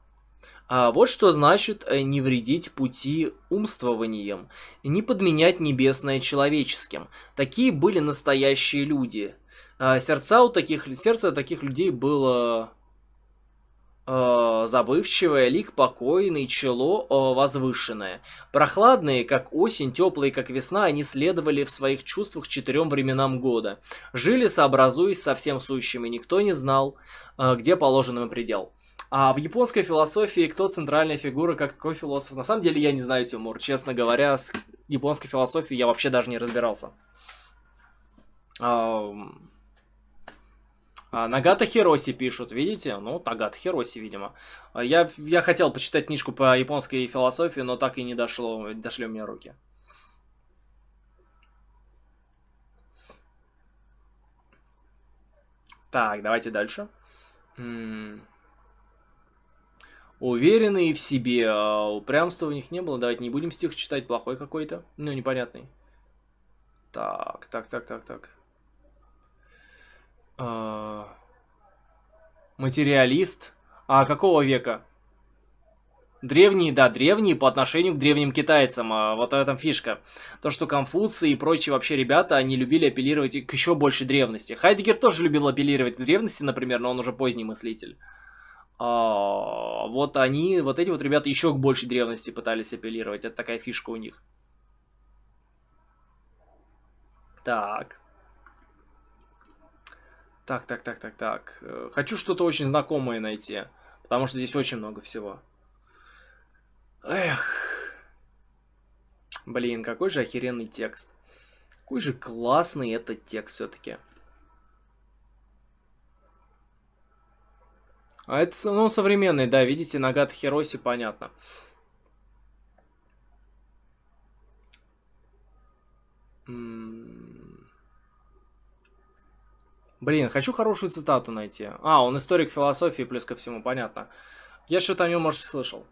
А вот что значит э, не вредить пути умствованием, не подменять небесное человеческим. Такие были настоящие люди. А, сердца у таких, сердце у таких людей было а, забывчивое, лик покойный, чело а, возвышенное. Прохладные, как осень, теплые, как весна, они следовали в своих чувствах четырем временам года. Жили, сообразуясь со всем сущим, и никто не знал, где положен им предел. А в японской философии кто центральная фигура, как какой философ? На самом деле я не знаю, Тимур. Честно говоря, с японской философией я вообще даже не разбирался. А, а, Нагата Хироси пишут, видите? Ну, Тагата Хироси, видимо. А, я, я хотел почитать книжку по японской философии, но так и не дошло, дошли у меня руки. Так, давайте дальше уверенные в себе, а упрямства у них не было. Давайте не будем стих читать, плохой какой-то, ну, непонятный. Так, так, так, так, так. А... Материалист. А какого века? Древние, да, древние по отношению к древним китайцам. А вот в этом фишка. То, что Конфуций и прочие вообще ребята, они любили апеллировать к еще большей древности. Хайдегер тоже любил апеллировать к древности, например, но он уже поздний мыслитель. А, вот они, вот эти вот ребята еще к большей древности пытались апеллировать. Это такая фишка у них. Так. Так, так, так, так, так. Э, хочу что-то очень знакомое найти. Потому что здесь очень много всего. Эх. Блин, какой же охеренный текст. Какой же классный этот текст все-таки. А это, ну, современный, да, видите, Нагата Хироси, понятно. Блин, хочу хорошую цитату найти. А, он историк философии, плюс ко всему, понятно. Я что-то о нем, может, слышал.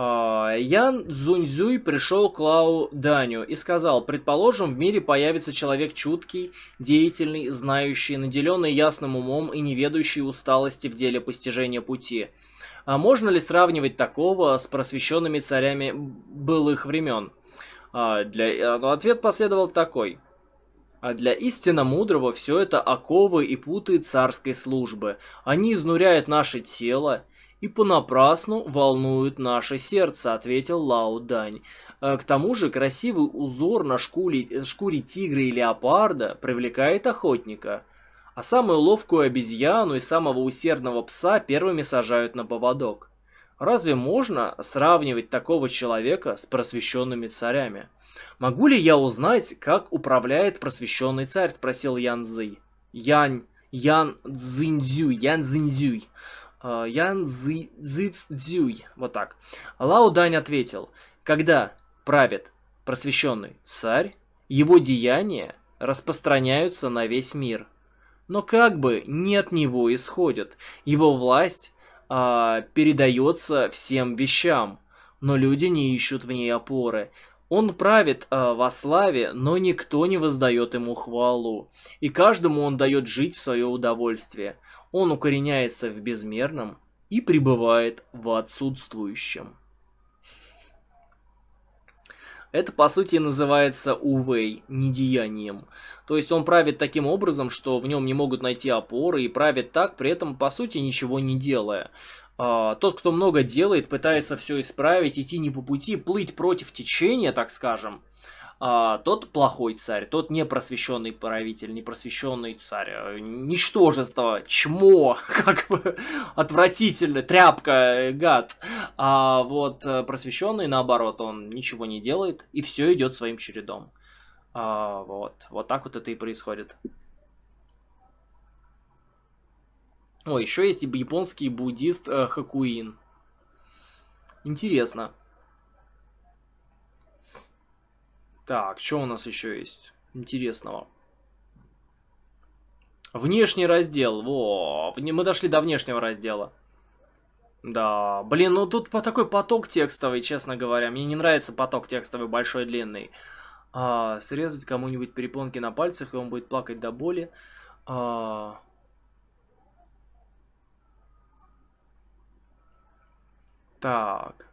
А, Ян Цзуньзюй пришел к Лао Даню и сказал, предположим, в мире появится человек чуткий, деятельный, знающий, наделенный ясным умом и не ведающий усталости в деле постижения пути. А можно ли сравнивать такого с просвещенными царями былых времен? А для... А, но ответ последовал такой. А для истинно мудрого все это оковы и путы царской службы. Они изнуряют наше тело, и понапрасну волнуют наше сердце», — ответил Лао Дань. «Э, «К тому же красивый узор на шкуре, э, шкуре тигра и леопарда привлекает охотника, а самую ловкую обезьяну и самого усердного пса первыми сажают на поводок. Разве можно сравнивать такого человека с просвещенными царями?» «Могу ли я узнать, как управляет просвещенный царь?» — спросил Ян Цзы. «Янь, Ян Цзиньцзюй, Ян Цзиньцзюй. Э, Ян Цзюй. Вот так. Лао Дань ответил, когда правит просвещенный царь, его деяния распространяются на весь мир. Но как бы не от него исходят. Его власть а, передается всем вещам, но люди не ищут в ней опоры. Он правит э, во славе, но никто не воздает ему хвалу, и каждому он дает жить в свое удовольствие он укореняется в безмерном и пребывает в отсутствующем. Это, по сути, называется увей, недеянием. То есть он правит таким образом, что в нем не могут найти опоры, и правит так, при этом, по сути, ничего не делая. А, тот, кто много делает, пытается все исправить, идти не по пути, плыть против течения, так скажем – а, тот плохой царь, тот непросвещенный правитель, непросвещенный царь, э, ничтожество, чмо, как бы отвратительно, тряпка, э, гад. А вот э, просвещенный, наоборот, он ничего не делает, и все идет своим чередом. А, вот, вот так вот это и происходит. О, еще есть японский буддист э, Хакуин. Интересно. Так, что у нас еще есть интересного? Внешний раздел. Во, мы дошли до внешнего раздела. Да, блин, ну тут по такой поток текстовый, честно говоря. Мне не нравится поток текстовый большой, длинный. А, срезать кому-нибудь перепонки на пальцах, и он будет плакать до боли. А... Так.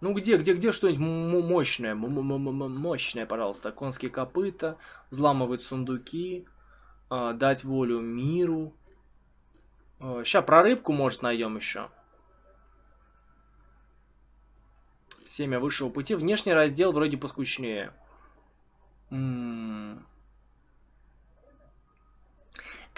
Ну где, где, где что-нибудь мощное? Мощное, пожалуйста. Конские копыта, взламывать сундуки, э, дать волю миру. Э, а, сейчас про рыбку, может, найдем еще. Семя высшего пути. Внешний раздел вроде поскучнее. М -м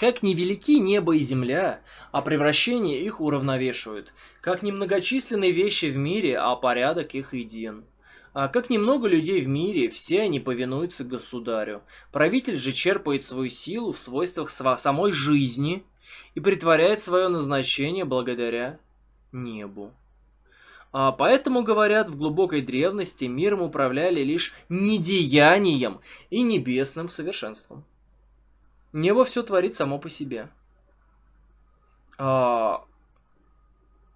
как невелики небо и земля, а превращение их уравновешивают. Как немногочисленные вещи в мире, а порядок их един. А как немного людей в мире, все они повинуются государю. Правитель же черпает свою силу в свойствах самой жизни и притворяет свое назначение благодаря небу. А поэтому, говорят, в глубокой древности миром управляли лишь недеянием и небесным совершенством. Небо все творит само по себе. А...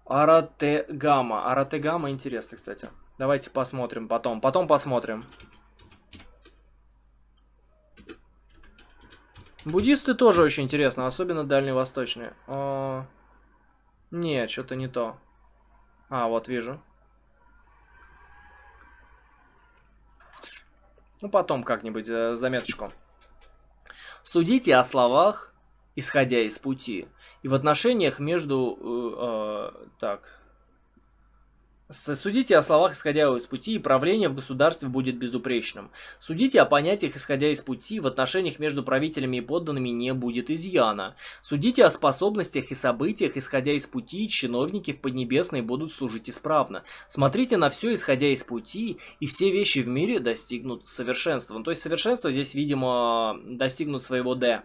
Арате гамма. интересно, кстати. Давайте посмотрим потом. Потом посмотрим. Буддисты тоже очень интересно, особенно дальневосточные. О... А, Нет, что-то не то. А, вот вижу. Ну, потом как-нибудь э, заметочку. Судите о словах, исходя из пути. И в отношениях между... Э, э, так, Судите о словах, исходя из пути, и правление в государстве будет безупречным. Судите о понятиях, исходя из пути, в отношениях между правителями и подданными не будет изъяна. Судите о способностях и событиях, исходя из пути, чиновники в Поднебесной будут служить исправно. Смотрите на все, исходя из пути, и все вещи в мире достигнут совершенства. Ну, то есть совершенство здесь, видимо, достигнут своего «д».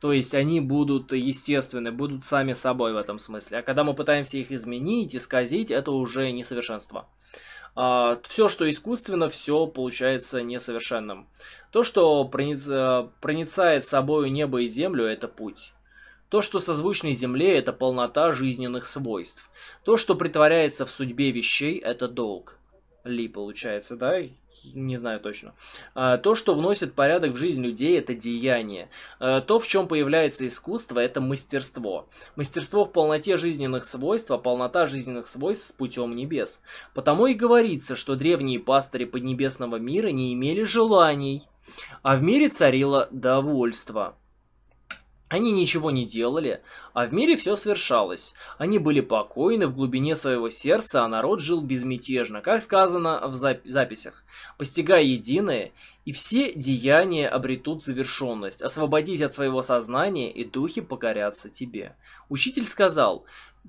То есть они будут естественны, будут сами собой в этом смысле. А когда мы пытаемся их изменить, исказить, это уже несовершенство. А, все, что искусственно, все получается несовершенным. То, что э, проницает собою небо и землю, это путь. То, что созвучно земле, это полнота жизненных свойств. То, что притворяется в судьбе вещей, это долг ли получается, да? Не знаю точно. А, то, что вносит порядок в жизнь людей, это деяние. А, то, в чем появляется искусство, это мастерство. Мастерство в полноте жизненных свойств, а полнота жизненных свойств с путем небес. Потому и говорится, что древние пастыри поднебесного мира не имели желаний, а в мире царило довольство. Они ничего не делали, а в мире все свершалось. Они были покойны в глубине своего сердца, а народ жил безмятежно, как сказано в зап записях. «Постигая единое, и все деяния обретут завершенность. Освободись от своего сознания, и духи покорятся тебе». Учитель сказал,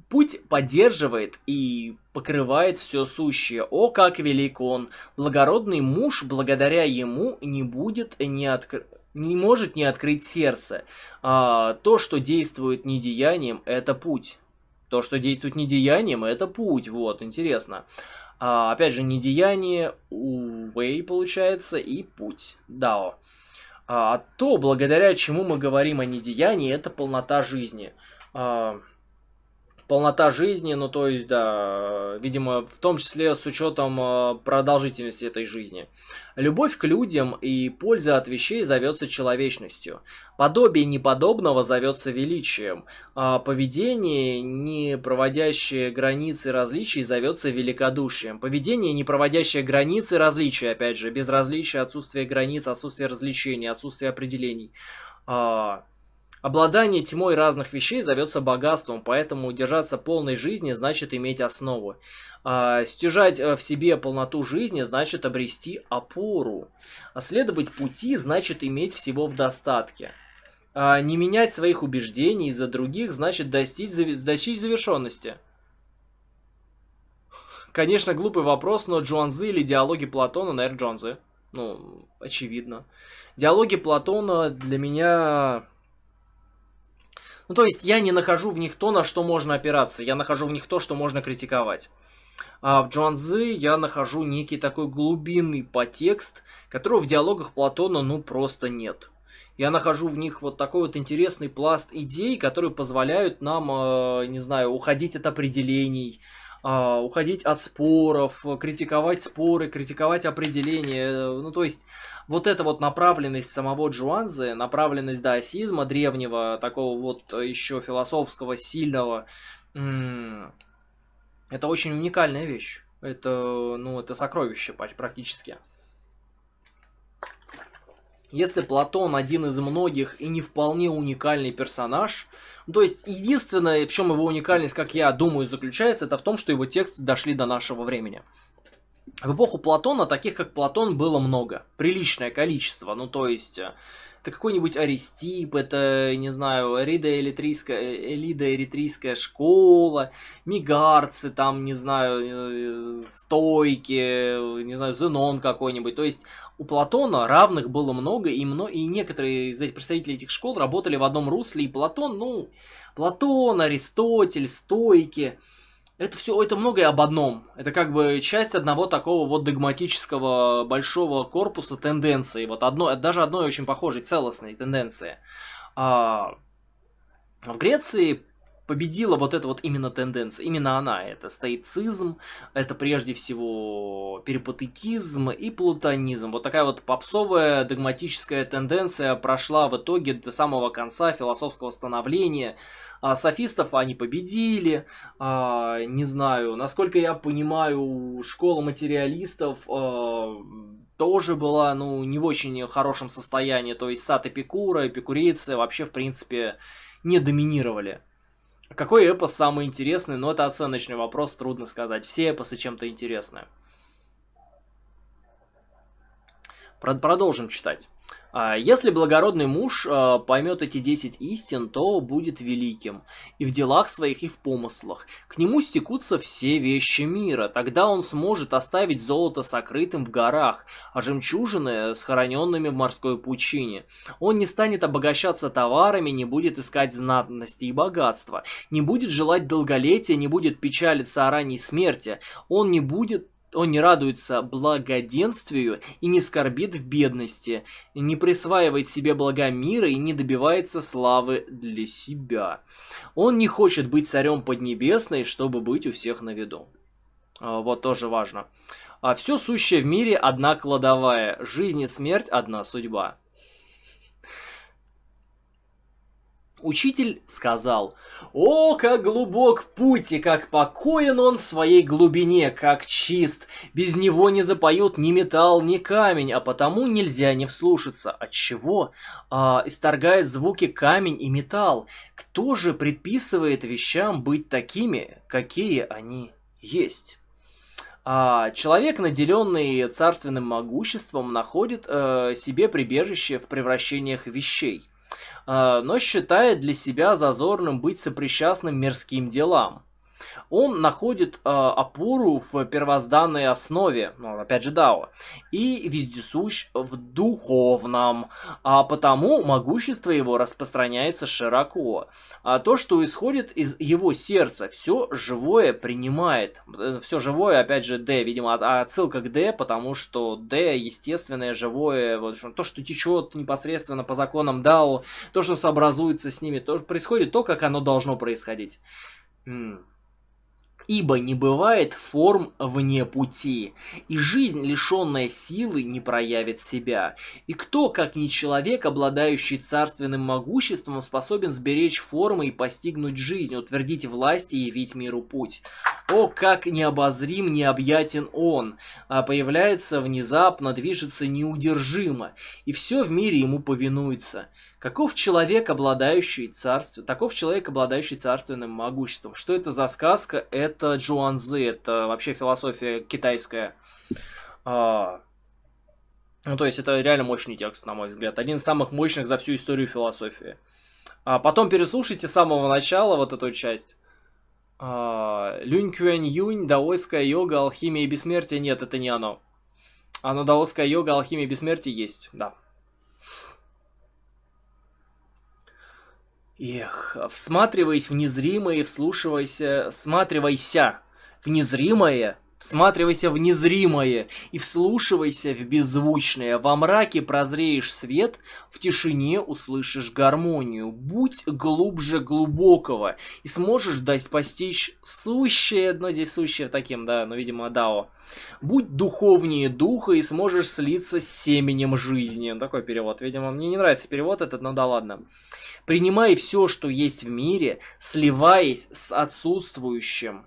Путь поддерживает и покрывает все сущее. О, как велик он! Благородный муж благодаря ему не будет ни открыт не может не открыть сердце. А, то, что действует недеянием, это путь. То, что действует недеянием, это путь. Вот, интересно. А, опять же, недеяние, увей, получается, и путь. Дао. А, то, благодаря чему мы говорим о недеянии, это полнота жизни. А, полнота жизни, ну то есть, да, видимо, в том числе с учетом э, продолжительности этой жизни. Любовь к людям и польза от вещей зовется человечностью. Подобие неподобного зовется величием. А поведение, не проводящее границы различий, зовется великодушием. Поведение, не проводящее границы различий, опять же, без безразличие, отсутствие границ, отсутствие развлечений, отсутствие определений. А Обладание тьмой разных вещей зовется богатством, поэтому удержаться полной жизни значит иметь основу. А, стяжать э, в себе полноту жизни значит обрести опору. А следовать пути значит иметь всего в достатке. А, не менять своих убеждений из-за других значит достичь, достичь завершенности. Конечно, глупый вопрос, но Джонзы или диалоги Платона, наверное, Джонзы. Ну, очевидно. Диалоги Платона для меня ну, то есть я не нахожу в них то, на что можно опираться. Я нахожу в них то, что можно критиковать. А в Джуанзы я нахожу некий такой глубинный подтекст, которого в диалогах Платона ну просто нет. Я нахожу в них вот такой вот интересный пласт идей, которые позволяют нам, э, не знаю, уходить от определений, а, уходить от споров, критиковать споры, критиковать определения. Э, ну, то есть, вот эта вот направленность самого Джуанзы, направленность даосизма древнего, такого вот еще философского, сильного, это очень уникальная вещь. Это, ну, это сокровище практически. Если Платон один из многих и не вполне уникальный персонаж, то есть единственное, в чем его уникальность, как я думаю, заключается, это в том, что его тексты дошли до нашего времени. В эпоху Платона таких, как Платон, было много, приличное количество, ну то есть э, это какой-нибудь Аристип, это, не знаю, Эрида Эритрийская, э, Элида Эритрийская школа, Мигарцы, там, не знаю, э, Стойки, не знаю, Зенон какой-нибудь. То есть у Платона равных было много, и, мно... и некоторые из этих представителей этих школ работали в одном русле, и Платон, ну, Платон, Аристотель, Стойки – это все, это многое об одном. Это как бы часть одного такого вот догматического большого корпуса тенденции. Вот одно, даже одной очень похожей целостной тенденции. А в Греции победила вот эта вот именно тенденция. Именно она. Это стоицизм, это прежде всего перипатетизм и платонизм. Вот такая вот попсовая догматическая тенденция прошла в итоге до самого конца философского становления. А софистов они победили. А, не знаю, насколько я понимаю, школа материалистов а, тоже была, ну, не в очень хорошем состоянии. То есть сад Эпикура, эпикурейцы э, вообще, в принципе, не доминировали. Какой эпос самый интересный? Но ну, это оценочный вопрос, трудно сказать. Все эпосы чем-то интересны. Продолжим читать. А, если благородный муж а, поймет эти десять истин, то будет великим и в делах своих, и в помыслах. К нему стекутся все вещи мира, тогда он сможет оставить золото сокрытым в горах, а жемчужины схороненными в морской пучине. Он не станет обогащаться товарами, не будет искать знатности и богатства, не будет желать долголетия, не будет печалиться о ранней смерти, он не будет он не радуется благоденствию и не скорбит в бедности, не присваивает себе блага мира и не добивается славы для себя. Он не хочет быть царем Поднебесной, чтобы быть у всех на виду. А, вот тоже важно. А Все сущее в мире одна кладовая, жизнь и смерть одна судьба. Учитель сказал, «О, как глубок путь и как покоен он в своей глубине, как чист! Без него не запоют ни металл, ни камень, а потому нельзя не вслушаться. Отчего? А, исторгает звуки камень и металл. Кто же предписывает вещам быть такими, какие они есть?» А человек, наделенный царственным могуществом, находит э, себе прибежище в превращениях вещей – Э, но считает для себя зазорным быть сопричастным мирским делам он находит э, опору в первозданной основе, ну, опять же, Дао, и вездесущ в духовном, а потому могущество его распространяется широко. А то, что исходит из его сердца, все живое принимает. Э, все живое, опять же, Д, видимо, а, отсылка к Д, потому что Д естественное, живое, вот, то, что течет непосредственно по законам Дао, то, что сообразуется с ними, то происходит то, как оно должно происходить. Mm ибо не бывает форм вне пути, и жизнь, лишенная силы, не проявит себя. И кто, как не человек, обладающий царственным могуществом, способен сберечь формы и постигнуть жизнь, утвердить власть и явить миру путь? О, как необозрим, необъятен он, а появляется внезапно, движется неудержимо, и все в мире ему повинуется. Каков человек, обладающий царством? Таков человек, обладающий царственным могуществом. Что это за сказка? Это Джуанзы, это вообще философия китайская. А... Ну, то есть, это реально мощный текст, на мой взгляд. Один из самых мощных за всю историю философии. А потом переслушайте с самого начала вот эту часть. А... Люнь Кюэнь Юнь, даойская йога, алхимия и бессмертие. Нет, это не оно. Оно даосская йога, алхимия и бессмертие есть, да. Эх, всматриваясь в незримое и вслушивайся, всматривайся в незримое Всматривайся в незримое и вслушивайся в беззвучное. Во мраке прозреешь свет, в тишине услышишь гармонию. Будь глубже глубокого и сможешь дать постичь сущее, но здесь сущее таким, да, ну, видимо, дао. Будь духовнее духа и сможешь слиться с семенем жизни. Ну, такой перевод, видимо, мне не нравится перевод этот, но да ладно. Принимай все, что есть в мире, сливаясь с отсутствующим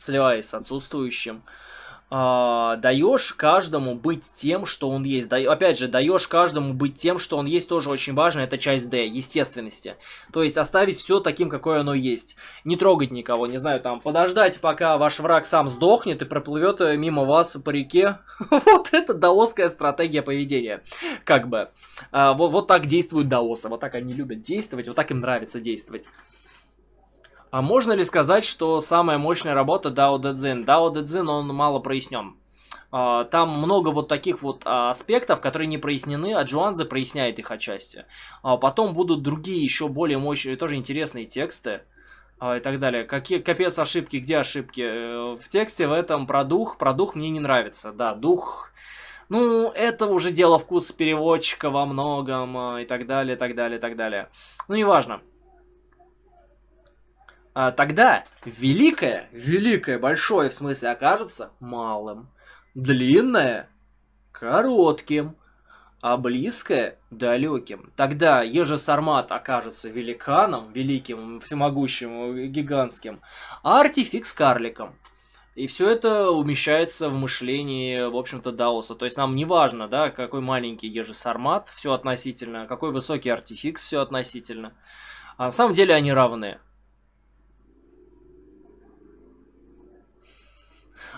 сливаясь с отсутствующим, э, а, даешь каждому быть тем, что он есть. Да, опять же, даешь каждому быть тем, что он есть, тоже очень важно. Это часть Д, естественности. То есть оставить все таким, какое оно есть. Не трогать никого, не знаю, там, подождать, пока ваш враг сам сдохнет и проплывет э, мимо вас по реке. Вот это даосская стратегия поведения. Как бы. А, вот так действуют даосы, вот так они любят действовать, вот так им нравится действовать. А можно ли сказать, что самая мощная работа Дао Дэдзин? Дао Дэдзин, он мало прояснен. А, там много вот таких вот а, аспектов, которые не прояснены, а Джуанзе проясняет их отчасти. А потом будут другие, еще более мощные, тоже интересные тексты и так далее. Какие, капец ошибки, где ошибки? Э, в тексте в этом про дух, про дух мне не нравится. Да, дух... Ну, это уже дело вкуса переводчика во многом и так далее, и так далее, и так далее. Ну, неважно а тогда великое, великое, большое в смысле окажется малым, длинное – коротким, а близкое – далеким. Тогда ежесармат окажется великаном, великим, всемогущим, гигантским, а артификс – карликом. И все это умещается в мышлении, в общем-то, Даоса. То есть нам не важно, да, какой маленький ежесармат, все относительно, какой высокий артификс, все относительно. А на самом деле они равны.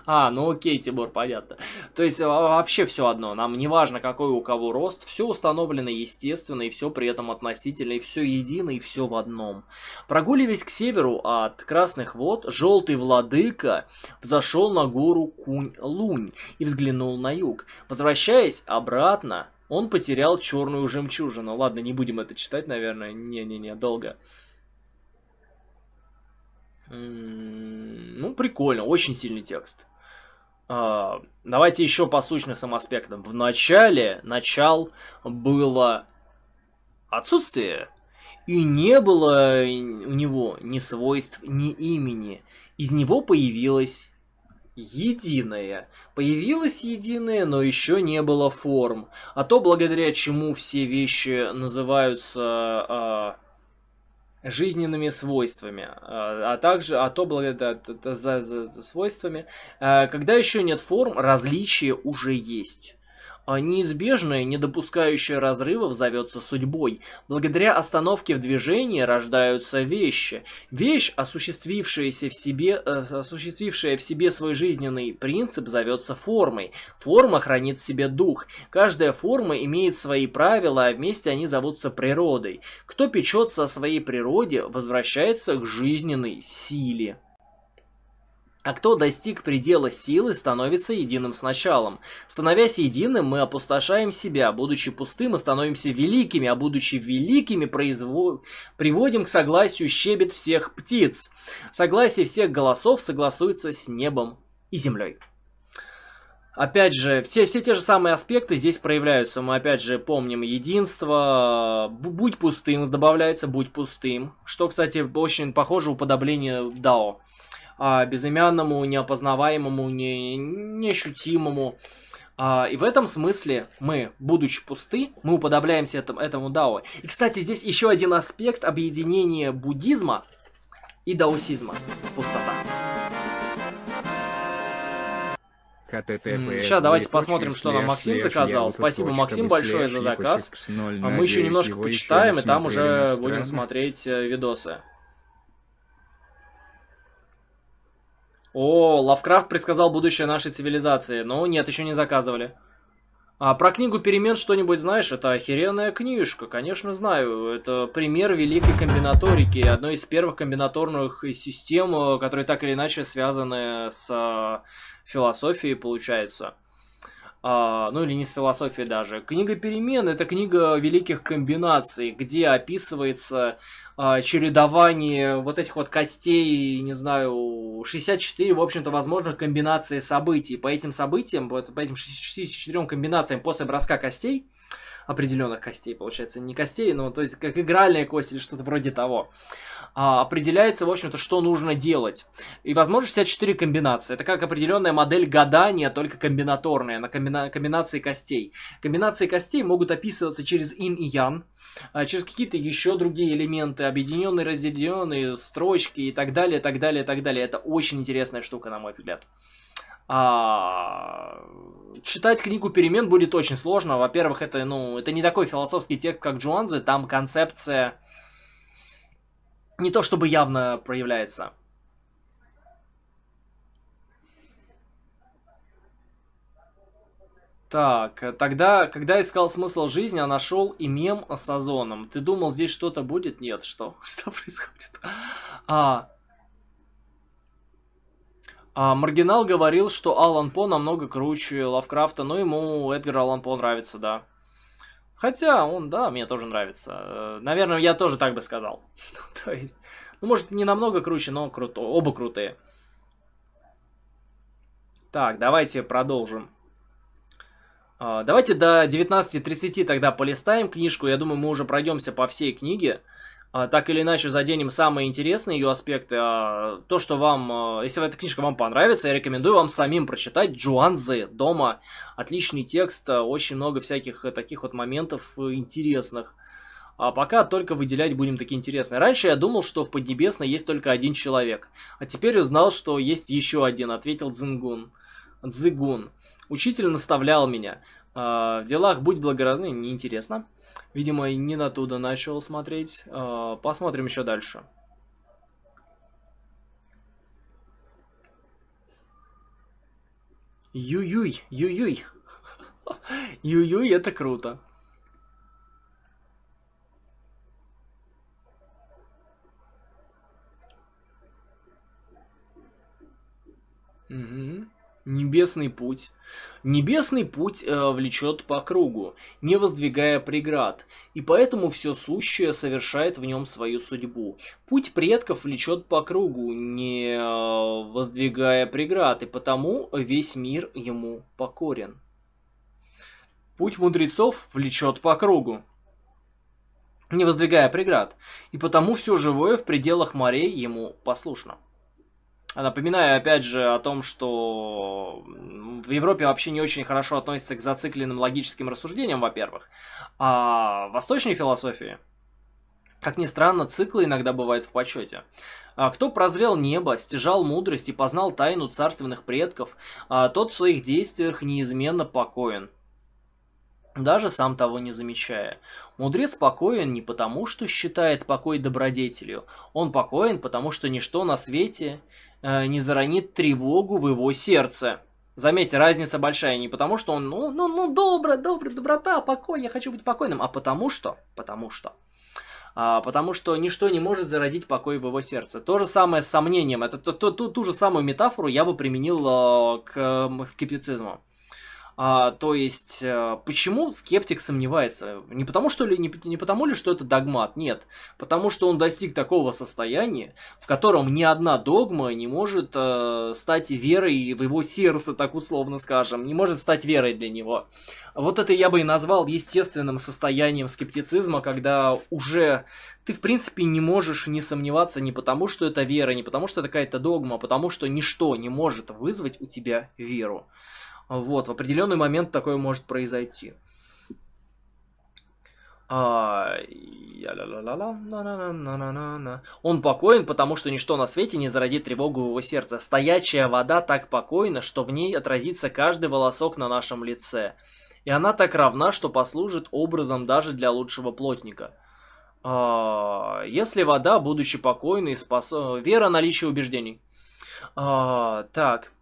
А, ну окей, Тимур, понятно. То есть а, вообще все одно, нам не важно, какой у кого рост, все установлено естественно, и все при этом относительно, и все едино, и все в одном. Прогуливаясь к северу от Красных Вод, Желтый Владыка взошел на гору Кунь-Лунь и взглянул на юг. Возвращаясь обратно, он потерял черную жемчужину. Ладно, не будем это читать, наверное. Не-не-не, долго. Ну, прикольно, очень сильный текст. А, давайте еще по сущностным аспектам. В начале, начал было отсутствие, и не было у него ни свойств, ни имени. Из него появилось единое. Появилось единое, но еще не было форм. А то, благодаря чему все вещи называются... Э, жизненными свойствами, а, а также а то благодаря за, за, за свойствами, э, когда еще нет форм, различия уже есть. Неизбежное, не допускающее разрывов, зовется судьбой. Благодаря остановке в движении рождаются вещи. Вещь, осуществившаяся в себе, э, осуществившая в себе свой жизненный принцип, зовется формой. Форма хранит в себе дух. Каждая форма имеет свои правила, а вместе они зовутся природой. Кто печется о своей природе, возвращается к жизненной силе. А кто достиг предела силы, становится единым с началом. Становясь единым, мы опустошаем себя, будучи пустым, мы становимся великими, а будучи великими, произво... приводим к согласию щебет всех птиц. Согласие всех голосов согласуется с небом и землей. Опять же, все, все те же самые аспекты здесь проявляются. Мы опять же помним единство, будь пустым, добавляется будь пустым. Что, кстати, очень похоже уподобление Дао а, безымянному, неопознаваемому, не, неощутимому. А, и в этом смысле мы, будучи пусты, мы уподобляемся этому, этому дао. И, кстати, здесь еще один аспект объединения буддизма и даосизма. Пустота. Сейчас давайте посмотрим, что нам Максим заказал. Спасибо, Максим, большое за заказ. а Мы еще немножко почитаем, и там уже будем смотреть э, видосы. О, Лавкрафт предсказал будущее нашей цивилизации. Ну, нет, еще не заказывали. А про книгу «Перемен» что-нибудь знаешь? Это охеренная книжка, конечно, знаю. Это пример великой комбинаторики, одной из первых комбинаторных систем, э, которые так или иначе связаны с э, философией, получается. А, ну или не с философией даже. Книга перемен это книга великих комбинаций, где описывается а, чередование вот этих вот костей, не знаю, 64, в общем-то, возможных комбинаций событий. По этим событиям, по этим 64 комбинациям после броска костей, определенных костей, получается, не костей, но то есть как игральные кости или что-то вроде того. А, определяется, в общем-то, что нужно делать. И, возможно, 64 комбинации. Это как определенная модель гадания, только комбинаторная, на комбина комбинации костей. Комбинации костей могут описываться через ин и ян, а, через какие-то еще другие элементы, объединенные, разделенные, строчки и так далее, так далее, так далее. Это очень интересная штука, на мой взгляд. А, читать книгу перемен будет очень сложно. Во-первых, это, ну, это не такой философский текст, как Джуанзе, там концепция не то чтобы явно проявляется. Так, тогда, когда искал смысл жизни, а нашел и мем с Озоном. Ты думал, здесь что-то будет? Нет, что? Что происходит? А, а, Маргинал говорил, что Алан По намного круче Лавкрафта, но ему Эдгар Алан По нравится, да. Хотя он, да, мне тоже нравится. Э, наверное, я тоже так бы сказал. Ну, то есть, ну, может, не намного круче, но круто. Оба крутые. Так, давайте продолжим. А, давайте до 19.30 тогда полистаем книжку. Я думаю, мы уже пройдемся по всей книге. А, так или иначе заденем самые интересные ее аспекты. А, то, что вам, а, если эта книжка вам понравится, я рекомендую вам самим прочитать Джуанзы дома. Отличный текст, очень много всяких э, таких вот моментов э, интересных. А пока только выделять будем такие интересные. Раньше я думал, что в Поднебесной есть только один человек. А теперь узнал, что есть еще один, ответил Дзингун. Дзигун. Учитель наставлял меня. В делах будь благоразумным, неинтересно. интересно. Видимо, и не на туда начал смотреть. А, посмотрим еще дальше. Юй-юй, юй-юй. Юй-юй, это круто. Угу. Небесный путь. Небесный путь э, влечет по кругу, не воздвигая преград, и поэтому все сущее совершает в нем свою судьбу. Путь предков влечет по кругу, не э, воздвигая преград, и потому весь мир ему покорен. Путь мудрецов влечет по кругу, не воздвигая преград, и потому все живое в пределах морей ему послушно. Напоминаю, опять же, о том, что в Европе вообще не очень хорошо относятся к зацикленным логическим рассуждениям, во-первых. А в восточной философии, как ни странно, циклы иногда бывают в почете. А кто прозрел небо, стяжал мудрость и познал тайну царственных предков, а тот в своих действиях неизменно покоен даже сам того не замечая. Мудрец покоен не потому, что считает покой добродетелью, он покоен, потому что ничто на свете э, не заронит тревогу в его сердце. Заметьте, разница большая не потому, что он, ну, ну, ну, добро, добро, доброта, покой, я хочу быть покойным, а потому что, потому что. А, потому что ничто не может зародить покой в его сердце. То же самое с сомнением. Это ту, ту, ту, ту же самую метафору я бы применил э, к, к скептицизму. А, то есть, э, почему скептик сомневается? Не потому, что ли, не, не потому ли, что это догмат? Нет. Потому что он достиг такого состояния, в котором ни одна догма не может э, стать верой в его сердце, так условно скажем, не может стать верой для него. Вот это я бы и назвал естественным состоянием скептицизма, когда уже ты, в принципе, не можешь не сомневаться не потому, что это вера, не потому, что это какая-то догма, а потому, что ничто не может вызвать у тебя веру. Вот, в определенный момент такое может произойти. А, Он покоен, потому что ничто на свете не зародит тревогу его сердца. Стоячая вода так покойна, что в ней отразится каждый волосок на нашем лице. И она так равна, что послужит образом даже для лучшего плотника. А, если вода, будучи покойной, способна... Вера – наличие убеждений. А, так.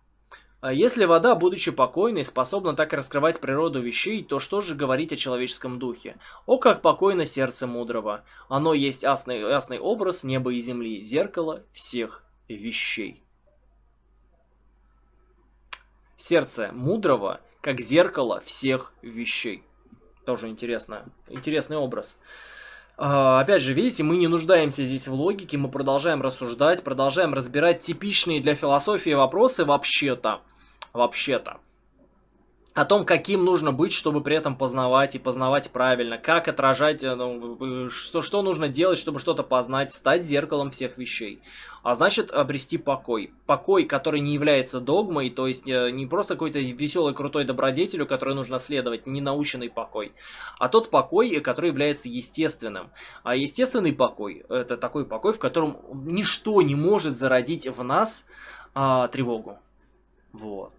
А если вода, будучи покойной, способна так раскрывать природу вещей, то что же говорить о человеческом духе? О, как покойно сердце мудрого! Оно есть ясный, ясный образ неба и земли, зеркало всех вещей. Сердце мудрого, как зеркало всех вещей. Тоже интересно, интересный образ. А, опять же, видите, мы не нуждаемся здесь в логике, мы продолжаем рассуждать, продолжаем разбирать типичные для философии вопросы вообще-то. Вообще-то о том, каким нужно быть, чтобы при этом познавать и познавать правильно, как отражать, э, ну, э, что, что нужно делать, чтобы что-то познать, стать зеркалом всех вещей. А значит, обрести покой. Покой, который не является догмой, то есть э, не просто какой-то веселый, крутой добродетелю, который нужно следовать, не наученный покой, а тот покой, который является естественным. А естественный покой – это такой покой, в котором ничто не может зародить в нас а, тревогу. Вот.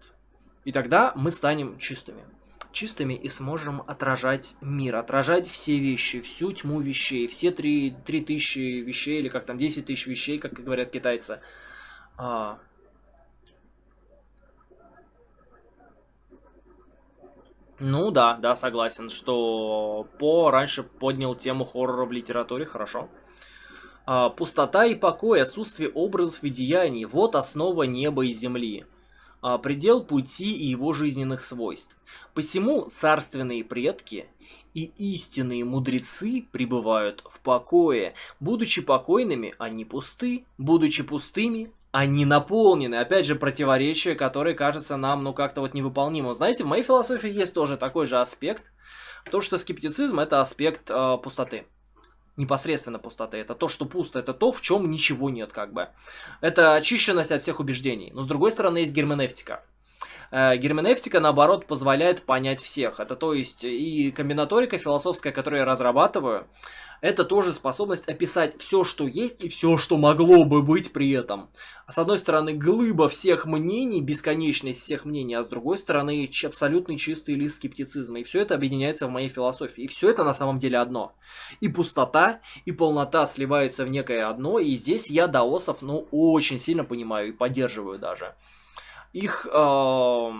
И тогда мы станем чистыми. Чистыми и сможем отражать мир, отражать все вещи, всю тьму вещей, все три, три тысячи вещей, или как там, 10 тысяч вещей, как говорят китайцы. А... Ну да, да, согласен, что По раньше поднял тему хоррора в литературе, хорошо. А, пустота и покой, отсутствие образов и деяний – вот основа неба и земли. А, предел пути и его жизненных свойств. Посему царственные предки и истинные мудрецы пребывают в покое. Будучи покойными, они пусты, будучи пустыми, они наполнены. Опять же, противоречие, которое кажется нам, ну, как-то вот невыполнимо. Знаете, в моей философии есть тоже такой же аспект, то, что скептицизм – это аспект э, пустоты непосредственно пустоты. Это то, что пусто, это то, в чем ничего нет, как бы. Это очищенность от всех убеждений. Но с другой стороны, есть герменевтика. Э, Герменевтика, наоборот, позволяет понять всех. Это то есть и комбинаторика философская, которую я разрабатываю, это тоже способность описать все, что есть и все, что могло бы быть при этом. С одной стороны, глыба всех мнений, бесконечность всех мнений, а с другой стороны, абсолютный чистый лист скептицизма. И все это объединяется в моей философии. И все это на самом деле одно. И пустота, и полнота сливаются в некое одно, и здесь я даосов, ну, очень сильно понимаю и поддерживаю даже их э,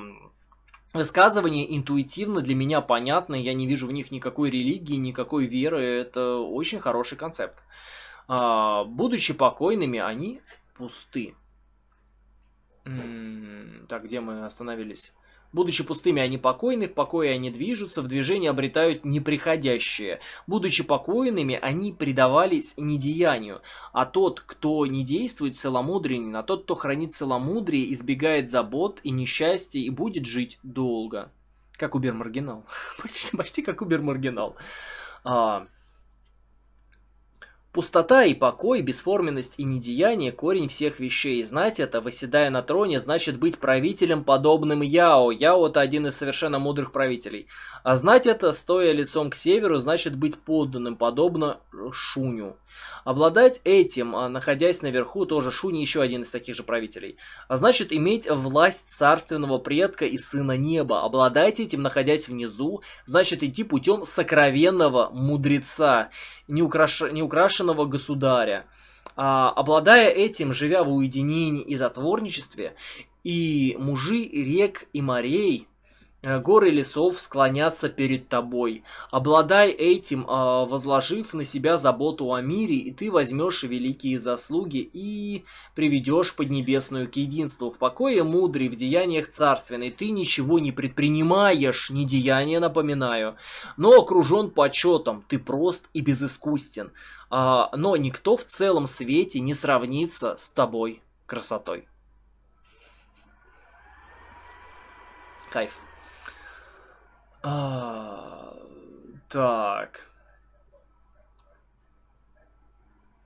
высказывания интуитивно для меня понятны, я не вижу в них никакой религии, никакой веры, это очень хороший концепт. Э, будучи покойными, они пусты. Так, где мы остановились? Будучи пустыми, они покойны, в покое они движутся, в движении обретают неприходящее. Будучи покойными, они предавались недеянию. А тот, кто не действует, целомудренен, а тот, кто хранит целомудрие, избегает забот и несчастья и будет жить долго. Как убер-маргинал. почти, почти как убер-маргинал. А, Пустота и покой, бесформенность и недеяние – корень всех вещей, и знать это, восседая на троне, значит быть правителем, подобным Яо. Яо – это один из совершенно мудрых правителей. А знать это, стоя лицом к северу, значит быть подданным, подобно Шуню. Обладать этим, а, находясь наверху, тоже Шуни еще один из таких же правителей, а значит иметь власть царственного предка и сына неба. Обладать этим, находясь внизу, значит идти путем сокровенного мудреца, неукраш... неукрашенного государя. А, обладая этим, живя в уединении и затворничестве, и мужи рек и морей – Э, горы лесов склонятся перед тобой. Обладай этим, э, возложив на себя заботу о мире, и ты возьмешь великие заслуги и приведешь Поднебесную к единству. В покое мудрый, в деяниях царственный. Ты ничего не предпринимаешь, не деяние, напоминаю, но окружен почетом. Ты прост и безыскусен. А, но никто в целом свете не сравнится с тобой красотой. Кайф. А, так.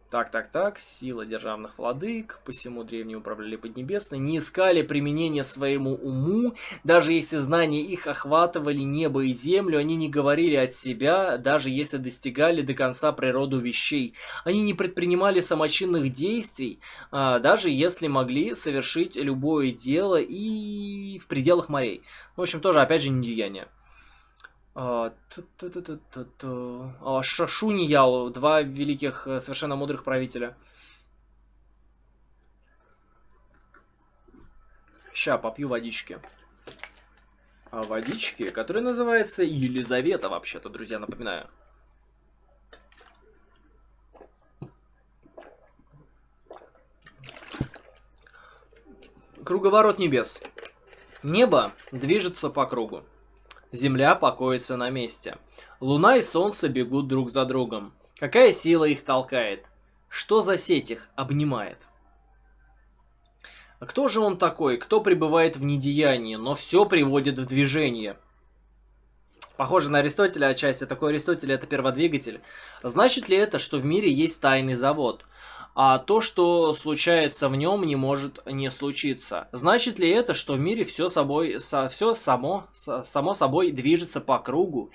Так, так, так, сила державных владык, посему древние управляли Поднебесной, не искали применения своему уму, даже если знания их охватывали небо и землю, они не говорили от себя, даже если достигали до конца природу вещей. Они не предпринимали самочинных действий, а, даже если могли совершить любое дело и в пределах морей. В общем, тоже, опять же, недеяние. А, а, Шуньял, два великих, э, совершенно мудрых правителя. Ща попью водички. А водички, которая называется Елизавета, вообще-то, друзья, напоминаю. Круговорот небес. Небо движется по кругу. Земля покоится на месте. Луна и Солнце бегут друг за другом. Какая сила их толкает? Что за сеть их обнимает? А кто же он такой, кто пребывает в недеянии, но все приводит в движение? Похоже на Аристотеля отчасти, такой Аристотель это перводвигатель. Значит ли это, что в мире есть тайный завод? а то, что случается в нем, не может не случиться. Значит ли это, что в мире все, собой, со, все само, со, само собой движется по кругу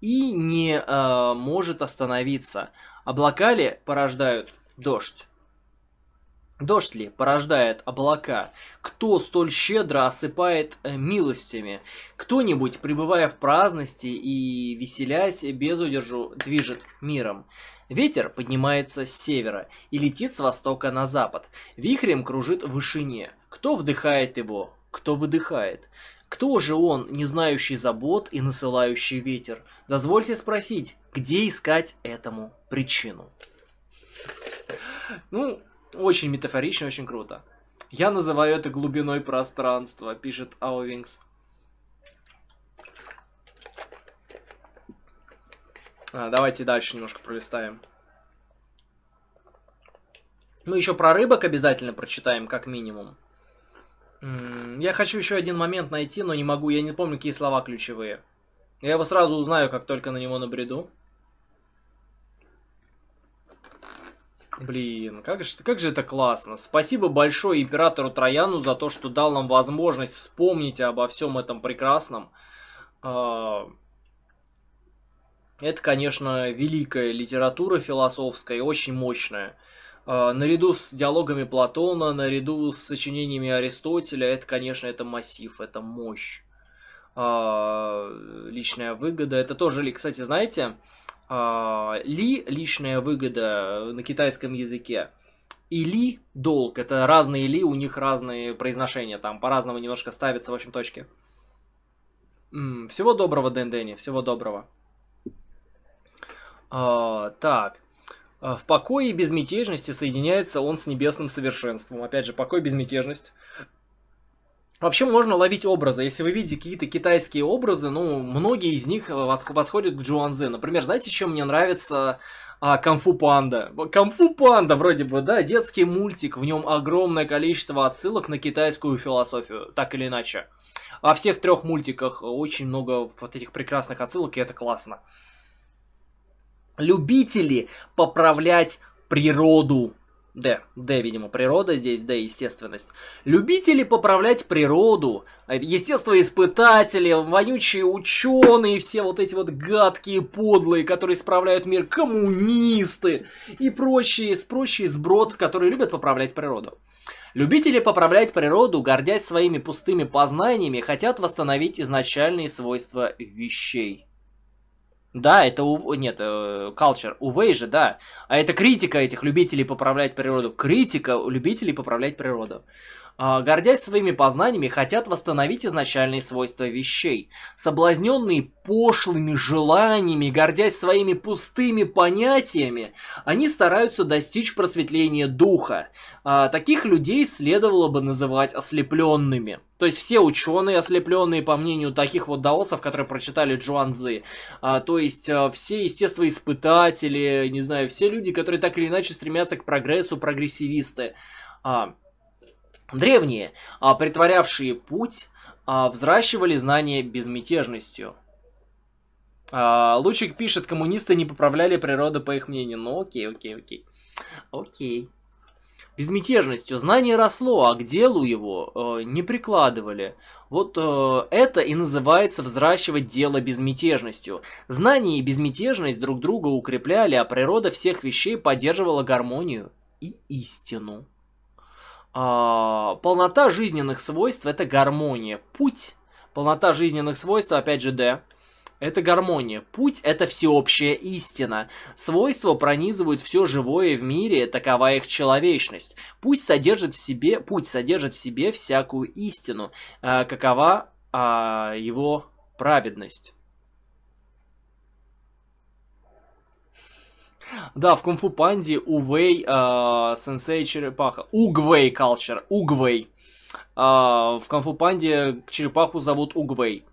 и не э, может остановиться? Облака ли порождают дождь? Дождь ли порождает облака? Кто столь щедро осыпает э, милостями? Кто-нибудь, пребывая в праздности и веселясь без удержу, движет миром. Ветер поднимается с севера и летит с востока на запад. Вихрем кружит в вышине. Кто вдыхает его? Кто выдыхает? Кто же он, не знающий забот и насылающий ветер? Дозвольте спросить, где искать этому причину? Ну, очень метафорично, очень круто. Я называю это глубиной пространства, пишет Аувингс. А, давайте дальше немножко пролистаем. Мы еще про рыбок обязательно прочитаем, как минимум. Я хочу еще один момент найти, но не могу, я не помню, какие слова ключевые. Я его сразу узнаю, как только на него набреду. Блин, как же, как же это классно. Спасибо большое императору Трояну за то, что дал нам возможность вспомнить обо всем этом прекрасном. А, это, конечно, великая литература философская, очень мощная. А, наряду с диалогами Платона, наряду с сочинениями Аристотеля, это, конечно, это массив, это мощь. А, личная выгода. Это тоже, кстати, знаете, а, ли – личная выгода на китайском языке, и Ли – долг. Это разные Ли, у них разные произношения, там по-разному немножко ставятся, в общем, точки. Всего доброго, Дэн Дэнни, всего доброго. А, так. А, в покое и безмятежности соединяется он с небесным совершенством. Опять же, покой безмятежность. Вообще можно ловить образы. Если вы видите какие-то китайские образы, ну, многие из них э, восходят к Джуанзе. Например, знаете, чем мне нравится а, Камфу Панда. Камфу Панда вроде бы, да, детский мультик, в нем огромное количество отсылок на китайскую философию, так или иначе. Во всех трех мультиках очень много вот этих прекрасных отсылок, и это классно. Любители поправлять природу. Д. Д, видимо, природа здесь, Д, естественность. Любители поправлять природу, э, естествоиспытатели, вонючие ученые, все вот эти вот гадкие подлые, которые исправляют мир, коммунисты и прочие, прочие сброд, которые любят поправлять природу. Любители поправлять природу, гордясь своими пустыми познаниями, хотят восстановить изначальные свойства вещей. Да, это у... нет, э, culture, увей же, да. А это критика этих любителей поправлять природу. Критика любителей поправлять природу. А, гордясь своими познаниями, хотят восстановить изначальные свойства вещей. Соблазненные пошлыми желаниями, гордясь своими пустыми понятиями, они стараются достичь просветления духа. А, таких людей следовало бы называть ослепленными. То есть все ученые, ослепленные, по мнению таких вот даосов, которые прочитали Джуанзы, а, то есть а, все естествоиспытатели, не знаю, все люди, которые так или иначе стремятся к прогрессу, прогрессивисты, а, Древние, а притворявшие путь, а, взращивали знания безмятежностью. А, Лучик пишет, коммунисты не поправляли природу по их мнению. Ну окей, окей, окей. Окей. Безмятежностью. Знание росло, а к делу его э, не прикладывали. Вот э, это и называется взращивать дело безмятежностью. Знание и безмятежность друг друга укрепляли, а природа всех вещей поддерживала гармонию и истину. А, полнота жизненных свойств – это гармония. Путь. Полнота жизненных свойств, опять же, Д. Это гармония. Путь – это всеобщая истина. Свойства пронизывают все живое в мире, такова их человечность. Путь содержит в себе, путь содержит в себе всякую истину, э, какова а, его праведность. Да, в Кунг-фу Панде Увей, а, Сенсей Черепаха. Угвей Калчер, Угвей. А, в Кунг-фу Панде черепаху зовут Угвей.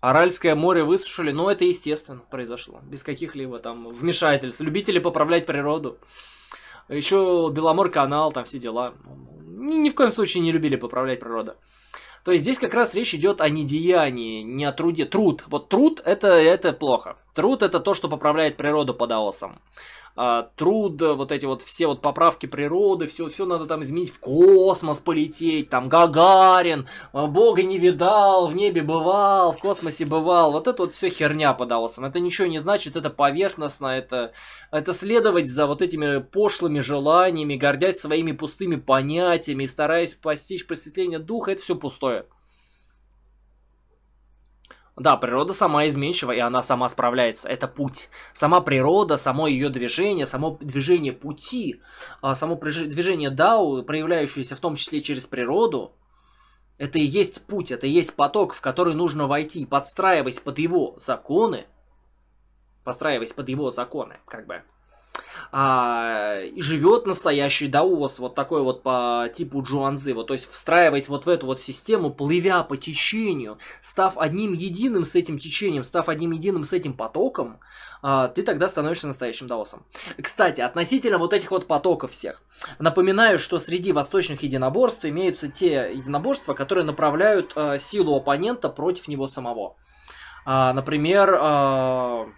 Аральское море высушили, но это естественно произошло, без каких-либо там вмешательств. Любители поправлять природу. Еще Беломор канал, там все дела. Ни, ни в коем случае не любили поправлять природу. То есть здесь как раз речь идет о недеянии, не о труде. Труд. Вот труд это, это плохо. Труд это то, что поправляет природу по даосам. А, труд, вот эти вот все вот поправки природы, все, все надо там изменить, в космос полететь, там Гагарин, а, Бога не видал, в небе бывал, в космосе бывал, вот это вот все херня по Даосам, Это ничего не значит, это поверхностно, это, это следовать за вот этими пошлыми желаниями, гордясь своими пустыми понятиями, стараясь постичь просветление духа, это все пустое. Да, природа сама изменчива, и она сама справляется. Это путь. Сама природа, само ее движение, само движение пути, а, само движение Дау, проявляющееся в том числе через природу, это и есть путь, это и есть поток, в который нужно войти, подстраиваясь под его законы, подстраиваясь под его законы, как бы а, и живет настоящий даос, вот такой вот по типу Джуанзы, вот, то есть встраиваясь вот в эту вот систему, плывя по течению, став одним единым с этим течением, став одним единым с этим потоком, а, ты тогда становишься настоящим даосом. Кстати, относительно вот этих вот потоков всех, напоминаю, что среди восточных единоборств имеются те единоборства, которые направляют а, силу оппонента против него самого. А, например, а,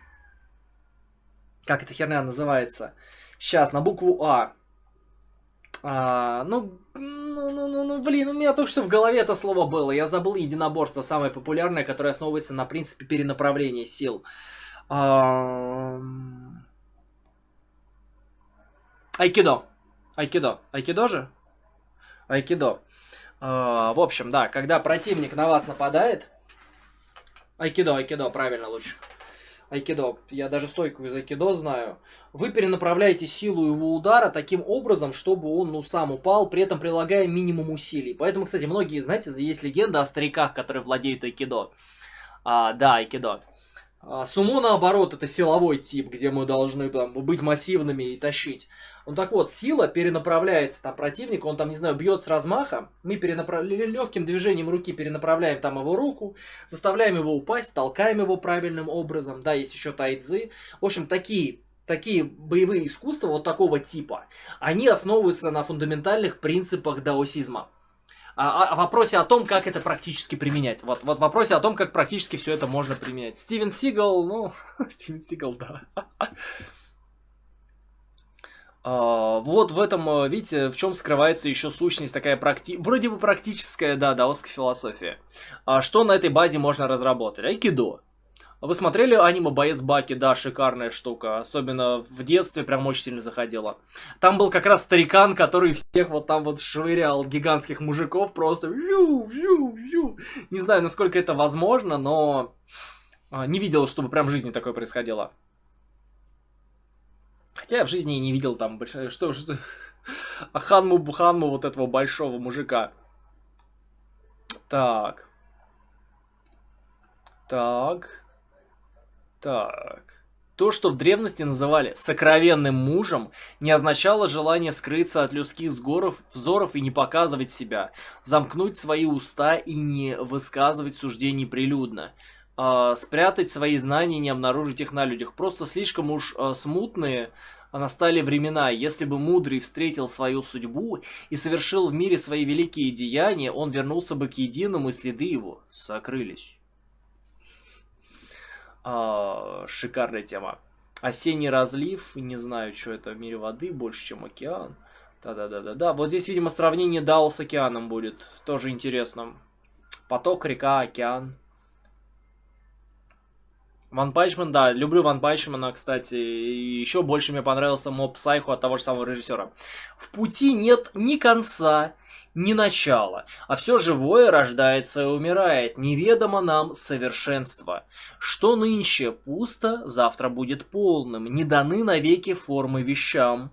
как эта херня называется? Сейчас, на букву А. А, ну, ну, ну, ну, блин, у меня только что в голове это слово было. Я забыл единоборство, самое популярное, которое основывается на принципе перенаправления сил. А... Айкидо. Айкидо. Айкидо же? Айкидо. А, в общем, да, когда противник на вас нападает... Айкидо, айкидо, правильно лучше айкидо, я даже стойку из айкидо знаю, вы перенаправляете силу его удара таким образом, чтобы он, ну, сам упал, при этом прилагая минимум усилий. Поэтому, кстати, многие, знаете, есть легенда о стариках, которые владеют айкидо. А, да, айкидо. А, сумо, наоборот, это силовой тип, где мы должны там, быть массивными и тащить. Ну так вот, сила перенаправляется там противник, он там, не знаю, бьет с размаха, мы перенаправляем легким движением руки перенаправляем там его руку, заставляем его упасть, толкаем его правильным образом, да, есть еще тайцзы. В общем, такие такие боевые искусства вот такого типа, они основываются на фундаментальных принципах даосизма. А, а, о, вопросе о том, как это практически применять. Вот, вот в вопросе о том, как практически все это можно применять. Стивен Сигал, ну, Стивен Сигал, да. А, вот в этом, э, видите, в чем скрывается еще сущность такая практи... вроде бы практическая, да, даосская философия. Uh, что на этой базе можно разработать? Айкидо. А вы смотрели аниме «Боец Баки»? Да, шикарная штука. Особенно в детстве прям очень сильно заходила. Там был как раз старикан, который всех вот там вот швырял гигантских мужиков просто... Не знаю, насколько это возможно, но а, не видел, чтобы прям в жизни такое происходило. Хотя я в жизни и не видел там большое... Что, что... А Ханму, Ханму вот этого большого мужика. Так. Так. Так. То, что в древности называли «сокровенным мужем», не означало желание скрыться от людских взоров, взоров и не показывать себя, замкнуть свои уста и не высказывать суждений прилюдно, э, спрятать свои знания и не обнаружить их на людях. Просто слишком уж э, смутные настали времена. Если бы мудрый встретил свою судьбу и совершил в мире свои великие деяния, он вернулся бы к единому, и следы его сокрылись. А, шикарная тема. Осенний разлив, не знаю, что это в мире воды, больше, чем океан. Да-да-да-да-да. Вот здесь, видимо, сравнение Дау с океаном будет. Тоже интересно. Поток, река, океан. Ван Панчмен, да, люблю Ван Панчмена, кстати. И еще больше мне понравился Моб Сайху от того же самого режиссера. В пути нет ни конца, не начало, а все живое рождается и умирает, неведомо нам совершенство. Что нынче пусто, завтра будет полным, не даны навеки формы вещам.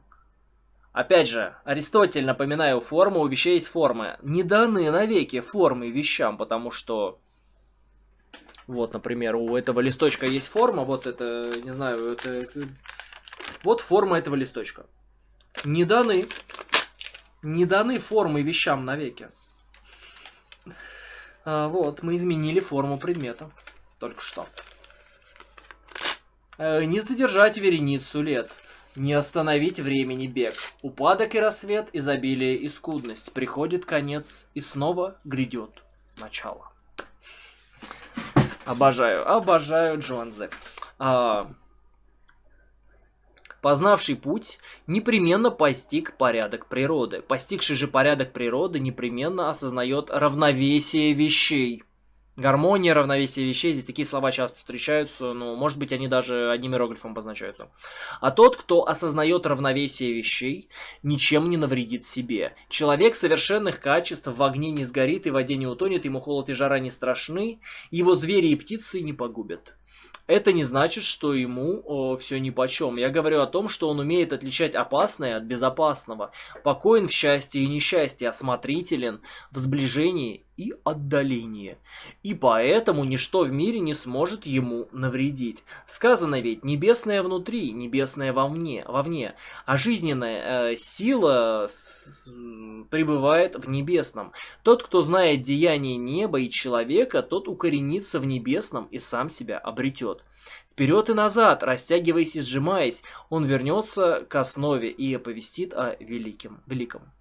Опять же, Аристотель, напоминаю, форма у вещей есть формы. Не даны навеки формы вещам, потому что... Вот, например, у этого листочка есть форма, вот это, не знаю, это... это... Вот форма этого листочка. Не даны не даны формы вещам навеки. А, вот, мы изменили форму предмета. Только что. Э, не задержать вереницу лет. Не остановить времени бег. Упадок и рассвет, изобилие и скудность. Приходит конец, и снова грядет начало. Обожаю, обожаю Джонзе. А, Познавший путь непременно постиг порядок природы. Постигший же порядок природы непременно осознает равновесие вещей. Гармония, равновесие вещей, здесь такие слова часто встречаются, ну, может быть, они даже одним иероглифом обозначаются. А тот, кто осознает равновесие вещей, ничем не навредит себе. Человек совершенных качеств в огне не сгорит и в воде не утонет, ему холод и жара не страшны, его звери и птицы не погубят это не значит, что ему э, все нипочем. Я говорю о том, что он умеет отличать опасное от безопасного, покоен в счастье и несчастье, осмотрителен в сближении и отдалении. И поэтому ничто в мире не сможет ему навредить. Сказано ведь, небесное внутри, небесное во вовне, вовне а жизненная э, сила с, пребывает в небесном. Тот, кто знает деяния неба и человека, тот укоренится в небесном и сам себя обретет обретет. Вперед и назад, растягиваясь и сжимаясь, он вернется к основе и оповестит о великом. великом.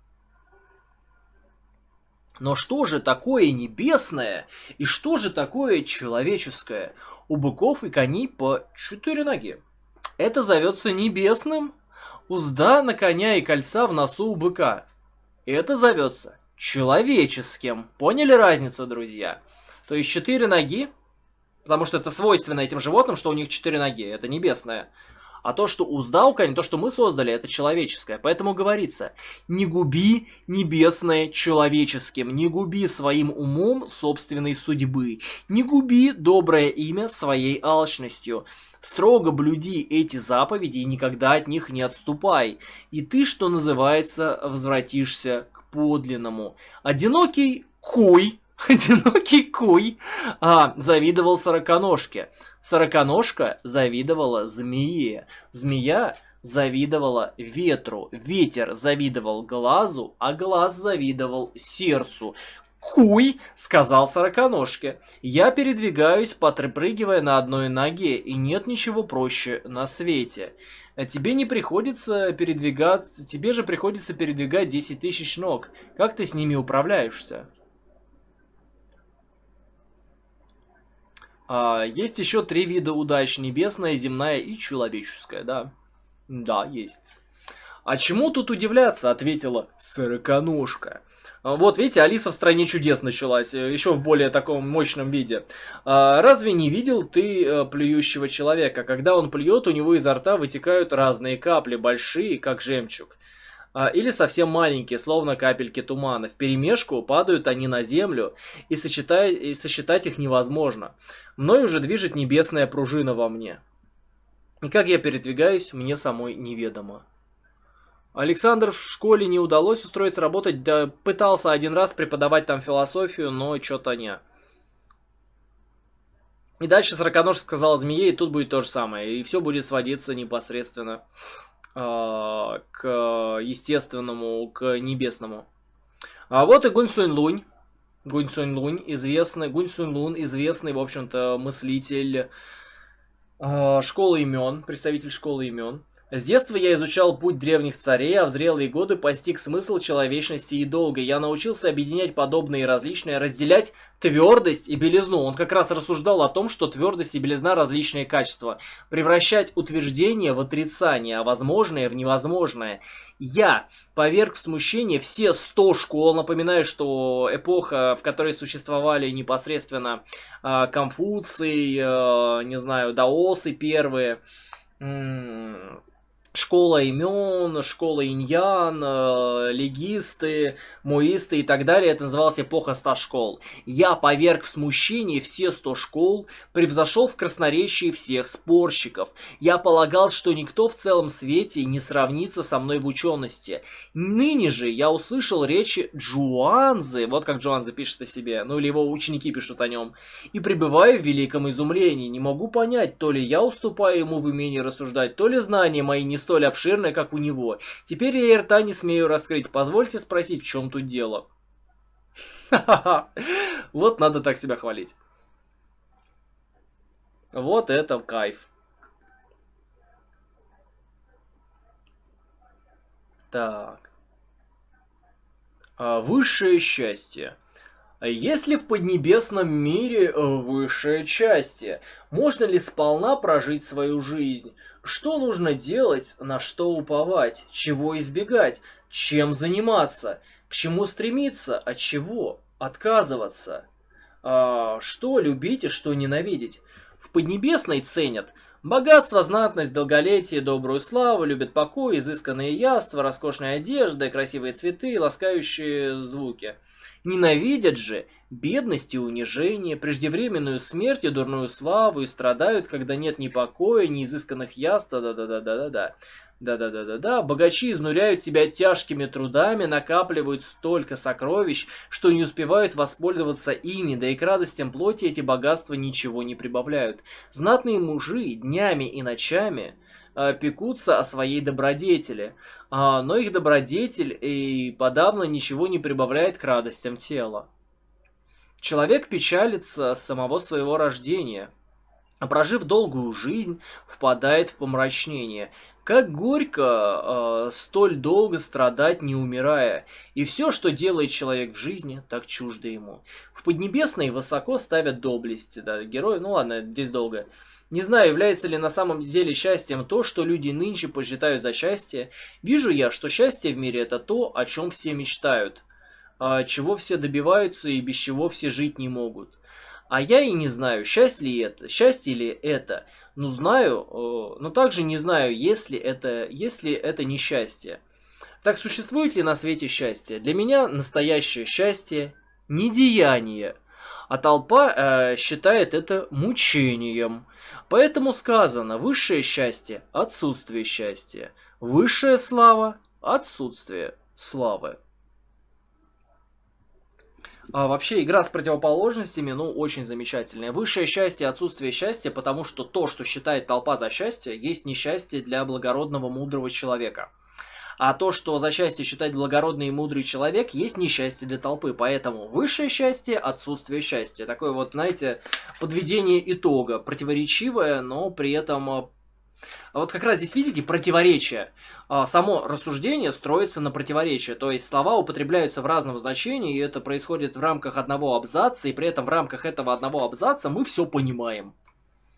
Но что же такое небесное и что же такое человеческое? У быков и коней по четыре ноги. Это зовется небесным. Узда на коня и кольца в носу у быка. Это зовется человеческим. Поняли разницу, друзья? То есть четыре ноги Потому что это свойственно этим животным, что у них четыре ноги, это небесное. А то, что уздал, Здаука, то, что мы создали, это человеческое. Поэтому говорится, не губи небесное человеческим, не губи своим умом собственной судьбы, не губи доброе имя своей алчностью. Строго блюди эти заповеди и никогда от них не отступай. И ты, что называется, возвратишься к подлинному. Одинокий куй Одинокий куй а, завидовал сороконожке. Сороконожка завидовала змее. Змея завидовала ветру. Ветер завидовал глазу, а глаз завидовал сердцу. «Куй!» — сказал сороконожке. «Я передвигаюсь, потрепрыгивая на одной ноге, и нет ничего проще на свете. А тебе не приходится передвигаться... Тебе же приходится передвигать 10 тысяч ног. Как ты с ними управляешься?» А, есть еще три вида удачи: Небесная, земная и человеческая, да. Да, есть. «А чему тут удивляться?» – ответила сороконожка. А, вот, видите, Алиса в стране чудес началась, э, еще в более таком мощном виде. А, разве не видел ты э, плюющего человека? Когда он плюет, у него изо рта вытекают разные капли, большие, как жемчуг. А, или совсем маленькие, словно капельки тумана. В перемешку падают они на землю, и, сочетать, и сосчитать их невозможно. Мною уже движет небесная пружина во мне. И как я передвигаюсь, мне самой неведомо. Александр в школе не удалось устроиться работать, да пытался один раз преподавать там философию, но что-то не. И дальше Сороконож сказал змее, и тут будет то же самое, и все будет сводиться непосредственно а, к естественному, к небесному. А вот и Гуньсунь Лунь. Гуньсунь Лунь известный, Гуньсунь Лун известный, в общем-то, мыслитель а, школы имен, представитель школы имен. С детства я изучал путь древних царей, а в зрелые годы постиг смысл человечности и долга. Я научился объединять подобные и различные, разделять твердость и белизну. Он как раз рассуждал о том, что твердость и белизна различные качества. Превращать утверждение в отрицание, а возможное в невозможное. Я поверг в смущение все 100 школ. Напоминаю, что эпоха, в которой существовали непосредственно э, Конфуций, э, не знаю, даосы первые, школа имен, школа иньян, э, легисты, муисты и так далее. Это называлось эпоха ста школ. Я поверг в смущении все сто школ, превзошел в красноречии всех спорщиков. Я полагал, что никто в целом свете не сравнится со мной в учености. Ныне же я услышал речи Джуанзы, вот как Джуанзы пишет о себе, ну или его ученики пишут о нем, и пребываю в великом изумлении. Не могу понять, то ли я уступаю ему в умении рассуждать, то ли знания мои не столь обширной, как у него. Теперь я и рта не смею раскрыть. Позвольте спросить, в чем тут дело? ха Вот надо так себя хвалить. Вот это кайф. Так. А, высшее счастье. Есть ли в поднебесном мире э, высшие части? Можно ли сполна прожить свою жизнь? Что нужно делать, на что уповать, чего избегать, чем заниматься, к чему стремиться, от чего отказываться? А что любить и что ненавидеть? В Поднебесной ценят – Богатство, знатность, долголетие, добрую славу, любят покой, изысканные яства, роскошные одежды, красивые цветы ласкающие звуки. Ненавидят же бедность и унижение, преждевременную смерть и дурную славу и страдают, когда нет ни покоя, ни изысканных яств, да-да-да-да-да. Да-да-да-да-да, богачи изнуряют тебя тяжкими трудами, накапливают столько сокровищ, что не успевают воспользоваться ими, да и к радостям плоти эти богатства ничего не прибавляют. Знатные мужи днями и ночами а, пекутся о своей добродетели, а, но их добродетель и подавно ничего не прибавляет к радостям тела. Человек печалится с самого своего рождения, а прожив долгую жизнь, впадает в помрачнение – как горько э, столь долго страдать, не умирая, и все, что делает человек в жизни, так чуждо ему. В Поднебесной высоко ставят доблести, да, героя, ну ладно, здесь долго. Не знаю, является ли на самом деле счастьем то, что люди нынче посчитают за счастье. Вижу я, что счастье в мире это то, о чем все мечтают, э, чего все добиваются и без чего все жить не могут. А я и не знаю, счастье ли это, счастье ли это. Но знаю, э, но также не знаю, если это, если это несчастье. Так существует ли на свете счастье? Для меня настоящее счастье не деяние, а толпа э, считает это мучением. Поэтому сказано, высшее счастье – отсутствие счастья, высшая слава – отсутствие славы. А, вообще, игра с противоположностями, ну, очень замечательная. Высшее счастье, отсутствие счастья, потому что то, что считает толпа за счастье, есть несчастье для благородного, мудрого человека. А то, что за счастье считает благородный и мудрый человек, есть несчастье для толпы. Поэтому высшее счастье – отсутствие счастья. Такое вот, знаете, подведение итога. Противоречивое, но при этом а, а вот как раз здесь видите противоречие. А, само рассуждение строится на противоречии, то есть слова употребляются в разном значении, и это происходит в рамках одного абзаца, и при этом в рамках этого одного абзаца мы все понимаем.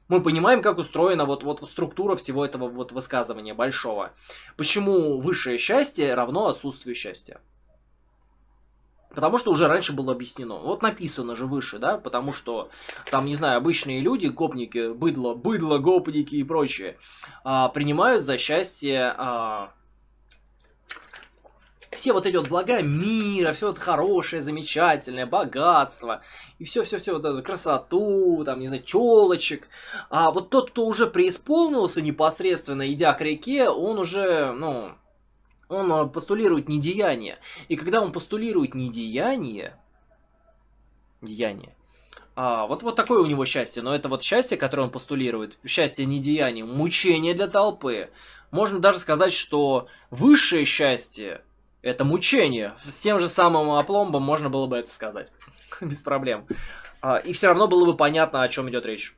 Мы понимаем, как устроена вот, вот структура всего этого вот высказывания большого. Почему высшее счастье равно отсутствию счастья. Потому что уже раньше было объяснено. Вот написано же выше, да, потому что там, не знаю, обычные люди, гопники, быдло, быдло, гопники и прочее, а, принимают за счастье а, все вот эти вот блага мира, все вот хорошее, замечательное, богатство, и все-все-все вот эту красоту, там, не знаю, челочек. А вот тот, кто уже преисполнился непосредственно, идя к реке, он уже, ну, он э, постулирует недеяние. И когда он постулирует недеяние, деяние, а, вот, вот такое у него счастье, но это вот счастье, которое он постулирует, счастье недеяние, мучение для толпы. Можно даже сказать, что высшее счастье – это мучение. С тем же самым опломбом можно было бы это сказать, без проблем. А, и все равно было бы понятно, о чем идет речь.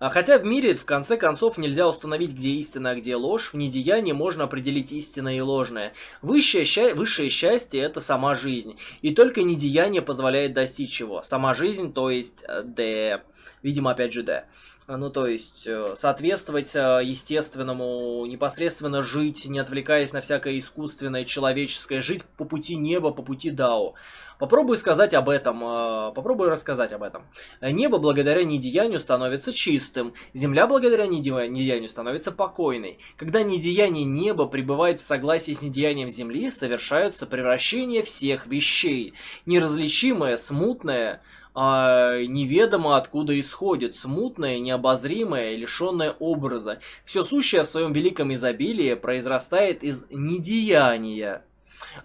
А Хотя в мире, в конце концов, нельзя установить, где истина, а где ложь, в недеянии можно определить истинное и ложное. Высшее, счастье, высшее счастье – это сама жизнь, и только недеяние позволяет достичь его. Сама жизнь, то есть э, Д видимо, опять же, да. А, ну, то есть, э, соответствовать э, естественному, непосредственно жить, не отвлекаясь на всякое искусственное, человеческое, жить по пути неба, по пути Дао. Попробуй сказать об этом, э, попробуй рассказать об этом. Небо благодаря недеянию становится чистым, земля благодаря недеянию становится покойной. Когда недеяние неба пребывает в согласии с недеянием земли, совершаются превращения всех вещей. Неразличимое, смутное, а неведомо откуда исходит, смутное, необозримое, лишенное образа. Все сущее в своем великом изобилии произрастает из недеяния,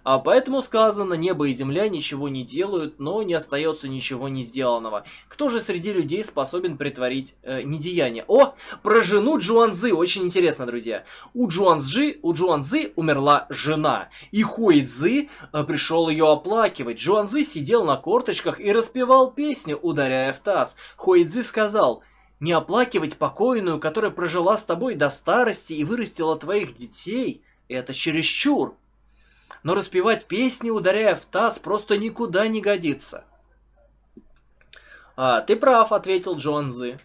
а поэтому сказано, небо и земля ничего не делают, но не остается ничего не сделанного. Кто же среди людей способен притворить э, недеяние? О, про жену Джуанзы, очень интересно, друзья. У Джуанзы, у Джуанзы умерла жена, и Хуидзы э, пришел ее оплакивать. Джуанзы сидел на корточках и распевал песню, ударяя в таз. Хуидзы сказал, не оплакивать покойную, которая прожила с тобой до старости и вырастила твоих детей, это чересчур но распевать песни, ударяя в таз, просто никуда не годится. «А, ты прав», — ответил Джонзы.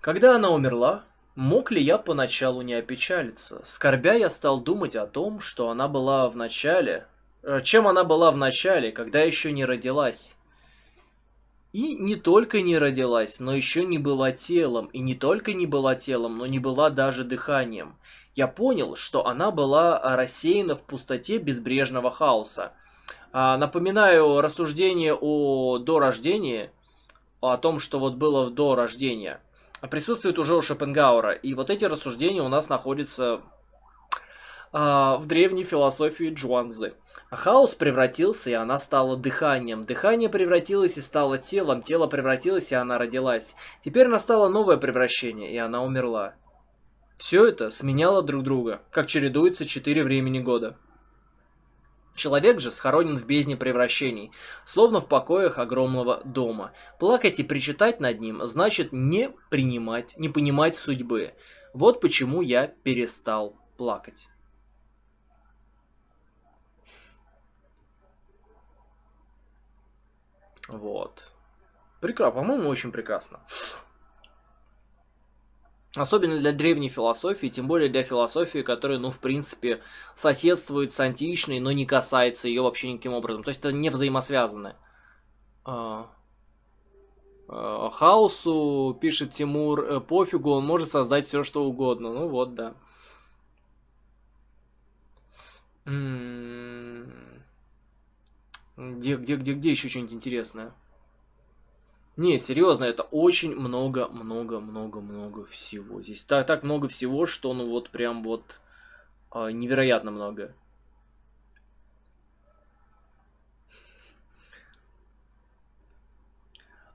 «Когда она умерла, мог ли я поначалу не опечалиться? Скорбя, я стал думать о том, что она была в начале, э, чем она была в начале, когда еще не родилась». И не только не родилась, но еще не была телом, и не только не была телом, но не была даже дыханием я понял, что она была а, рассеяна в пустоте безбрежного хаоса. А, напоминаю рассуждение о до рождения, о том, что вот было до рождения, присутствует уже у Шопенгауэра. И вот эти рассуждения у нас находятся а, в древней философии Джуанзы. Хаос превратился, и она стала дыханием. Дыхание превратилось и стало телом, тело превратилось, и она родилась. Теперь настало новое превращение, и она умерла. Все это сменяло друг друга, как чередуются четыре времени года. Человек же схоронен в бездне превращений, словно в покоях огромного дома. Плакать и причитать над ним значит не принимать, не понимать судьбы. Вот почему я перестал плакать. Вот. Прекрасно, по-моему, очень прекрасно. Особенно для древней философии, тем более для философии, которая, ну, в принципе, соседствует с античной, но не касается ее вообще никаким образом. То есть это не взаимосвязаны. А, а, хаосу, пишет Тимур, э, пофигу, он может создать все, что угодно. Ну вот, да. М-м-м. Где, где, где, где еще что-нибудь интересное? Не, серьезно, это очень много, много, много, много всего. Здесь так, так много всего, что ну вот прям вот э, невероятно много.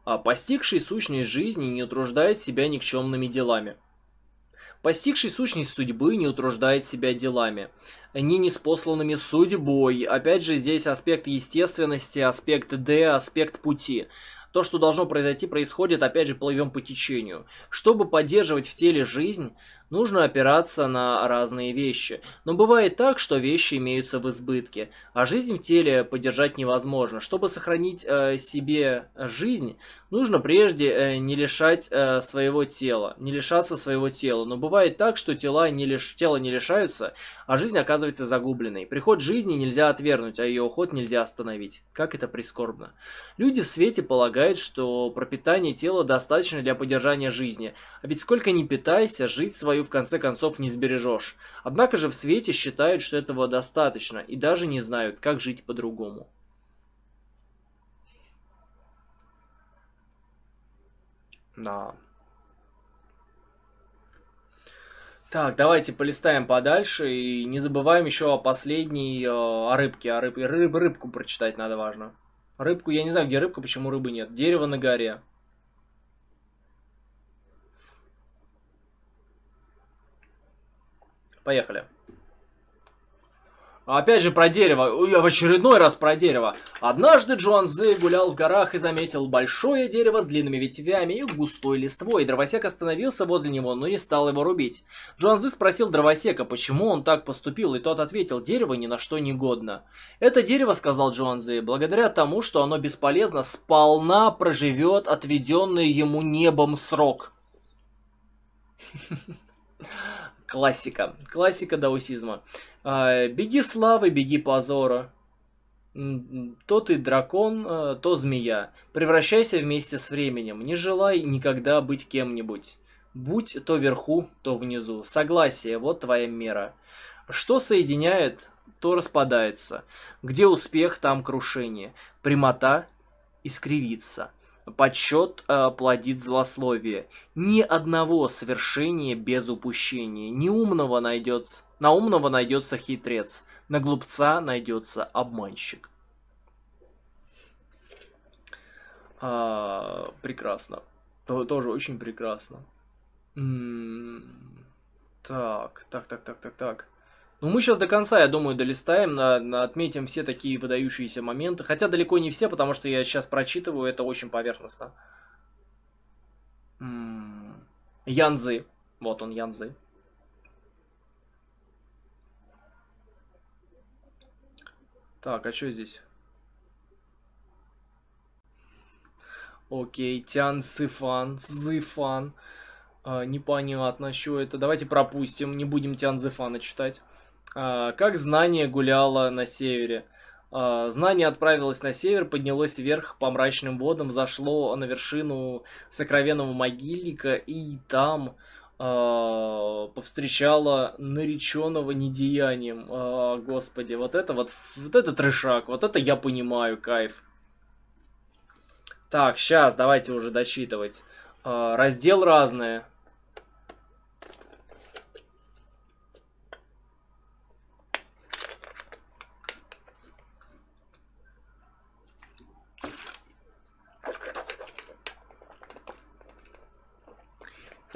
А постигший сущность жизни не утруждает себя никчемными делами. Постигший сущность судьбы не утруждает себя делами, Они не неспосланными судьбой. Опять же, здесь аспект естественности, аспект Д, аспект пути. То, что должно произойти, происходит, опять же, плывем по течению. Чтобы поддерживать в теле жизнь, нужно опираться на разные вещи. Но бывает так, что вещи имеются в избытке, а жизнь в теле поддержать невозможно. Чтобы сохранить э, себе жизнь, нужно прежде э, не лишать э, своего тела, не лишаться своего тела. Но бывает так, что тела не лиш... тело не лишаются, а жизнь оказывается загубленной. Приход жизни нельзя отвергнуть, а ее уход нельзя остановить. Как это прискорбно. Люди в свете полагают, что пропитание тела достаточно для поддержания жизни. А ведь сколько ни питайся, жить свою свою в конце концов не сбережешь. Однако же в свете считают, что этого достаточно, и даже не знают, как жить по-другому. Да. Так, давайте полистаем подальше и не забываем еще о последней, э, о рыбке, о рыб, рыб, рыбку прочитать надо важно. Рыбку, я не знаю, где рыбка, почему рыбы нет. Дерево на горе. Поехали. А опять же про дерево. Я в очередной раз про дерево. Однажды Джуанзе гулял в горах и заметил большое дерево с длинными ветвями и густой листвой. Дровосек остановился возле него, но не стал его рубить. Джуанзе спросил дровосека, почему он так поступил, и тот ответил, дерево ни на что не годно. Это дерево, сказал Джуанзе, благодаря тому, что оно бесполезно, сполна проживет отведенный ему небом срок. Классика. Классика даосизма. А, беги славы, беги позора. То ты дракон, а, то змея. Превращайся вместе с временем. Не желай никогда быть кем-нибудь. Будь то вверху, то внизу. Согласие, вот твоя мера. Что соединяет, то распадается. Где успех, там крушение. Прямота искривится. Подсчет э, плодит злословие. Ни одного совершения без упущения. Ни умного найдется, на умного найдется хитрец, на глупца найдется обманщик. А, прекрасно. То, тоже очень прекрасно. -м так, так, так, так, так, так. Ну, мы сейчас до конца, я думаю, долистаем, на, на, отметим все такие выдающиеся моменты. Хотя далеко не все, потому что я сейчас прочитываю, это очень поверхностно. М-м- Янзы. Вот он, Янзы. Так, а что здесь? Окей, Тян Сифан, Зифан. А, непонятно, что это. Давайте пропустим, не будем Тян Зифана читать. А, как знание гуляло на севере. А, знание отправилось на север, поднялось вверх по мрачным водам, зашло на вершину сокровенного могильника и там э, а, повстречала нареченного недеянием. Э, господи, вот это вот, вот это трешак, вот это я понимаю, кайф. Так, сейчас, давайте уже дочитывать. Э, раздел разные.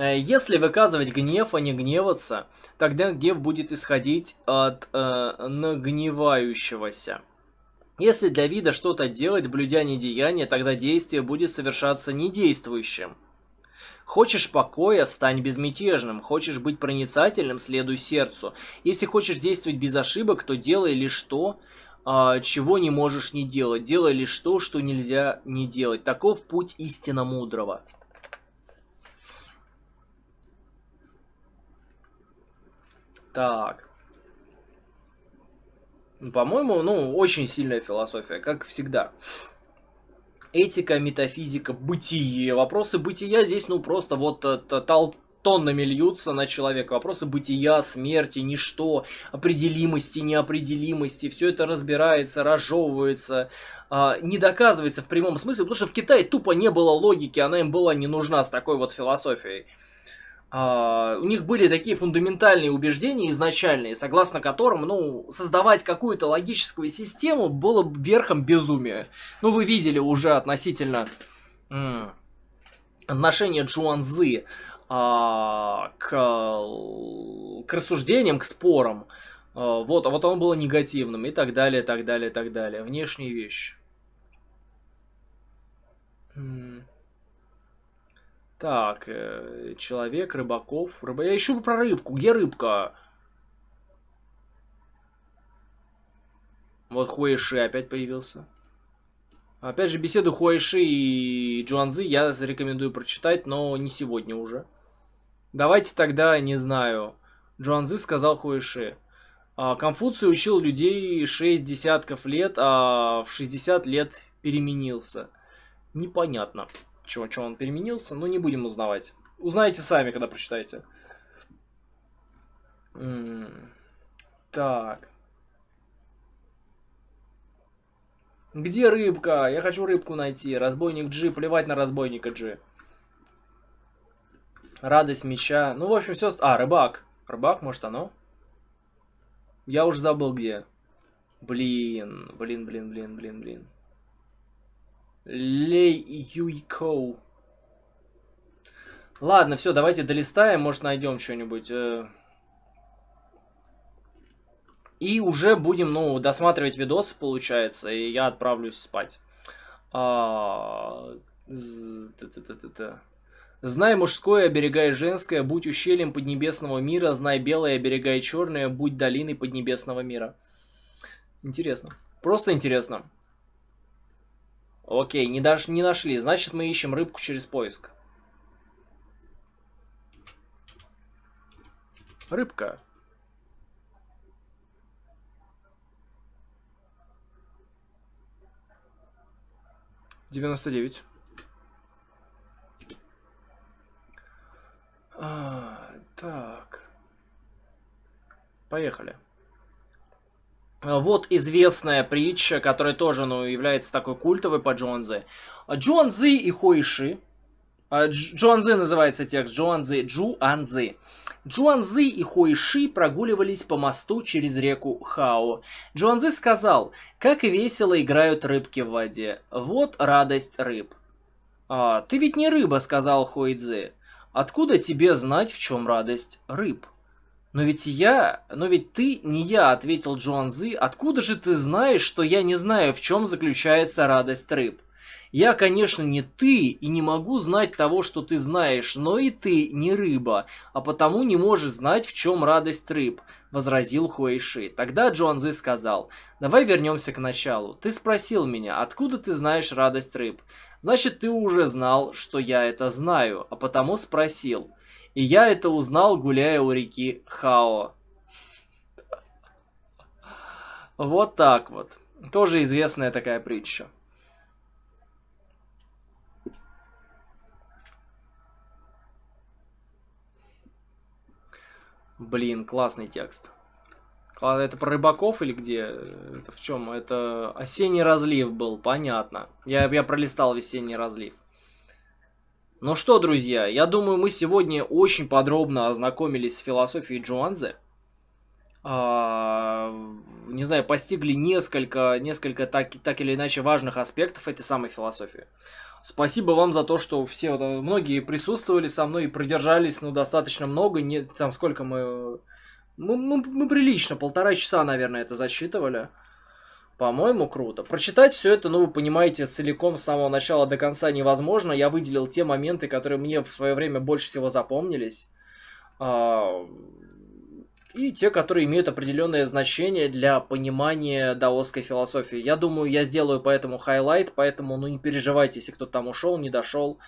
Э, если выказывать гнев, а не гневаться, тогда гнев будет исходить от э, нагневающегося. Если для вида что-то делать, блюдя недеяние, тогда действие будет совершаться недействующим. Хочешь покоя, стань безмятежным. Хочешь быть проницательным, следуй сердцу. Если хочешь действовать без ошибок, то делай лишь то, а, чего не можешь не делать. Делай лишь то, что нельзя не делать. Таков путь истинно мудрого. Так. Ну, по-моему, ну, очень сильная философия, как всегда. Этика, метафизика, бытие. Вопросы бытия здесь, ну, просто вот э, толп тоннами льются на человека. Вопросы бытия, смерти, ничто, определимости, неопределимости. Все это разбирается, разжевывается, э, не доказывается в прямом смысле, потому что в Китае тупо не было логики, она им была не нужна с такой вот философией. А, у них были такие фундаментальные убеждения изначальные, согласно которым, ну, создавать какую-то логическую систему было верхом безумия. Ну, вы видели уже относительно mm, отношения Джуанзы uh, а, к, к рассуждениям, к спорам. Uh, вот, вот оно было негативным и так далее, так далее, так далее. Внешние вещи. Так, э, человек, рыбаков, рыба... Я ищу про рыбку. Где рыбка? Вот Хуэйши опять появился. Опять же, беседы Хуэйши и Джуанзы я рекомендую прочитать, но не сегодня уже. Давайте тогда, не знаю, Джуанзы сказал Хуэйши. А, Конфуций учил людей 6 десятков лет, а в 60 лет переменился. Непонятно чего, чего он переменился, но не будем узнавать. Узнаете сами, когда прочитаете. Так. Где рыбка? Я хочу рыбку найти. Разбойник Джи, плевать на разбойника Джи. Радость меча. Ну, в общем, все... А, рыбак. Рыбак, может, оно? Я уже забыл, где. Блин, блин, блин, блин, блин, блин. Лей Юйко. Ладно, все, давайте долистаем, может найдем что-нибудь. Э. И уже будем, ну, досматривать видос, получается, и я отправлюсь спать. А, знай мужское, оберегай женское, будь ущельем поднебесного мира, знай белое, оберегай черное, будь долиной поднебесного мира. Интересно. Просто интересно. Окей, не, даже, не нашли. Значит, мы ищем рыбку через поиск. Рыбка. Девяносто девять. А, так. Поехали. А, вот известная притча, которая тоже ну, является такой культовой по Джонзе. А, Джонзы и Хоиши. А, Джонзы называется текст. Джонзы Джуанзы. Джуанзы и Хуиши прогуливались по мосту через реку Хао. Джуанзы сказал, как весело играют рыбки в воде. Вот радость рыб. «А, ты ведь не рыба», — сказал Хуидзе. «Откуда тебе знать, в чем радость рыб?» «Но ведь я... Но ведь ты не я», — ответил Джуанзы. «Откуда же ты знаешь, что я не знаю, в чем заключается радость рыб? Я, конечно, не ты и не могу знать того, что ты знаешь, но и ты не рыба, а потому не можешь знать, в чем радость рыб», — возразил Хуэйши. Тогда Джуанзы сказал, «Давай вернемся к началу. Ты спросил меня, откуда ты знаешь радость рыб? Значит, ты уже знал, что я это знаю, а потому спросил». И я это узнал, гуляя у реки Хао. Вот так вот. Тоже известная такая притча. Блин, классный текст. А это про рыбаков или где? Это в чем? Это осенний разлив был, понятно. Я, я пролистал весенний разлив. Ну что, друзья, я думаю, мы сегодня очень подробно ознакомились с философией Джуанзе. А, не знаю, постигли несколько, несколько так, так или иначе важных аспектов этой самой философии. Спасибо вам за то, что все, многие присутствовали со мной и продержались, ну, достаточно много, не, там сколько мы, мы, мы, мы прилично, полтора часа, наверное, это засчитывали. По-моему, круто. Прочитать все это, ну, вы понимаете, целиком с самого начала до конца невозможно. Я выделил те моменты, которые мне в свое время больше всего запомнились. А, и те, которые имеют определенное значение для понимания даосской философии. Я думаю, я сделаю поэтому хайлайт, поэтому, ну, не переживайте, если кто там ушел, не дошел.